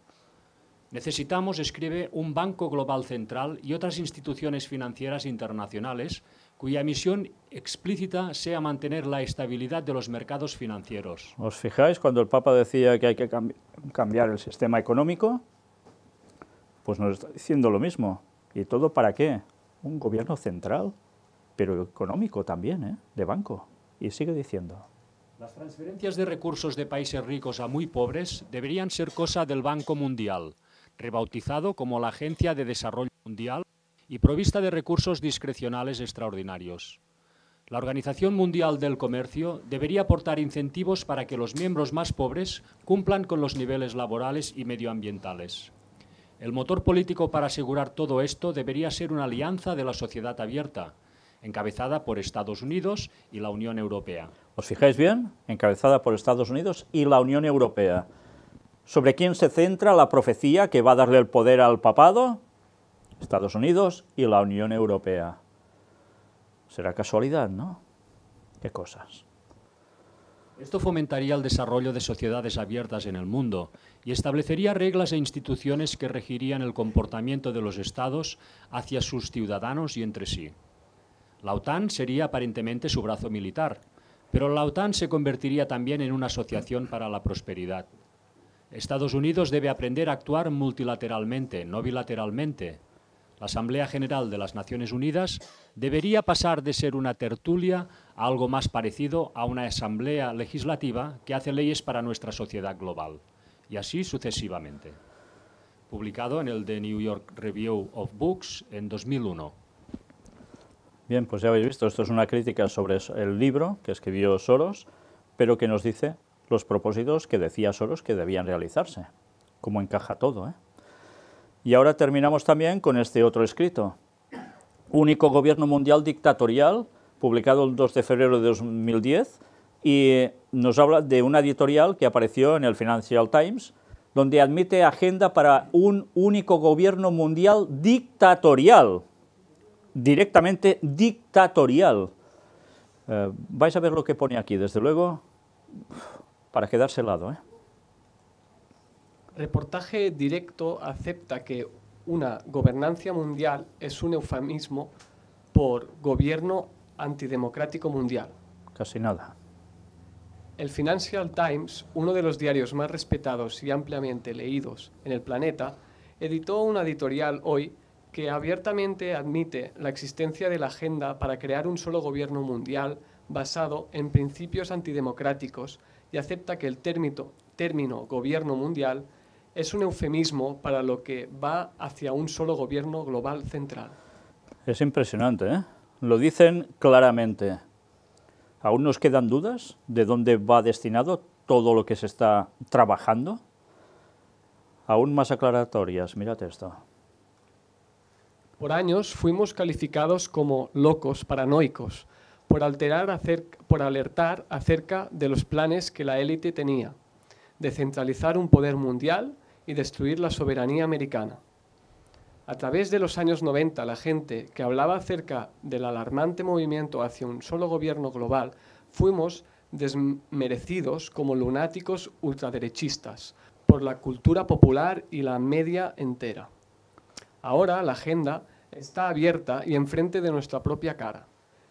Speaker 4: Necesitamos, escribe, un Banco Global Central y otras instituciones financieras internacionales cuya misión explícita sea mantener la estabilidad de los mercados financieros.
Speaker 1: ¿Os fijáis cuando el Papa decía que hay que cambiar el sistema económico? Pues nos está diciendo lo mismo. ¿Y todo para qué? Un gobierno central, pero económico también, ¿eh? de banco. Y sigue diciendo.
Speaker 4: Las transferencias de recursos de países ricos a muy pobres deberían ser cosa del Banco Mundial, rebautizado como la Agencia de Desarrollo Mundial y provista de recursos discrecionales extraordinarios. La Organización Mundial del Comercio debería aportar incentivos para que los miembros más pobres cumplan con los niveles laborales y medioambientales. El motor político para asegurar todo esto debería ser una alianza de
Speaker 1: la sociedad abierta, encabezada por Estados Unidos y la Unión Europea. ¿Os fijáis bien? Encabezada por Estados Unidos y la Unión Europea. ¿Sobre quién se centra la profecía que va a darle el poder al papado? Estados Unidos y la Unión Europea. Será casualidad, ¿no? Qué cosas.
Speaker 4: Esto fomentaría el desarrollo de sociedades abiertas en el mundo y establecería reglas e instituciones que regirían el comportamiento de los estados hacia sus ciudadanos y entre sí. La OTAN sería aparentemente su brazo militar, pero la OTAN se convertiría también en una asociación para la prosperidad. Estados Unidos debe aprender a actuar multilateralmente, no bilateralmente, la Asamblea General de las Naciones Unidas debería pasar de ser una tertulia a algo más parecido a una asamblea legislativa que hace leyes para nuestra sociedad global, y así sucesivamente. Publicado en el The New York Review of Books en 2001.
Speaker 1: Bien, pues ya habéis visto, esto es una crítica sobre el libro que escribió Soros, pero que nos dice los propósitos que decía Soros que debían realizarse. Cómo encaja todo, ¿eh? Y ahora terminamos también con este otro escrito. Único gobierno mundial dictatorial, publicado el 2 de febrero de 2010, y nos habla de una editorial que apareció en el Financial Times, donde admite agenda para un único gobierno mundial dictatorial, directamente dictatorial. Eh, vais a ver lo que pone aquí, desde luego, para quedarse lado, ¿eh?
Speaker 2: Reportaje Directo acepta que una gobernancia mundial es un eufemismo por gobierno antidemocrático mundial. Casi nada. El Financial Times, uno de los diarios más respetados y ampliamente leídos en el planeta, editó una editorial hoy que abiertamente admite la existencia de la agenda para crear un solo gobierno mundial basado en principios antidemocráticos y acepta que el término, término gobierno mundial es un eufemismo para lo que va hacia un solo gobierno global central.
Speaker 1: Es impresionante, ¿eh? Lo dicen claramente. ¿Aún nos quedan dudas de dónde va destinado todo lo que se está trabajando? Aún más aclaratorias, mírate esto.
Speaker 2: Por años fuimos calificados como locos, paranoicos, por, alterar por alertar acerca de los planes que la élite tenía, de centralizar un poder mundial y destruir la soberanía americana. A través de los años 90, la gente que hablaba acerca del alarmante movimiento hacia un solo gobierno global, fuimos desmerecidos como lunáticos ultraderechistas por la cultura popular y la media entera. Ahora la agenda está abierta y enfrente de nuestra propia cara.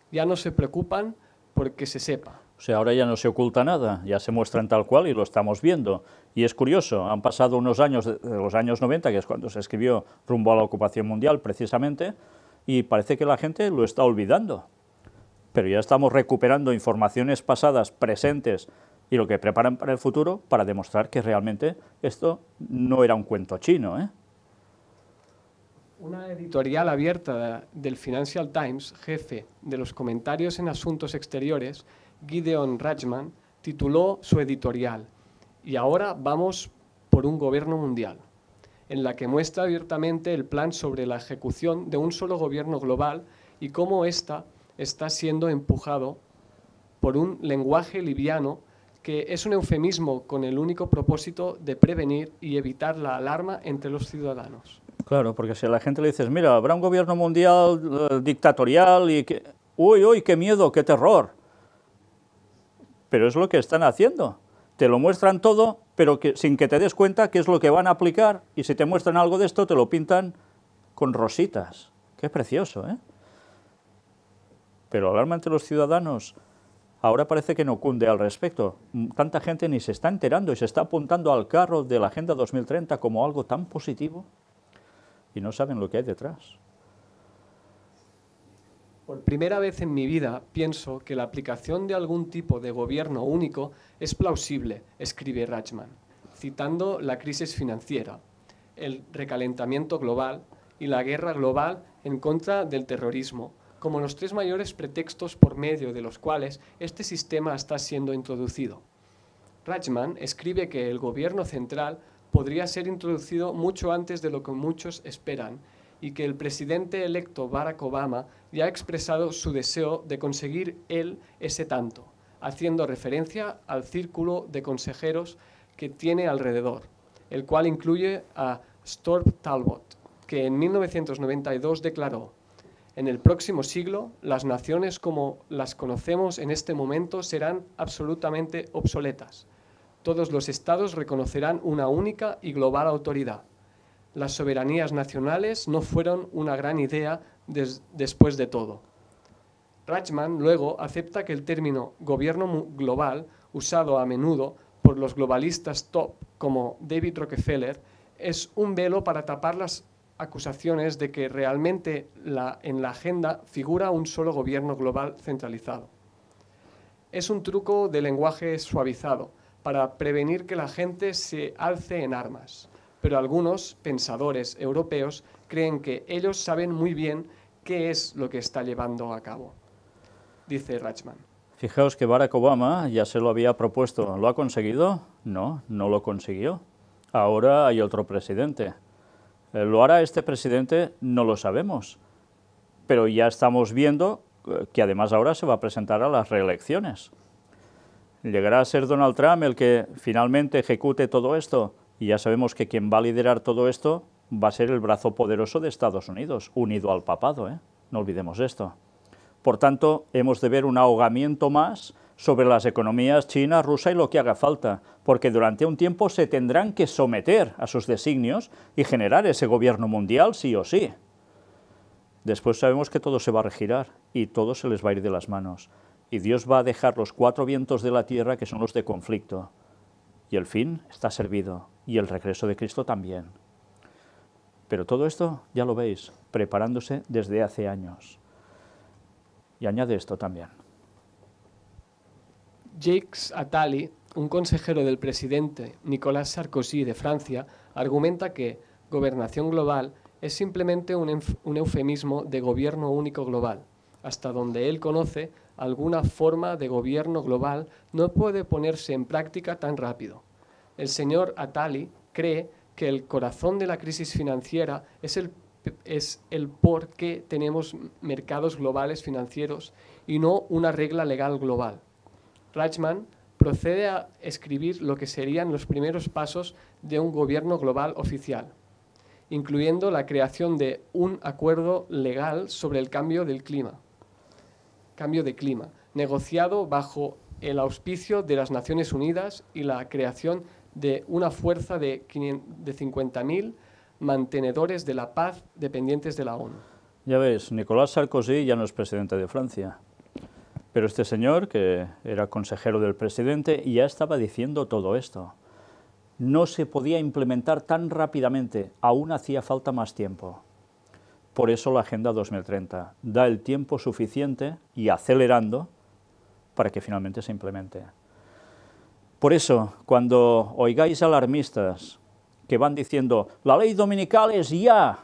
Speaker 2: Ya no se preocupan porque se sepa. O sea, ahora ya
Speaker 1: no se oculta nada, ya se muestran tal cual y lo estamos viendo. Y es curioso, han pasado unos años, de eh, los años 90, que es cuando se escribió Rumbo a la ocupación mundial precisamente, y parece que la gente lo está olvidando. Pero ya estamos recuperando informaciones pasadas, presentes, y lo que preparan para el futuro para demostrar que realmente esto no era un cuento chino. ¿eh?
Speaker 2: Una editorial abierta del Financial Times, jefe de los comentarios en asuntos exteriores, Gideon Rajman, tituló su editorial y ahora vamos por un gobierno mundial, en la que muestra abiertamente el plan sobre la ejecución de un solo gobierno global y cómo ésta está siendo empujado por un lenguaje liviano que es un eufemismo con el único propósito de prevenir y evitar la alarma entre los ciudadanos.
Speaker 1: Claro, porque si a la gente le dices, mira, habrá un gobierno mundial eh, dictatorial y que... Uy, uy, qué miedo, qué terror. Pero es lo que están haciendo te lo muestran todo, pero sin que te des cuenta qué es lo que van a aplicar, y si te muestran algo de esto, te lo pintan con rositas. Qué precioso, ¿eh? Pero alarma ante los ciudadanos ahora parece que no cunde al respecto. Mm, tanta gente ni se está enterando y se está apuntando al carro de la Agenda 2030
Speaker 2: como algo tan positivo y no saben lo que
Speaker 1: hay detrás.
Speaker 2: Por primera vez en mi vida pienso que la aplicación de algún tipo de gobierno único es plausible, escribe Rachman, citando la crisis financiera, el recalentamiento global y la guerra global en contra del terrorismo, como los tres mayores pretextos por medio de los cuales este sistema está siendo introducido. Rajman escribe que el gobierno central podría ser introducido mucho antes de lo que muchos esperan y que el presidente electo Barack Obama ya ha expresado su deseo de conseguir él ese tanto, haciendo referencia al círculo de consejeros que tiene alrededor, el cual incluye a Storb Talbot, que en 1992 declaró, en el próximo siglo, las naciones como las conocemos en este momento serán absolutamente obsoletas. Todos los estados reconocerán una única y global autoridad, las soberanías nacionales no fueron una gran idea después de todo. Rachman luego acepta que el término gobierno global, usado a menudo por los globalistas top como David Rockefeller, es un velo para tapar las acusaciones de que realmente en la agenda figura un solo gobierno global centralizado. Es un truco de lenguaje suavizado para prevenir que la gente se alce en armas pero algunos pensadores europeos creen que ellos saben muy bien qué es lo que está llevando a cabo, dice Rachman.
Speaker 1: Fijaos que Barack Obama ya se lo había propuesto. ¿Lo ha conseguido? No, no lo consiguió. Ahora hay otro presidente. Eh, ¿Lo hará este presidente? No lo sabemos. Pero ya estamos viendo eh, que además ahora se va a presentar a las reelecciones. ¿Llegará a ser Donald Trump el que finalmente ejecute todo esto? Y ya sabemos que quien va a liderar todo esto va a ser el brazo poderoso de Estados Unidos, unido al papado, ¿eh? no olvidemos esto. Por tanto, hemos de ver un ahogamiento más sobre las economías china, rusa y lo que haga falta, porque durante un tiempo se tendrán que someter a sus designios y generar ese gobierno mundial sí o sí. Después sabemos que todo se va a regirar y todo se les va a ir de las manos. Y Dios va a dejar los cuatro vientos de la tierra que son los de conflicto. Y el fin está servido y el regreso de Cristo también. Pero todo esto, ya lo veis, preparándose desde hace años. Y añade esto también.
Speaker 2: Jacques Attali, un consejero del presidente Nicolas Sarkozy de Francia, argumenta que gobernación global es simplemente un eufemismo de gobierno único global. Hasta donde él conoce, alguna forma de gobierno global no puede ponerse en práctica tan rápido el señor Atali cree que el corazón de la crisis financiera es el, es el por qué tenemos mercados globales financieros y no una regla legal global. Reichman procede a escribir lo que serían los primeros pasos de un gobierno global oficial, incluyendo la creación de un acuerdo legal sobre el cambio del clima, cambio de clima, negociado bajo el auspicio de las Naciones Unidas y la creación de de una fuerza de, 50.000 mantenedores de la paz dependientes de la ONU.
Speaker 1: Ya ves, Nicolás Sarkozy ya no es presidente de Francia, pero este señor, que era consejero del presidente, ya estaba diciendo todo esto. No se podía implementar tan rápidamente, aún hacía falta más tiempo. Por eso la Agenda 2030 da el tiempo suficiente y acelerando para que finalmente se implemente. Por eso, cuando oigáis alarmistas que van diciendo, la ley dominical es ya,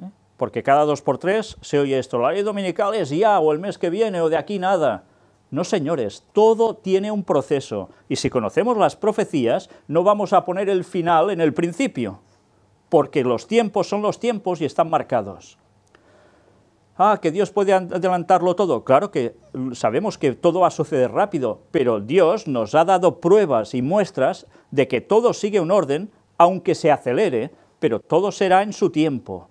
Speaker 1: ¿eh? porque cada dos por tres se oye esto, la ley dominical es ya, o el mes que viene, o de aquí nada. No, señores, todo tiene un proceso, y si conocemos las profecías, no vamos a poner el final en el principio, porque los tiempos son los tiempos y están marcados ah, que Dios puede adelantarlo todo. Claro que sabemos que todo va a suceder rápido, pero Dios nos ha dado pruebas y muestras de que todo sigue un orden, aunque se acelere, pero todo será en su tiempo.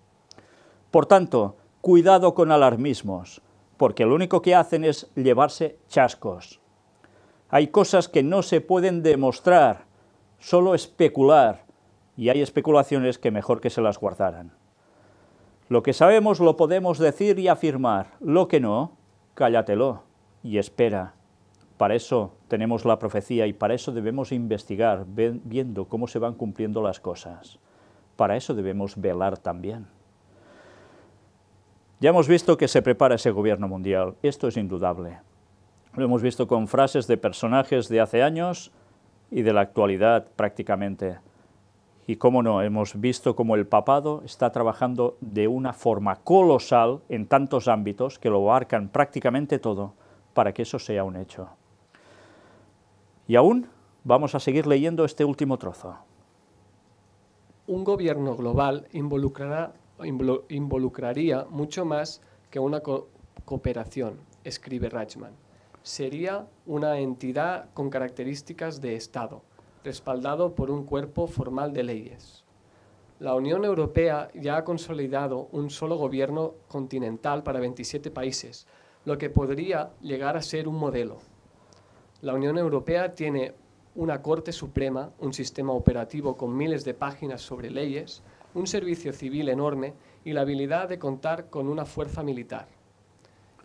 Speaker 1: Por tanto, cuidado con alarmismos, porque lo único que hacen es llevarse chascos. Hay cosas que no se pueden demostrar, solo especular, y hay especulaciones que mejor que se las guardaran. Lo que sabemos lo podemos decir y afirmar, lo que no, cállatelo y espera. Para eso tenemos la profecía y para eso debemos investigar, viendo cómo se van cumpliendo las cosas. Para eso debemos velar también. Ya hemos visto que se prepara ese gobierno mundial, esto es indudable. Lo hemos visto con frases de personajes de hace años y de la actualidad prácticamente. Y cómo no, hemos visto cómo el papado está trabajando de una forma colosal en tantos ámbitos que lo abarcan prácticamente todo para que eso sea un hecho. Y aún vamos a seguir leyendo este último trozo.
Speaker 2: Un gobierno global involucrará, involucraría mucho más que una cooperación, escribe Rachman. Sería una entidad con características de Estado respaldado por un cuerpo formal de leyes. La Unión Europea ya ha consolidado un solo gobierno continental para 27 países, lo que podría llegar a ser un modelo. La Unión Europea tiene una Corte Suprema, un sistema operativo con miles de páginas sobre leyes, un servicio civil enorme y la habilidad de contar con una fuerza militar.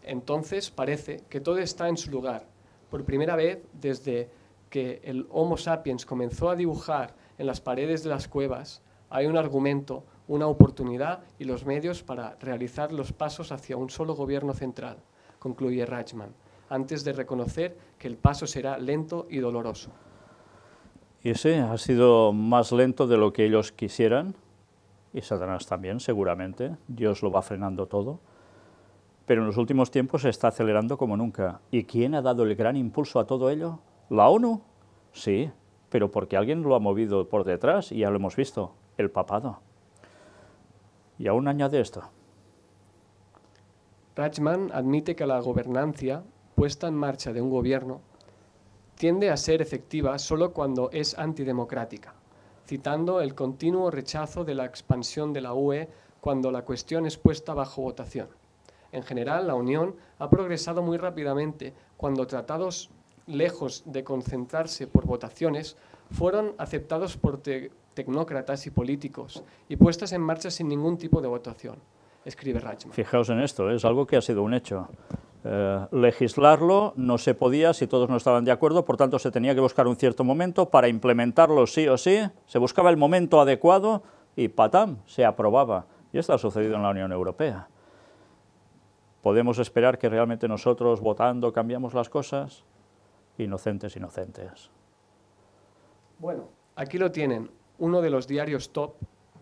Speaker 2: Entonces parece que todo está en su lugar, por primera vez desde que el Homo sapiens comenzó a dibujar en las paredes de las cuevas, hay un argumento, una oportunidad y los medios para realizar los pasos hacia un solo gobierno central, concluye Rajman, antes de reconocer que el paso será lento y doloroso.
Speaker 1: Y sí, ha sido más lento de lo que ellos quisieran, y Satanás también, seguramente. Dios lo va frenando todo. Pero en los últimos tiempos se está acelerando como nunca. ¿Y quién ha dado el gran impulso a todo ello? ¿La ONU? Sí, pero porque alguien lo ha movido por detrás y ya lo hemos visto, el
Speaker 2: papado. Y aún añade esto. Rachman admite que la gobernancia puesta en marcha de un gobierno tiende a ser efectiva solo cuando es antidemocrática, citando el continuo rechazo de la expansión de la UE cuando la cuestión es puesta bajo votación. En general, la Unión ha progresado muy rápidamente cuando tratados lejos de concentrarse por votaciones, fueron aceptados por tecnócratas y políticos y puestas en marcha sin ningún tipo de votación, escribe Rachman.
Speaker 1: Fijaos en esto, es algo que ha sido un hecho. Eh, legislarlo no se podía si todos no estaban de acuerdo, por tanto se tenía que buscar un cierto momento para implementarlo sí o sí, se buscaba el momento adecuado y patam, se aprobaba. Y esto ha sucedido en la Unión Europea. ¿Podemos esperar que realmente nosotros votando cambiamos las cosas? inocentes,
Speaker 2: inocentes. Bueno, aquí lo tienen, uno de los diarios top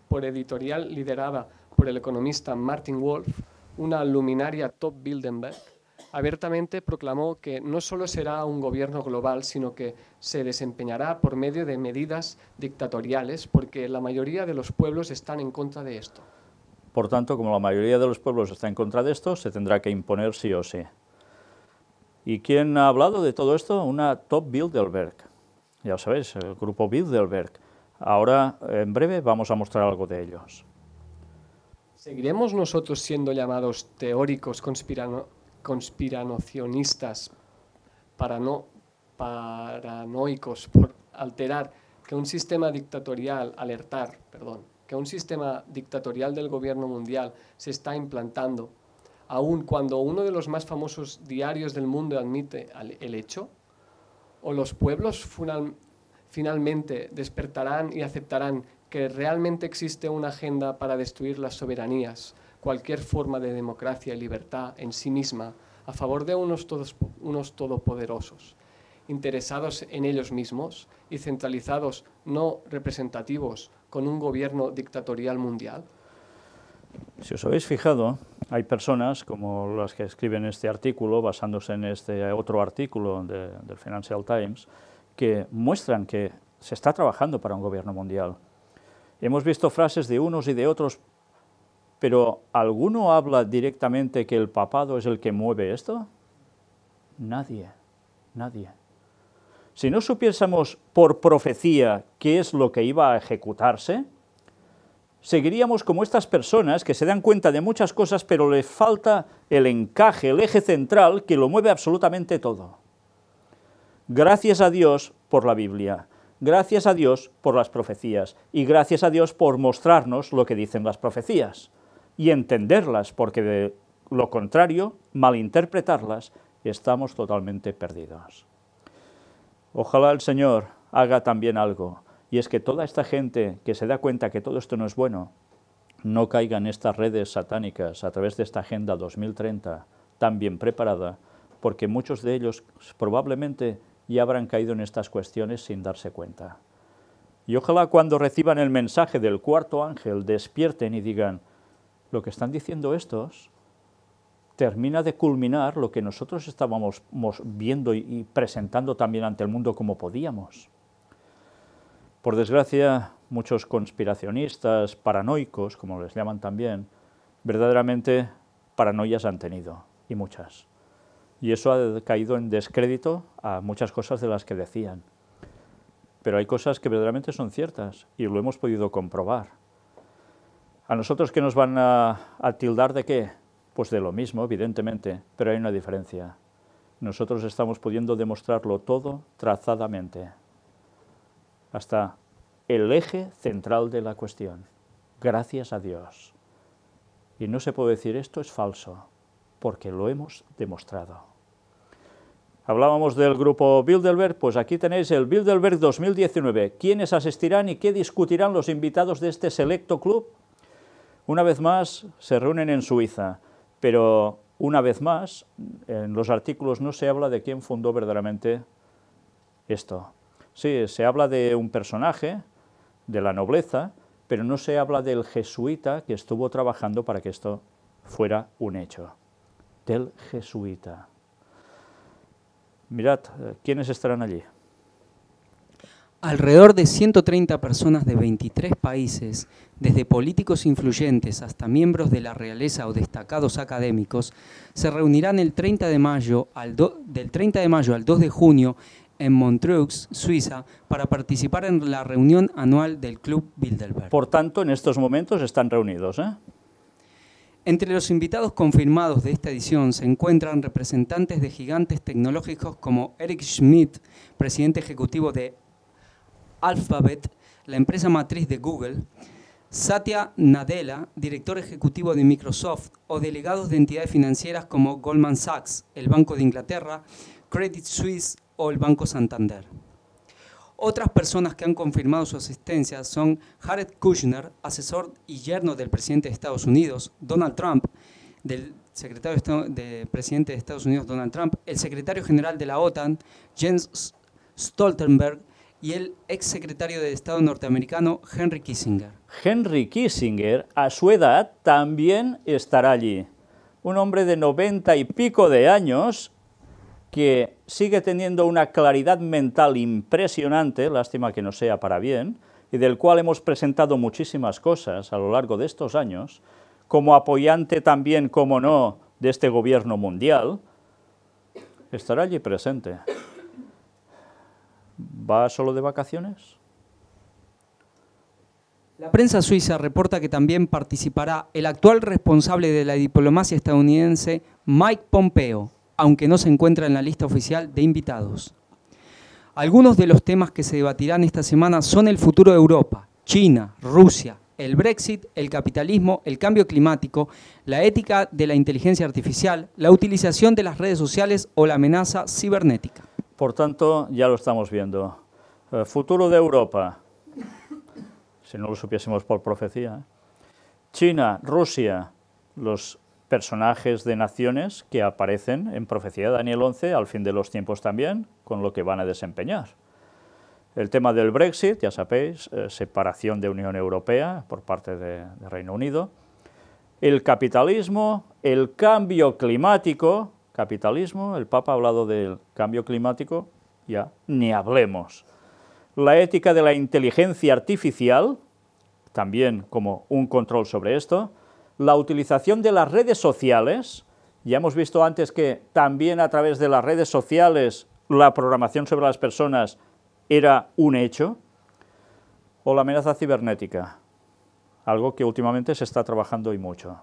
Speaker 2: por editorial liderada por el economista Martin Wolf, una luminaria top Bildenberg, abiertamente proclamó que no solo será un gobierno global, sino que se desempeñará por medio de medidas dictatoriales, porque la mayoría de los pueblos están en contra de esto.
Speaker 1: Por tanto, como la mayoría de los pueblos está en contra de esto, se tendrá que imponer sí o sí. ¿Y quién ha hablado de todo esto? Una top Bilderberg. Ya sabéis, el grupo Bilderberg. Ahora, en breve, vamos a mostrar algo de ellos.
Speaker 2: ¿Seguiremos nosotros siendo llamados teóricos conspirano conspiranocionistas para paranoicos por alterar que un sistema dictatorial, alertar, perdón, que un sistema dictatorial del gobierno mundial se está implantando aún cuando uno de los más famosos diarios del mundo admite el hecho, o los pueblos finalmente despertarán y aceptarán que realmente existe una agenda para destruir las soberanías, cualquier forma de democracia y libertad en sí misma, a favor de unos, todos, unos todopoderosos, interesados en ellos mismos y centralizados, no representativos, con un gobierno dictatorial mundial?
Speaker 1: Si os habéis fijado, hay personas como las que escriben este artículo, basándose en este otro artículo del Financial Times, que muestran que se está trabajando para un gobierno mundial. Hemos visto frases de unos y de otros, pero ¿alguno habla directamente que el papado es el que mueve esto? Nadie, nadie. Si no supiésemos por profecía qué es lo que iba a ejecutarse, seguiríamos como estas personas que se dan cuenta de muchas cosas, pero les falta el encaje, el eje central que lo mueve absolutamente todo. Gracias a Dios por la Biblia, gracias a Dios por las profecías y gracias a Dios por mostrarnos lo que dicen las profecías y entenderlas, porque de lo contrario, malinterpretarlas, estamos totalmente perdidos. Ojalá el Señor haga también algo y es que toda esta gente que se da cuenta que todo esto no es bueno, no caiga en estas redes satánicas a través de esta Agenda 2030 tan bien preparada, porque muchos de ellos probablemente ya habrán caído en estas cuestiones sin darse cuenta. Y ojalá cuando reciban el mensaje del cuarto ángel despierten y digan, lo que están diciendo estos termina de culminar lo que nosotros estábamos viendo y presentando también ante el mundo como podíamos. Por desgracia, muchos conspiracionistas, paranoicos, como les llaman también, verdaderamente paranoias han tenido, y muchas. Y eso ha caído en descrédito a muchas cosas de las que decían. Pero hay cosas que verdaderamente son ciertas, y lo hemos podido comprobar. ¿A nosotros que nos van a, a tildar de qué? Pues de lo mismo, evidentemente, pero hay una diferencia. Nosotros estamos pudiendo demostrarlo todo trazadamente hasta el eje central de la cuestión. Gracias a Dios. Y no se puede decir esto es falso, porque lo hemos demostrado. Hablábamos del grupo Bilderberg, pues aquí tenéis el Bilderberg 2019. ¿Quiénes asistirán y qué discutirán los invitados de este selecto club? Una vez más, se reúnen en Suiza, pero una vez más, en los artículos no se habla de quién fundó verdaderamente esto. Sí, se habla de un personaje, de la nobleza, pero no se habla del jesuita que estuvo trabajando para que esto fuera un hecho. Del jesuita. Mirad, eh, ¿quiénes estarán allí?
Speaker 3: Alrededor de 130 personas de 23 países, desde políticos influyentes hasta miembros de la realeza o destacados académicos, se reunirán el 30 de mayo del 30 de mayo al 2 de junio en Montreux, Suiza, para participar en la reunión anual del Club Bilderberg. Por tanto, en estos momentos están reunidos. ¿eh? Entre los invitados confirmados de esta edición se encuentran representantes de gigantes tecnológicos como Eric Schmidt, presidente ejecutivo de Alphabet, la empresa matriz de Google, Satya Nadella, director ejecutivo de Microsoft, o delegados de entidades financieras como Goldman Sachs, el Banco de Inglaterra, Credit Suisse, o el Banco Santander. Otras personas que han confirmado su asistencia son Jared Kushner, asesor y yerno del presidente de Estados Unidos, Donald Trump, del secretario de, presidente de Estados Unidos, Donald Trump, el secretario general de la OTAN, Jens Stoltenberg, y el ex secretario de Estado norteamericano, Henry Kissinger. Henry
Speaker 1: Kissinger, a su edad, también estará allí. Un hombre de noventa y pico de años que sigue teniendo una claridad mental impresionante, lástima que no sea para bien, y del cual hemos presentado muchísimas cosas a lo largo de estos años, como apoyante también, como no, de este gobierno mundial, estará allí presente.
Speaker 3: ¿Va solo
Speaker 1: de vacaciones?
Speaker 3: La prensa suiza reporta que también participará el actual responsable de la diplomacia estadounidense, Mike Pompeo, aunque no se encuentra en la lista oficial de invitados. Algunos de los temas que se debatirán esta semana son el futuro de Europa, China, Rusia, el Brexit, el capitalismo, el cambio climático, la ética de la inteligencia artificial, la utilización de las redes sociales o la amenaza cibernética. Por tanto, ya lo estamos
Speaker 1: viendo. Eh, futuro de Europa, si no lo supiésemos por profecía. ¿eh? China, Rusia, los personajes de naciones que aparecen en profecía de Daniel 11 al fin de los tiempos también, con lo que van a desempeñar. El tema del Brexit, ya sabéis, eh, separación de Unión Europea por parte del de Reino Unido. El capitalismo, el cambio climático, capitalismo, el Papa ha hablado del cambio climático, ya, ni hablemos. La ética de la inteligencia artificial, también como un control sobre esto, la utilización de las redes sociales, ya hemos visto antes que también a través de las redes sociales la programación sobre las personas era un hecho, o la amenaza cibernética, algo que últimamente se está trabajando y mucho.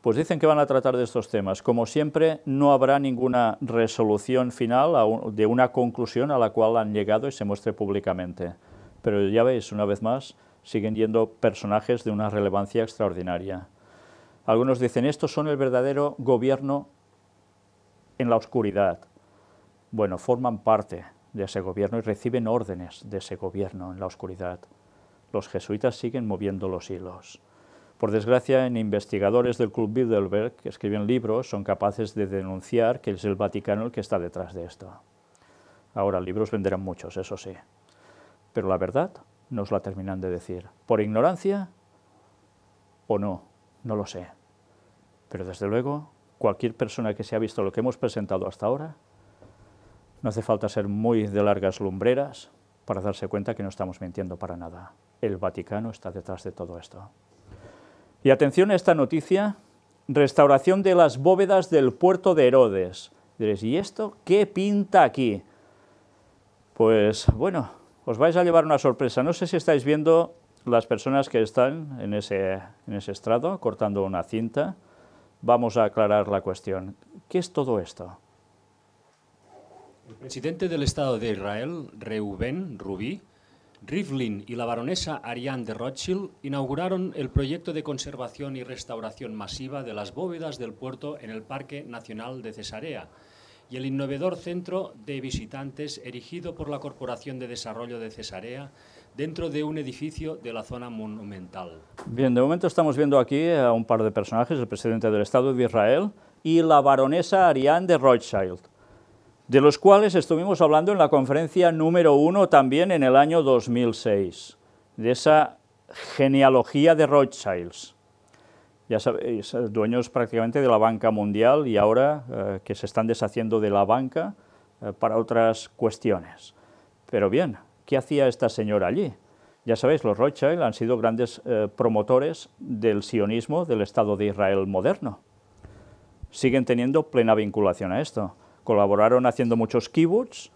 Speaker 1: Pues dicen que van a tratar de estos temas. Como siempre, no habrá ninguna resolución final de una conclusión a la cual han llegado y se muestre públicamente. Pero ya veis, una vez más, siguen yendo personajes de una relevancia extraordinaria. Algunos dicen, estos son el verdadero gobierno en la oscuridad. Bueno, forman parte de ese gobierno y reciben órdenes de ese gobierno en la oscuridad. Los jesuitas siguen moviendo los hilos. Por desgracia, en investigadores del Club Bilderberg, que escriben libros, son capaces de denunciar que es el Vaticano el que está detrás de esto. Ahora, libros venderán muchos, eso sí. Pero la verdad nos la terminan de decir. ¿Por ignorancia o no? No lo sé. Pero desde luego, cualquier persona que se ha visto lo que hemos presentado hasta ahora, no hace falta ser muy de largas lumbreras para darse cuenta que no estamos mintiendo para nada. El Vaticano está detrás de todo esto. Y atención a esta noticia, restauración de las bóvedas del puerto de Herodes. ¿y esto qué pinta aquí? Pues bueno, os vais a llevar una sorpresa. No sé si estáis viendo las personas que están en ese, estrado cortando una cinta. Vamos a aclarar la cuestión. ¿Qué es todo esto?
Speaker 4: El presidente del Estado de Israel, Reuben Rubí, Rivlin y la baronesa Ariane de Rothschild inauguraron el proyecto de conservación y restauración masiva de las bóvedas del puerto en el Parque Nacional de Cesarea, y el innovador centro de visitantes erigido por la Corporación de Desarrollo de Cesarea dentro de un edificio de la zona monumental.
Speaker 1: Bien, de momento estamos viendo aquí a un par de personajes, el presidente del Estado de Israel y la baronesa Ariane de Rothschild, de los cuales estuvimos hablando en la conferencia número uno también en el año 2006, de esa genealogía de Rothschilds ya sabéis, eh, dueños prácticamente de la banca mundial y ahora eh, que se están deshaciendo de la banca eh, para otras cuestiones. Pero bien, ¿qué hacía esta señora allí? Ya sabéis, los Rothschild han sido grandes promotores del sionismo del Estado de Israel moderno. Siguen teniendo plena vinculación a esto. Colaboraron haciendo muchos kibbutz,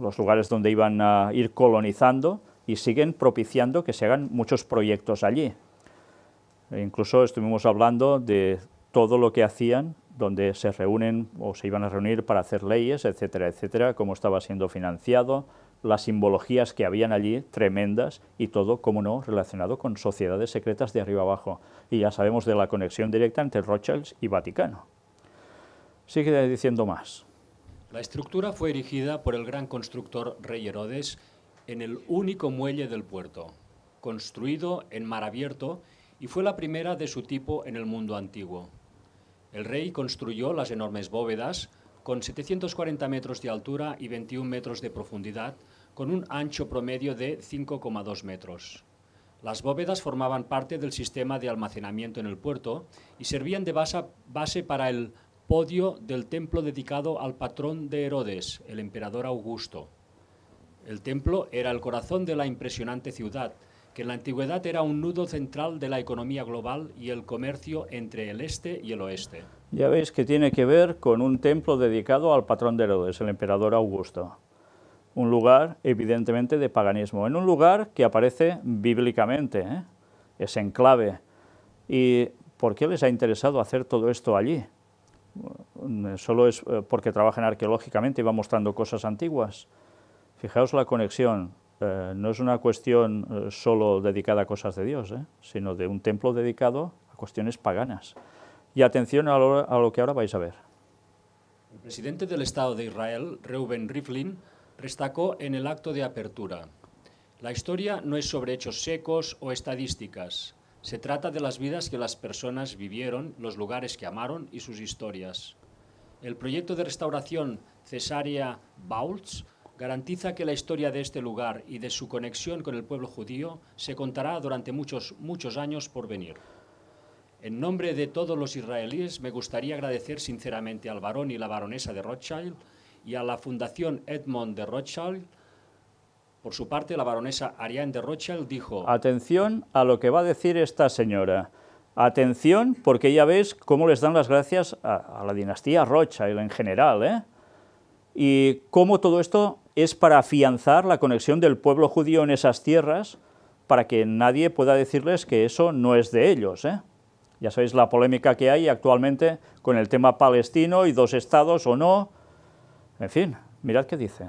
Speaker 1: los lugares donde iban a ir colonizando, y siguen propiciando que se hagan muchos proyectos allí. E incluso estuvimos hablando de todo lo que hacían, donde se reúnen o se iban a reunir para hacer leyes, etcétera, etcétera, cómo estaba siendo financiado, las simbologías que habían allí, tremendas, y todo, como no, relacionado con sociedades secretas de arriba abajo. Y ya sabemos de la conexión directa entre Rothschilds y Vaticano. Sigue diciendo más.
Speaker 4: La estructura fue erigida por el gran constructor rey Herodes en el único muelle del puerto, construido en mar abierto y fue la primera de su tipo en el mundo antiguo. El rey construyó las enormes bóvedas con 740 metros de altura y 21 metros de profundidad, con un ancho promedio de 5,2 metros. Las bóvedas formaban parte del sistema de almacenamiento en el puerto y servían de base, base para el podio del templo dedicado al patrón de Herodes, el emperador Augusto. El templo era el corazón de la impresionante ciudad, que en la antigüedad era un nudo central de la economía global y el comercio entre el este y el oeste.
Speaker 1: Ya veis que tiene que ver con un templo dedicado al patrón de Herodes, el emperador Augusto. Un lugar, evidentemente, de paganismo. En un lugar que aparece bíblicamente, ¿eh? es enclave. ¿Y por qué les ha interesado hacer todo esto allí? Eh, solo es eh, porque trabajan arqueológicamente y van mostrando cosas antiguas. Fijaos la conexión eh, no es una cuestión eh, solo dedicada a cosas de Dios, eh, sino de un templo dedicado a cuestiones paganas. Y atención a lo, que ahora vais a ver.
Speaker 4: El presidente del Estado de Israel, Reuben Rivlin, destacó en el acto de apertura. La historia no es sobre hechos secos o estadísticas. Se trata de las vidas que las personas vivieron, los lugares que amaron y sus historias. El proyecto de restauración Cesárea Bautz garantiza que la historia de este lugar y de su conexión con el pueblo judío se contará durante muchos, muchos años por venir. En nombre de todos los israelíes, me gustaría agradecer sinceramente al barón y la baronesa de Rothschild y a la Fundación Edmond de Rothschild.
Speaker 1: Por su parte, la baronesa Ariane de Rothschild dijo... Atención a lo que va a decir esta señora. Atención, porque ya ves cómo les dan las gracias a, a la dinastía Rothschild en general, ¿eh? Y cómo todo esto es para afianzar la conexión del pueblo judío en esas tierras, para que nadie pueda decirles que eso no es de ellos. ¿eh? Ya sabéis la polémica que hay actualmente con el tema palestino y dos estados o no. En fin, mirad qué dice.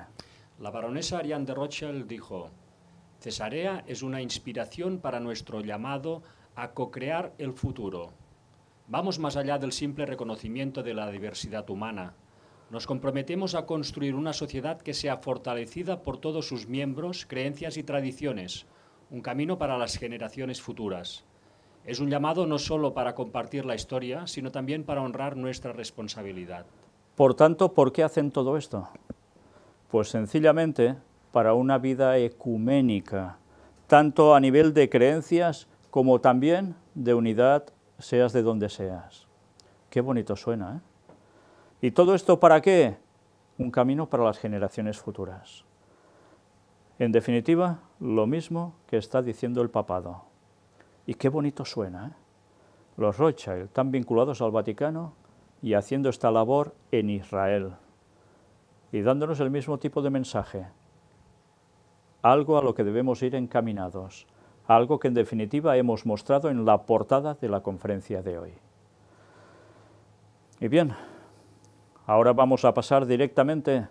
Speaker 4: La baronesa Ariane de Rothschild dijo, Cesarea es una inspiración para nuestro llamado a co-crear el futuro. Vamos más allá del simple reconocimiento de la diversidad humana nos comprometemos a construir una sociedad que sea fortalecida por todos sus miembros, creencias y tradiciones, un camino para las generaciones futuras. Es un llamado no solo para compartir la historia, sino también para honrar nuestra responsabilidad.
Speaker 1: Por tanto, ¿por qué hacen todo esto? Pues sencillamente para una vida ecuménica, tanto a nivel de creencias como también de unidad, seas de donde seas. Qué bonito suena, ¿eh? ¿Y todo esto para qué? Un camino para las generaciones futuras. En definitiva, lo mismo que está diciendo el papado. Y qué bonito suena. ¿eh? Los Rothschild están vinculados al Vaticano y haciendo esta labor en Israel y dándonos el mismo tipo de mensaje. Algo a lo que debemos ir encaminados, algo que en definitiva hemos mostrado en la portada de la conferencia de hoy. Y bien, Ahora vamos a pasar directamente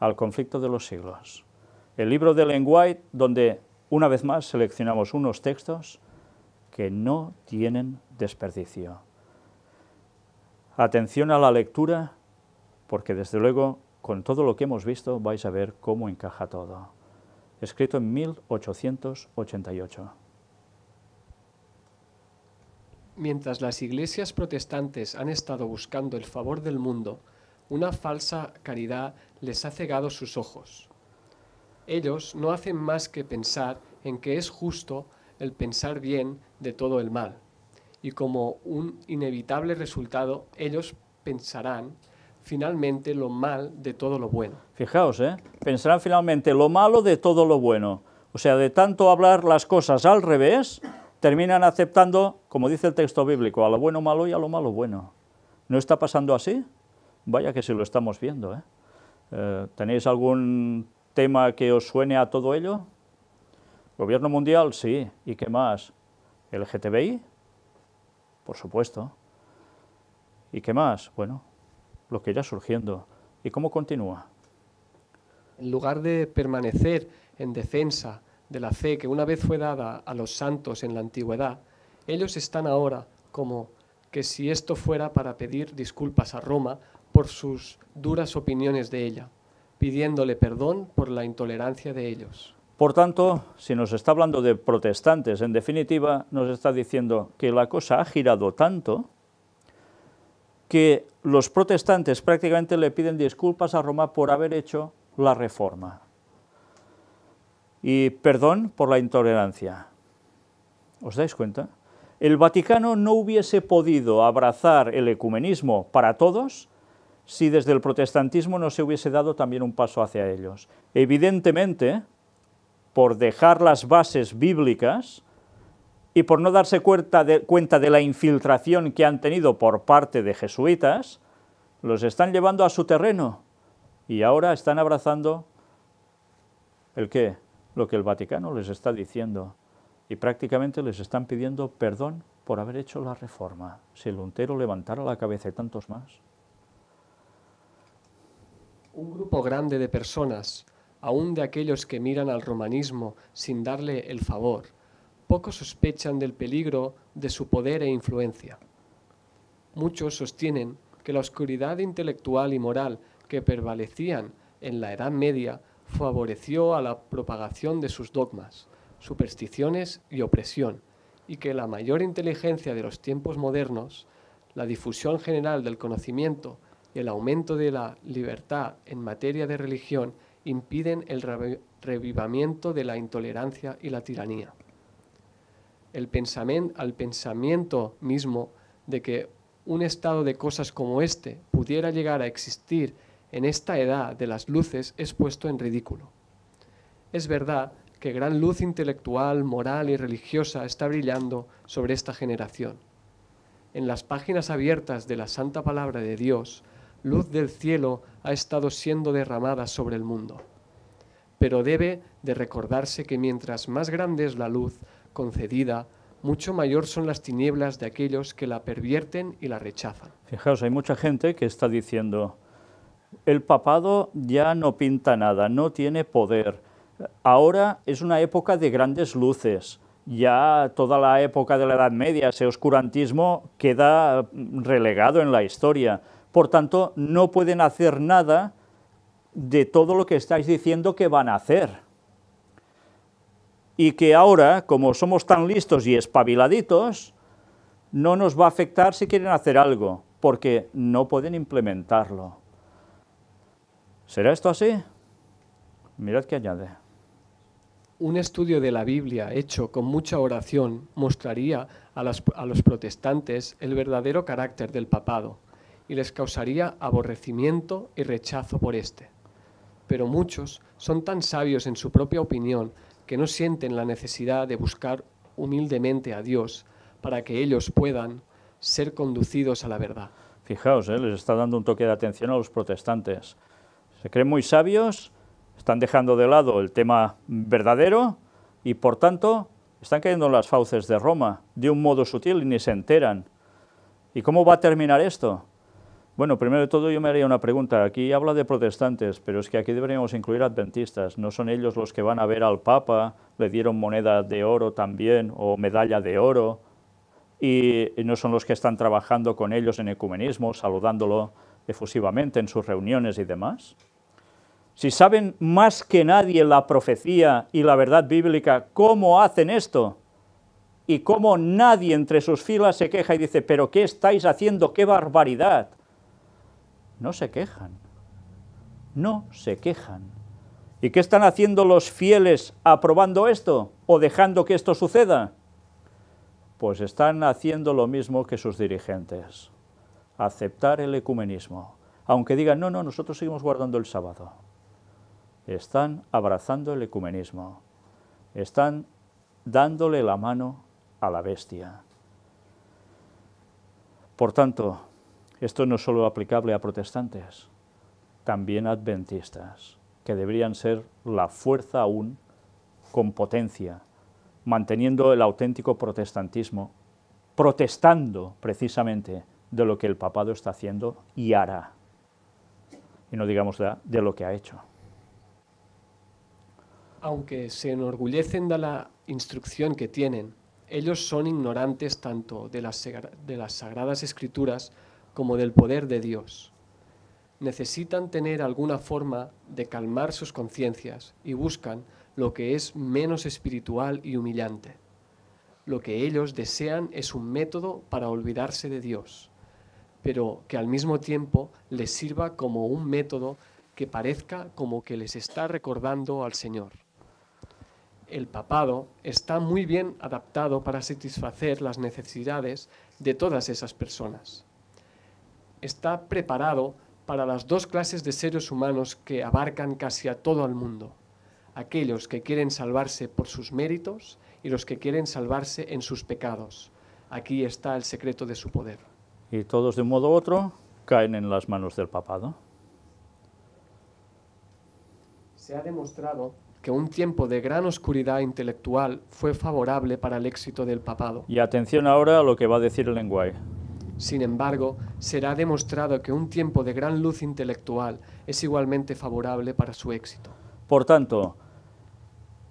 Speaker 1: al conflicto de los siglos. El libro de Lenguay, donde una vez más seleccionamos unos textos que no tienen desperdicio. Atención a la lectura, porque desde luego con todo lo que hemos visto vais a ver cómo encaja todo. Escrito en 1888.
Speaker 2: Mientras las iglesias protestantes han estado buscando el favor del mundo, una falsa caridad les ha cegado sus ojos. Ellos no hacen más que pensar en que es justo el pensar bien de todo el mal. Y como un inevitable resultado, ellos pensarán finalmente lo mal de todo lo bueno.
Speaker 1: Fijaos, ¿eh? pensarán finalmente lo malo de todo lo bueno. O sea, de tanto hablar las cosas al revés, terminan aceptando, como dice el texto bíblico, a lo bueno malo y a lo malo bueno. ¿No está pasando así? Vaya que si lo estamos viendo. ¿eh? Eh, tenéis algún tema que os suene a todo ello? Gobierno mundial, sí. ¿Y qué más? ¿El Por supuesto. ¿Y qué más?
Speaker 2: Bueno, lo que ya surgiendo. ¿Y cómo continúa? En lugar de permanecer en defensa de la fe que una vez fue dada a los santos en la antigüedad, ellos están ahora como que si esto fuera para pedir disculpas a Roma por sus duras opiniones de ella, pidiéndole perdón por la intolerancia de ellos.
Speaker 1: Por tanto, si nos está hablando de protestantes, en definitiva, nos está diciendo que la cosa ha girado tanto que los protestantes prácticamente le piden disculpas a Roma por haber hecho la reforma y perdón por la intolerancia. ¿Os dais cuenta? El Vaticano no hubiese podido abrazar el ecumenismo para todos si desde el protestantismo no se hubiese dado también un paso hacia ellos. Evidentemente, por dejar las bases bíblicas y por no darse cuenta de, la infiltración que han tenido por parte de jesuitas, los están llevando a su terreno y ahora están abrazando el qué, lo que el Vaticano les está diciendo y prácticamente les están pidiendo perdón por haber hecho la reforma, si el untero levantara la cabeza y tantos más
Speaker 2: un grupo grande de personas, aun de aquellos que miran al romanismo sin darle el favor, poco sospechan del peligro de su poder e influencia. Muchos sostienen que la oscuridad intelectual y moral que prevalecían en la Edad Media favoreció a la propagación de sus dogmas, supersticiones y opresión, y que la mayor inteligencia de los tiempos modernos, la difusión general del conocimiento el aumento de la libertad en materia de religión impiden el revivamiento de la intolerancia y la tiranía. El pensamiento, al pensamiento mismo de que un estado de cosas como este pudiera llegar a existir en esta edad de las luces es puesto en ridículo. Es verdad que gran luz intelectual, moral y religiosa está brillando sobre esta generación. En las páginas abiertas de la Santa Palabra de Dios, luz del cielo ha estado siendo derramada sobre el mundo. Pero debe de recordarse que mientras más grande es la luz concedida, mucho mayor son las tinieblas de aquellos que la pervierten y la rechazan.
Speaker 1: Fijaos, hay mucha gente que está diciendo, el papado ya
Speaker 2: no pinta nada, no tiene
Speaker 1: poder. Ahora es una época de grandes luces. Ya toda la época de la Edad Media, ese oscurantismo queda relegado en la historia por tanto, no pueden hacer nada de todo lo que estáis diciendo que van a hacer. Y que ahora, como somos tan listos y espabiladitos, no nos va a afectar si quieren hacer algo, porque no pueden implementarlo. ¿Será esto así? Mirad que añade.
Speaker 2: Un estudio de la Biblia hecho con mucha oración mostraría a, a los protestantes el verdadero carácter del papado y les causaría aborrecimiento y rechazo por éste. Pero muchos son tan sabios en su propia opinión que no sienten la necesidad de buscar humildemente a Dios para que ellos puedan ser conducidos a la verdad. Fijaos, eh,
Speaker 1: les está dando un toque de atención a los protestantes. Se creen muy sabios, están dejando de lado el tema verdadero y por tanto están cayendo en las fauces de Roma de un modo sutil y ni se enteran. ¿Y cómo va a terminar esto? Bueno, primero de todo yo me haría una pregunta. Aquí habla de protestantes, pero es que aquí deberíamos incluir adventistas. ¿No son ellos los que van a ver al Papa? ¿Le dieron moneda de oro también o medalla de oro? Y, no son los que están trabajando con ellos en ecumenismo, saludándolo efusivamente en sus reuniones y demás. Si saben más que nadie la profecía y la verdad bíblica, ¿cómo hacen esto? Y cómo nadie entre sus filas se queja y dice, pero ¿qué estáis haciendo? ¡Qué barbaridad! no se quejan, no se quejan. ¿Y qué están haciendo los fieles aprobando esto o dejando que esto suceda? Pues están haciendo lo mismo que sus dirigentes, aceptar el ecumenismo, aunque digan, no, no, nosotros seguimos guardando el sábado. Están abrazando el ecumenismo, están dándole la mano a la bestia. Por tanto, esto no es solo aplicable a protestantes, también a adventistas, que deberían ser la fuerza aún con potencia, manteniendo el auténtico protestantismo, protestando precisamente de lo que el papado está haciendo y hará, y no digamos de, lo que ha hecho
Speaker 2: aunque se enorgullecen de la instrucción que tienen, ellos son ignorantes tanto de las, sagradas escrituras como del poder de Dios. Necesitan tener alguna forma de calmar sus conciencias y buscan lo que es menos espiritual y humillante. Lo que ellos desean es un método para olvidarse de Dios, pero que al mismo tiempo les sirva como un método que parezca como que les está recordando al Señor. El papado está muy bien adaptado para satisfacer las necesidades de todas esas personas está preparado para las dos clases de seres humanos que abarcan casi a todo el mundo. Aquellos que quieren salvarse por sus méritos y los que quieren salvarse en sus pecados. Aquí está el secreto de su poder.
Speaker 1: Y todos de un modo u otro caen en las manos del papado.
Speaker 2: Se ha demostrado que un tiempo de gran oscuridad intelectual fue favorable para el éxito del papado.
Speaker 1: Y atención ahora a lo que va a decir el lenguaje.
Speaker 2: Sin embargo, será demostrado que un tiempo de gran luz intelectual es igualmente favorable para su éxito. Por tanto,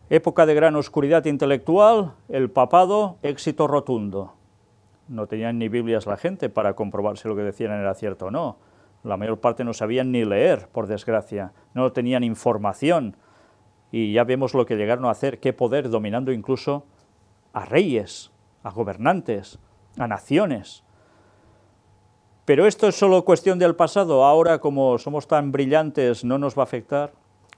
Speaker 2: época de gran oscuridad intelectual, el papado, éxito
Speaker 1: rotundo. No tenían ni Biblias la gente para comprobar si lo que decían era cierto o no. La mayor parte no sabían ni leer, por desgracia. No tenían información. Y ya vemos lo que llegaron a hacer, qué poder, dominando incluso a reyes, a gobernantes, a naciones. Pero esto es solo cuestión del pasado, ahora como somos tan brillantes no nos va a afectar,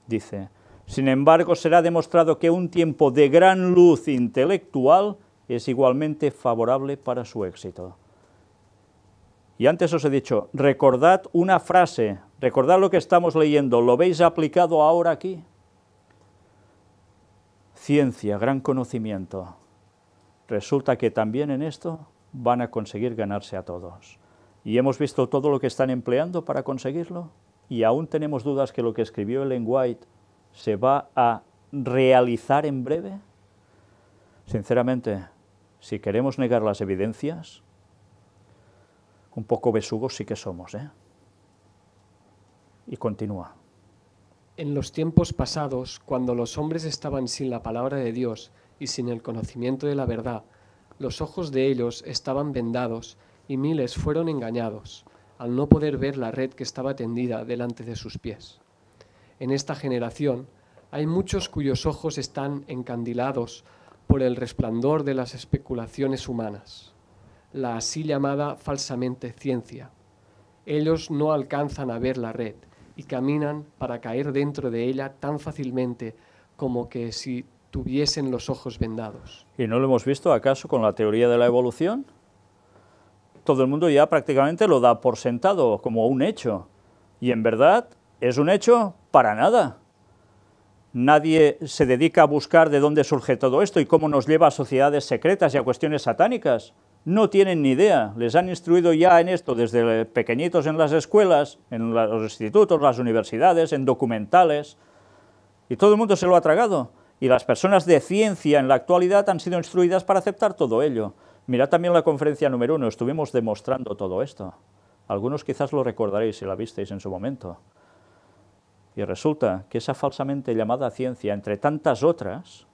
Speaker 1: dice. Sin embargo, será demostrado que un tiempo de gran luz intelectual es igualmente favorable para su éxito. Y antes os he dicho, recordad una frase, recordad lo que estamos leyendo, ¿lo veis aplicado ahora aquí? Ciencia, gran conocimiento. Resulta que también en esto van a conseguir ganarse a todos y hemos visto todo lo que están empleando para conseguirlo y aún tenemos dudas que lo que escribió Ellen White se va a realizar en breve? Sinceramente, si queremos negar las evidencias, un poco besugos sí que somos. ¿eh? Y continúa.
Speaker 2: En los tiempos pasados, cuando los hombres estaban sin la palabra de Dios y sin el conocimiento de la verdad, los ojos de ellos estaban vendados y miles fueron engañados al no poder ver la red que estaba tendida delante de sus pies. En esta generación hay muchos cuyos ojos están encandilados por el resplandor de las especulaciones humanas, la así llamada falsamente ciencia. Ellos no alcanzan a ver la red y caminan para caer dentro de ella tan fácilmente como que si tuviesen los ojos vendados.
Speaker 1: ¿Y no lo hemos visto acaso con la teoría de la evolución? todo el mundo ya prácticamente lo da por sentado, como un hecho. Y en verdad es un hecho para nada. Nadie se dedica a buscar de dónde surge todo esto y cómo nos lleva a sociedades secretas y a cuestiones satánicas. No tienen ni idea, les han instruido ya en esto desde pequeñitos en las escuelas, en los institutos, las universidades, en documentales, y todo el mundo se lo ha tragado. Y las personas de ciencia en la actualidad han sido instruidas para aceptar todo ello. Mirad también la conferencia número uno, estuvimos demostrando todo esto. Algunos quizás lo recordaréis si la visteis en su momento. Y resulta que esa falsamente llamada ciencia, entre tantas otras,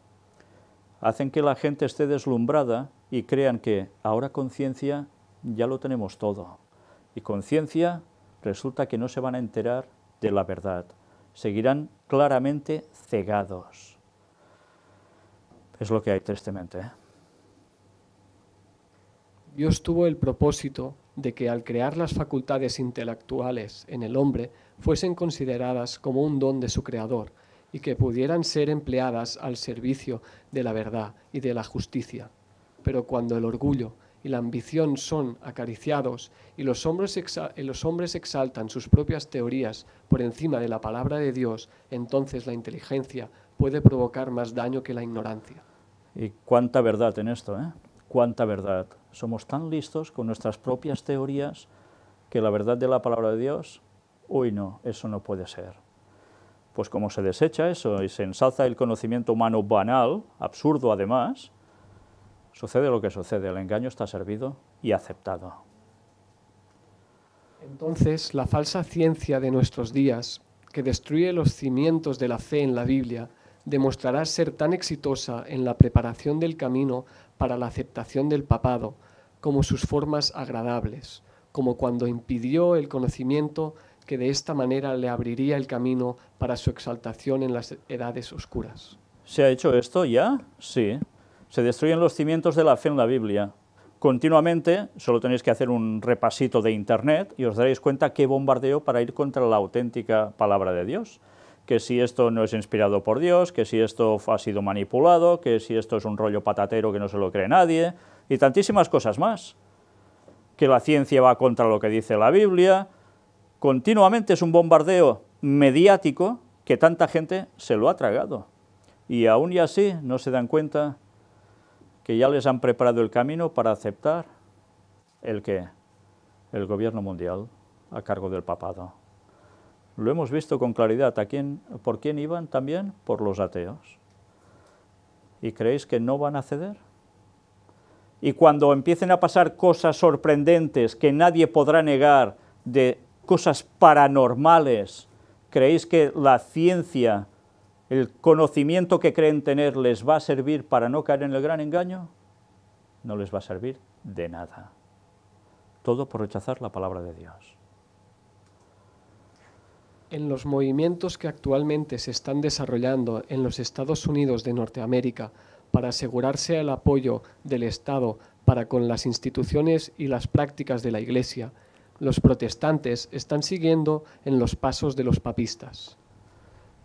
Speaker 1: hacen que la gente esté deslumbrada y crean que ahora con ciencia ya lo tenemos todo. Y con ciencia resulta que no se van a enterar de la verdad. Seguirán claramente cegados. Es lo que hay tristemente. ¿eh?
Speaker 2: Dios tuvo el propósito de que al crear las facultades intelectuales en el hombre fuesen consideradas como un don de su creador y que pudieran ser empleadas al servicio de la verdad y de la justicia. Pero cuando el orgullo y la ambición son acariciados y los hombres, exaltan sus propias teorías por encima de la palabra de Dios, entonces la inteligencia puede provocar más daño que la ignorancia.
Speaker 1: Y cuánta verdad en esto, ¿eh? Cuánta verdad somos tan listos con nuestras propias teorías que la verdad de la palabra de Dios, uy no, eso no puede ser. Pues como se desecha eso y se ensalza el conocimiento humano banal, absurdo además, sucede lo que sucede, el engaño está servido y aceptado.
Speaker 2: Entonces, la falsa ciencia de nuestros días, que destruye los cimientos de la fe en la Biblia, demostrará ser tan exitosa en la preparación del camino para la aceptación del papado, como sus formas agradables, como cuando impidió el conocimiento que de esta manera le abriría el camino para su exaltación en las edades oscuras.
Speaker 1: ¿Se ha hecho esto ya? Sí. Se destruyen los cimientos de la fe en la Biblia. Continuamente, solo tenéis que hacer un repasito de Internet y os daréis cuenta qué bombardeo para ir contra la auténtica palabra de Dios que si esto no es inspirado por Dios, que si esto ha sido manipulado, que si esto es un rollo patatero que no se lo cree nadie, y tantísimas cosas más. Que la ciencia va contra lo que dice la Biblia. Continuamente es un bombardeo mediático que tanta gente se lo ha tragado. Y aún y así no se dan cuenta que ya les han preparado el camino para aceptar el que el gobierno mundial a cargo del papado. Lo hemos visto con claridad. ¿A quién, ¿Por quién iban también? Por los ateos. ¿Y creéis que no van a ceder? Y cuando empiecen a pasar cosas sorprendentes que nadie podrá negar, de cosas paranormales, ¿creéis que la ciencia, el conocimiento que creen tener, les va a servir para no caer en el gran engaño? No les va a servir de nada. Todo por rechazar la palabra de Dios
Speaker 2: en los movimientos que actualmente se están desarrollando en los Estados Unidos de Norteamérica para asegurarse el apoyo del Estado para con las instituciones y las prácticas de la Iglesia, los protestantes están siguiendo en los pasos de los papistas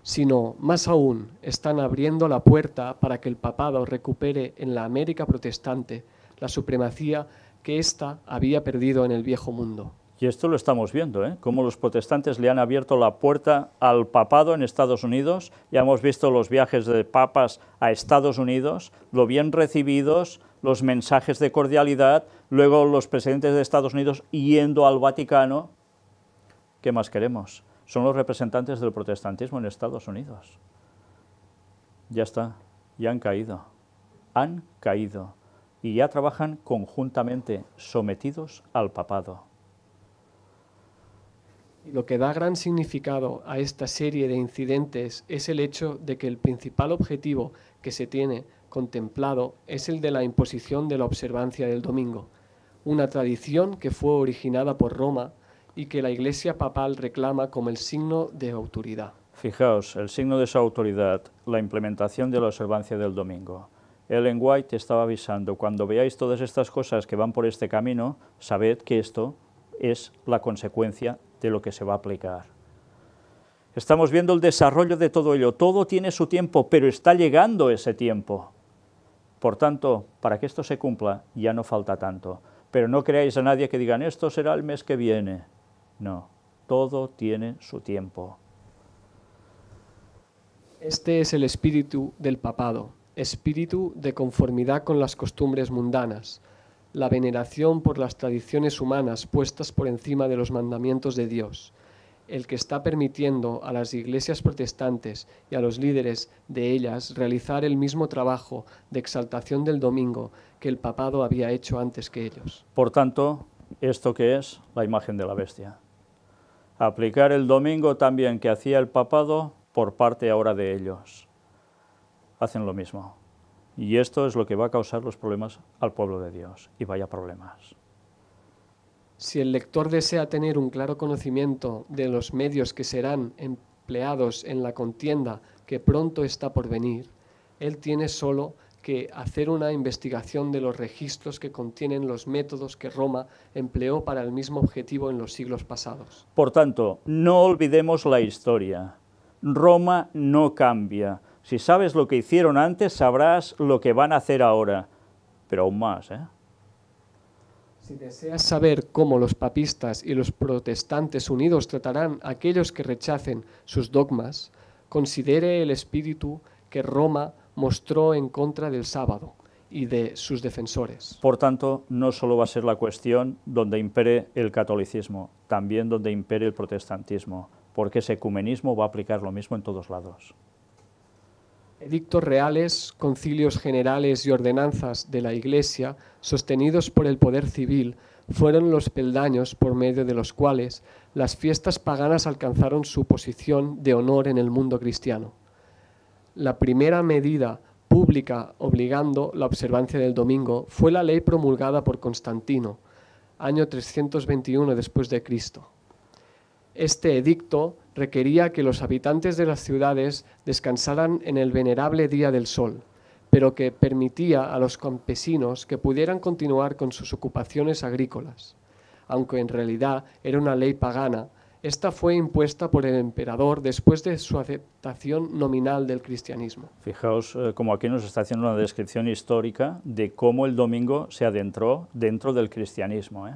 Speaker 2: sino más aún están abriendo la puerta para que el papado recupere en la América protestante la supremacía que ésta había perdido en el viejo mundo. Y esto lo estamos viendo, ¿eh?
Speaker 1: cómo los protestantes le han abierto la puerta al papado en Estados Unidos. Ya hemos visto los viajes de papas a Estados Unidos, lo bien recibidos, los mensajes de cordialidad, luego los presidentes de Estados Unidos yendo al Vaticano. ¿Qué más queremos? Son los representantes del protestantismo en Estados Unidos. Ya está, ya han caído, han caído y ya trabajan conjuntamente, sometidos al papado
Speaker 2: lo que da gran significado a esta serie de incidentes es el hecho de que el principal objetivo que se tiene contemplado es el de la imposición de la observancia del domingo, una tradición que fue originada por Roma y que la Iglesia papal reclama como el signo de autoridad.
Speaker 1: Fijaos, el signo de su autoridad, la implementación de la observancia del domingo. Ellen White estaba avisando, cuando veáis todas estas cosas que van por este camino, sabed que esto es la consecuencia de lo que se va a aplicar. Estamos viendo el desarrollo de todo ello. Todo tiene su tiempo, pero está llegando ese tiempo. Por tanto, para que esto se cumpla, ya no falta tanto. Pero no creáis a nadie que digan, esto será el mes que viene. No,
Speaker 2: todo tiene su tiempo. Este es el espíritu del papado, espíritu de conformidad con las costumbres mundanas, la veneración por las tradiciones humanas puestas por encima de los mandamientos de Dios, el que está permitiendo a las iglesias protestantes y a los líderes de ellas realizar el mismo trabajo de exaltación del domingo que el papado había hecho antes que ellos.
Speaker 1: Por tanto, esto que es la imagen de la bestia. Aplicar el domingo también que hacía el papado por parte ahora de ellos. Hacen lo mismo. Y esto es lo que va a causar los problemas al pueblo de Dios. Y vaya problemas.
Speaker 2: Si el lector desea tener un claro conocimiento de los medios que serán empleados en la contienda que pronto está por venir, él tiene solo que hacer una investigación de los registros que contienen los métodos que Roma empleó para el mismo objetivo en los siglos pasados.
Speaker 1: Por tanto, no olvidemos la historia. Roma no cambia. Si sabes lo que hicieron antes, sabrás lo que van a hacer ahora, pero aún más. ¿eh?
Speaker 2: Si deseas saber cómo los papistas y los protestantes unidos tratarán a aquellos que rechacen sus dogmas, considere el espíritu que Roma mostró en contra del sábado y de sus defensores. Por
Speaker 1: tanto, no solo va a ser la cuestión donde impere el catolicismo, también donde impere el protestantismo, porque ese ecumenismo va a aplicar lo mismo en todos lados
Speaker 2: edictos reales, concilios generales y ordenanzas de la Iglesia, sostenidos por el poder civil, fueron los peldaños por medio de los cuales las fiestas paganas alcanzaron su posición de honor en el mundo cristiano. La primera medida pública obligando la observancia del domingo fue la ley promulgada por Constantino, año 321 después de Cristo. Este edicto requería que los habitantes de las ciudades descansaran en el venerable día del sol, pero que permitía a los campesinos que pudieran continuar con sus ocupaciones agrícolas. Aunque en realidad era una ley pagana, esta fue impuesta por el emperador después de su aceptación nominal del cristianismo.
Speaker 1: Fijaos eh, como aquí nos está haciendo una descripción histórica de cómo el domingo se adentró dentro del cristianismo. ¿eh?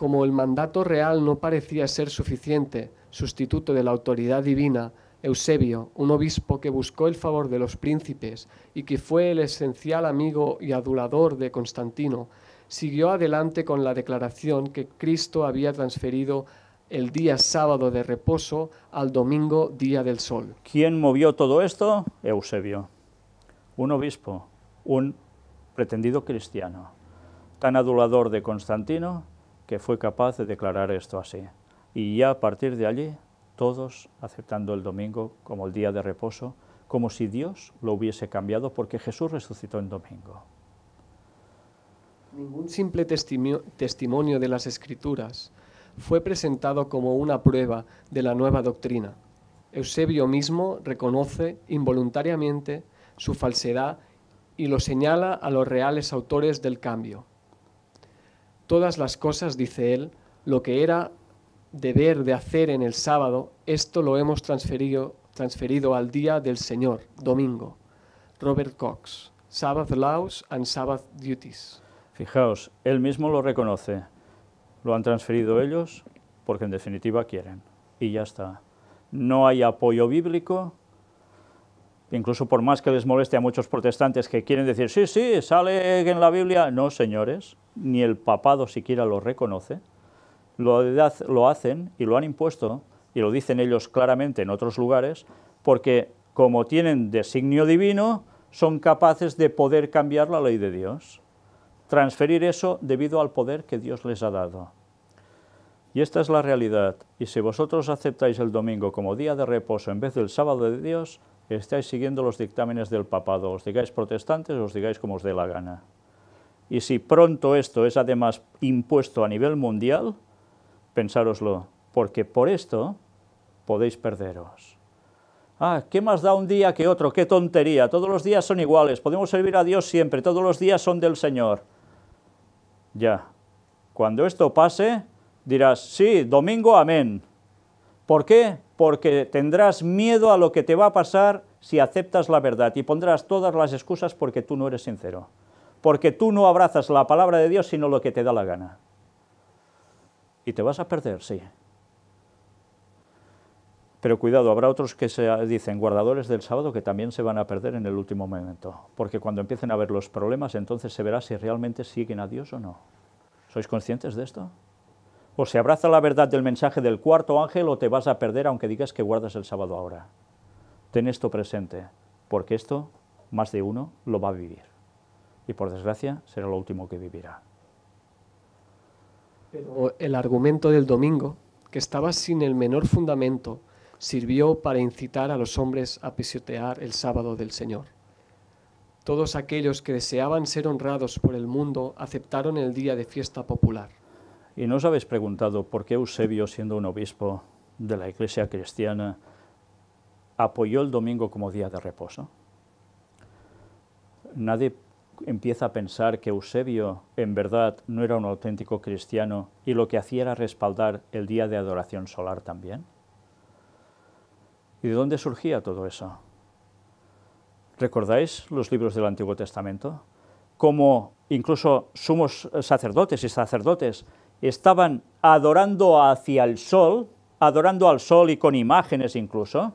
Speaker 2: como el mandato real no parecía ser suficiente, sustituto de la autoridad divina, Eusebio, un obispo que buscó el favor de los príncipes y que fue el esencial amigo y adulador de Constantino, siguió adelante con la declaración que Cristo había transferido el día sábado de reposo al domingo día del sol. ¿Quién movió todo esto?
Speaker 1: Eusebio,
Speaker 2: un obispo, un
Speaker 1: pretendido cristiano, tan adulador de Constantino que fue capaz de declarar esto así. Y ya a partir de allí, todos aceptando el domingo como el día de reposo, como si Dios lo hubiese cambiado porque Jesús resucitó en domingo.
Speaker 2: Ningún simple testimonio, testimonio de las Escrituras fue presentado como una prueba de la nueva doctrina. Eusebio mismo reconoce involuntariamente su falsedad y lo señala a los reales autores del cambio todas las cosas, dice él, lo que era deber de hacer en el sábado, esto lo hemos transferido, transferido al día del Señor, domingo. Robert Cox, Sabbath Laws and Sabbath
Speaker 1: Duties. Fijaos, él mismo lo reconoce. Lo han transferido ellos porque en definitiva quieren. Y ya está. No hay apoyo bíblico, incluso por más que les moleste a muchos protestantes que quieren decir, sí, sí, sale en la Biblia. No, señores, ni el papado siquiera lo reconoce. Lo, hacen y lo han impuesto, y lo dicen ellos claramente en otros lugares, porque como tienen designio divino, son capaces de poder cambiar la ley de Dios, transferir eso debido al poder que Dios les ha dado. Y esta es la realidad, y si vosotros aceptáis el domingo como día de reposo en vez del sábado de Dios, estáis siguiendo los dictámenes del papado, os digáis protestantes, os digáis como os dé la gana. Y si pronto esto es además impuesto a nivel mundial, pensároslo, porque por esto podéis perderos. Ah, ¿qué más da un día que otro? ¡Qué tontería! Todos los días son iguales, podemos servir a Dios siempre, todos los días son del Señor. Ya, cuando esto pase, dirás, sí, domingo, amén. ¿Por qué? Porque tendrás miedo a lo que te va a pasar si aceptas la verdad y pondrás todas las excusas porque tú no eres sincero. Porque tú no abrazas la palabra de Dios sino lo que te da la gana. Y te vas a perder, sí. Pero cuidado, habrá otros que se dicen guardadores del sábado que también se van a perder en el último momento, porque cuando empiecen a ver los problemas entonces se verá si realmente siguen a Dios o no. ¿Sois conscientes de esto? O se abraza la verdad del mensaje del cuarto ángel o te vas a perder aunque digas que guardas el sábado ahora. Ten esto presente, porque esto más de uno lo va a vivir. Y por desgracia será lo último que vivirá.
Speaker 2: Pero el argumento del domingo, que estaba sin el menor fundamento, sirvió para incitar a los hombres a pisotear el sábado del Señor. Todos aquellos que deseaban ser honrados por el mundo aceptaron el día de fiesta popular y no
Speaker 1: os habéis preguntado por qué Eusebio, siendo un obispo de la iglesia cristiana, apoyó el domingo como día de reposo. Nadie empieza a pensar que Eusebio en verdad no era un auténtico cristiano y lo que hacía era respaldar el día de adoración solar también. ¿Y de dónde surgía todo eso? ¿Recordáis los libros del Antiguo Testamento? Como incluso sumos sacerdotes y sacerdotes estaban adorando hacia el sol, adorando al sol y con imágenes incluso,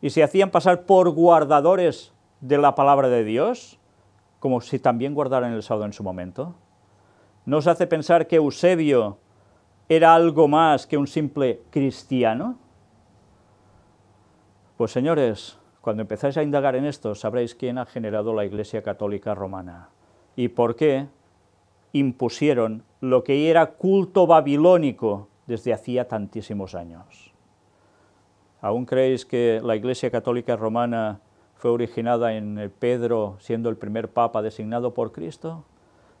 Speaker 1: y se hacían pasar por guardadores de la palabra de Dios, como si también guardaran el sábado en su momento. ¿No os hace pensar que Eusebio era algo más que un simple cristiano. Pues señores, cuando empezáis a indagar en esto, sabréis quién ha generado la Iglesia Católica Romana y por qué impusieron lo que era culto babilónico desde hacía tantísimos años. ¿Aún creéis que la Iglesia Católica Romana fue originada en Pedro siendo el primer papa designado por Cristo?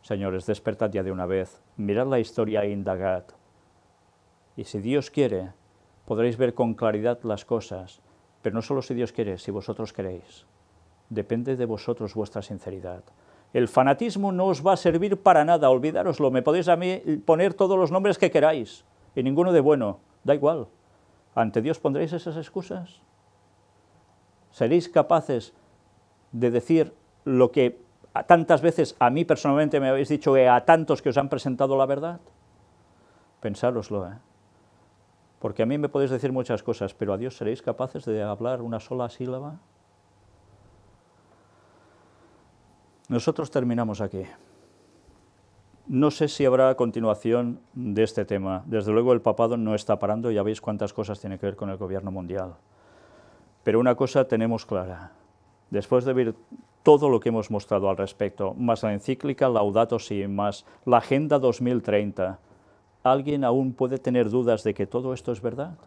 Speaker 1: Señores, despertad ya de una vez, mirad la historia e indagad. Y si Dios quiere, podréis ver con claridad las cosas, pero no solo si Dios quiere, si vosotros queréis. Depende de vosotros vuestra sinceridad. El fanatismo no os va a servir para nada, olvidároslo. Me podéis a mí poner todos los nombres que queráis, y ninguno de bueno, da igual. ¿Ante Dios pondréis esas excusas? ¿Seréis capaces de decir lo que tantas veces a mí personalmente me habéis dicho y a tantos que os han presentado la verdad? Pensároslo, ¿eh? Porque a mí me podéis decir muchas cosas, pero a Dios seréis capaces de hablar una sola sílaba. Nosotros terminamos aquí. No sé si habrá continuación de este tema. Desde luego el papado no está parando, ya veis cuántas cosas tiene que ver con el gobierno mundial. Pero una cosa tenemos clara. Después de ver todo lo que hemos mostrado al respecto, más la encíclica Laudato Si, más la Agenda 2030, ¿alguien aún puede tener dudas de que todo esto es verdad?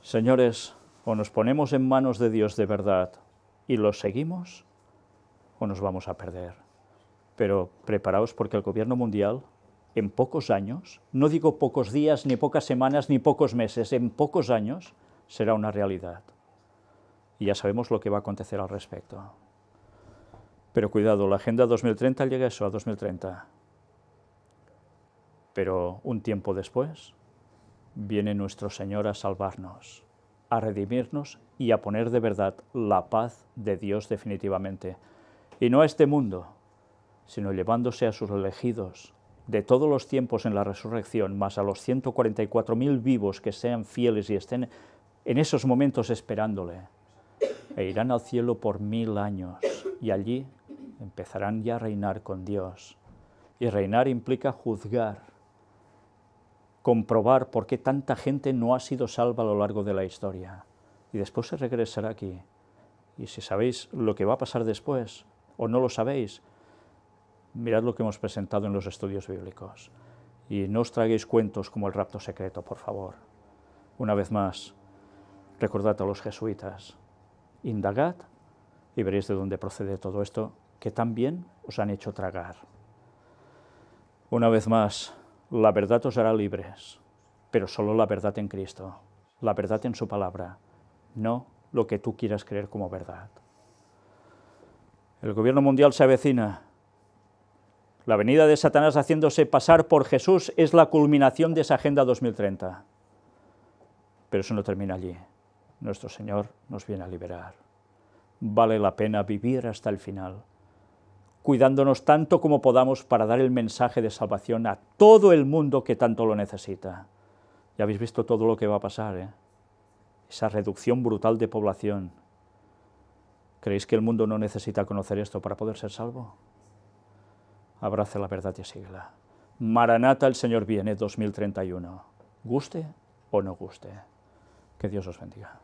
Speaker 1: Señores, o nos ponemos en manos de Dios de verdad y lo seguimos, o nos vamos a perder. Pero preparaos porque el gobierno mundial en pocos años, no digo pocos días, ni pocas semanas, ni pocos meses, en pocos años será una realidad. Y ya sabemos lo que va a acontecer al respecto. Pero cuidado, la Agenda 2030 llega a eso, a 2030. Pero un tiempo después viene nuestro Señor a salvarnos, a redimirnos y a poner de verdad la paz de Dios definitivamente y no a este mundo, sino llevándose a sus elegidos de todos los tiempos en la resurrección, más a los 144.000 vivos que sean fieles y estén en esos momentos esperándole, e irán al cielo por mil años y allí empezarán ya a reinar con Dios. Y reinar implica juzgar, comprobar por qué tanta gente no ha sido salva a lo largo de la historia. Y después se regresará aquí. Y si sabéis lo que va a pasar después, o no lo sabéis, mirad lo que hemos presentado en los estudios bíblicos. Y no os traguéis cuentos como el rapto secreto, por favor. Una vez más, recordad a los jesuitas, indagad y veréis de dónde procede todo esto que también os han hecho tragar. Una vez más, la verdad os hará libres, pero solo la verdad en Cristo, la verdad en su palabra, no lo que tú quieras creer como verdad. El gobierno mundial se avecina. La venida de Satanás haciéndose pasar por Jesús es la culminación de esa Agenda 2030. Pero eso no termina allí. Nuestro Señor nos viene a liberar. Vale la pena vivir hasta el final, cuidándonos tanto como podamos para dar el mensaje de salvación a todo el mundo que tanto lo necesita. Ya habéis visto todo lo que va a pasar, ¿eh? Esa reducción brutal de población, ¿Creéis que el mundo no necesita conocer esto para poder ser salvo? Abrace la verdad y síguela. Maranata, el Señor viene 2031. Guste o no guste. Que Dios os bendiga.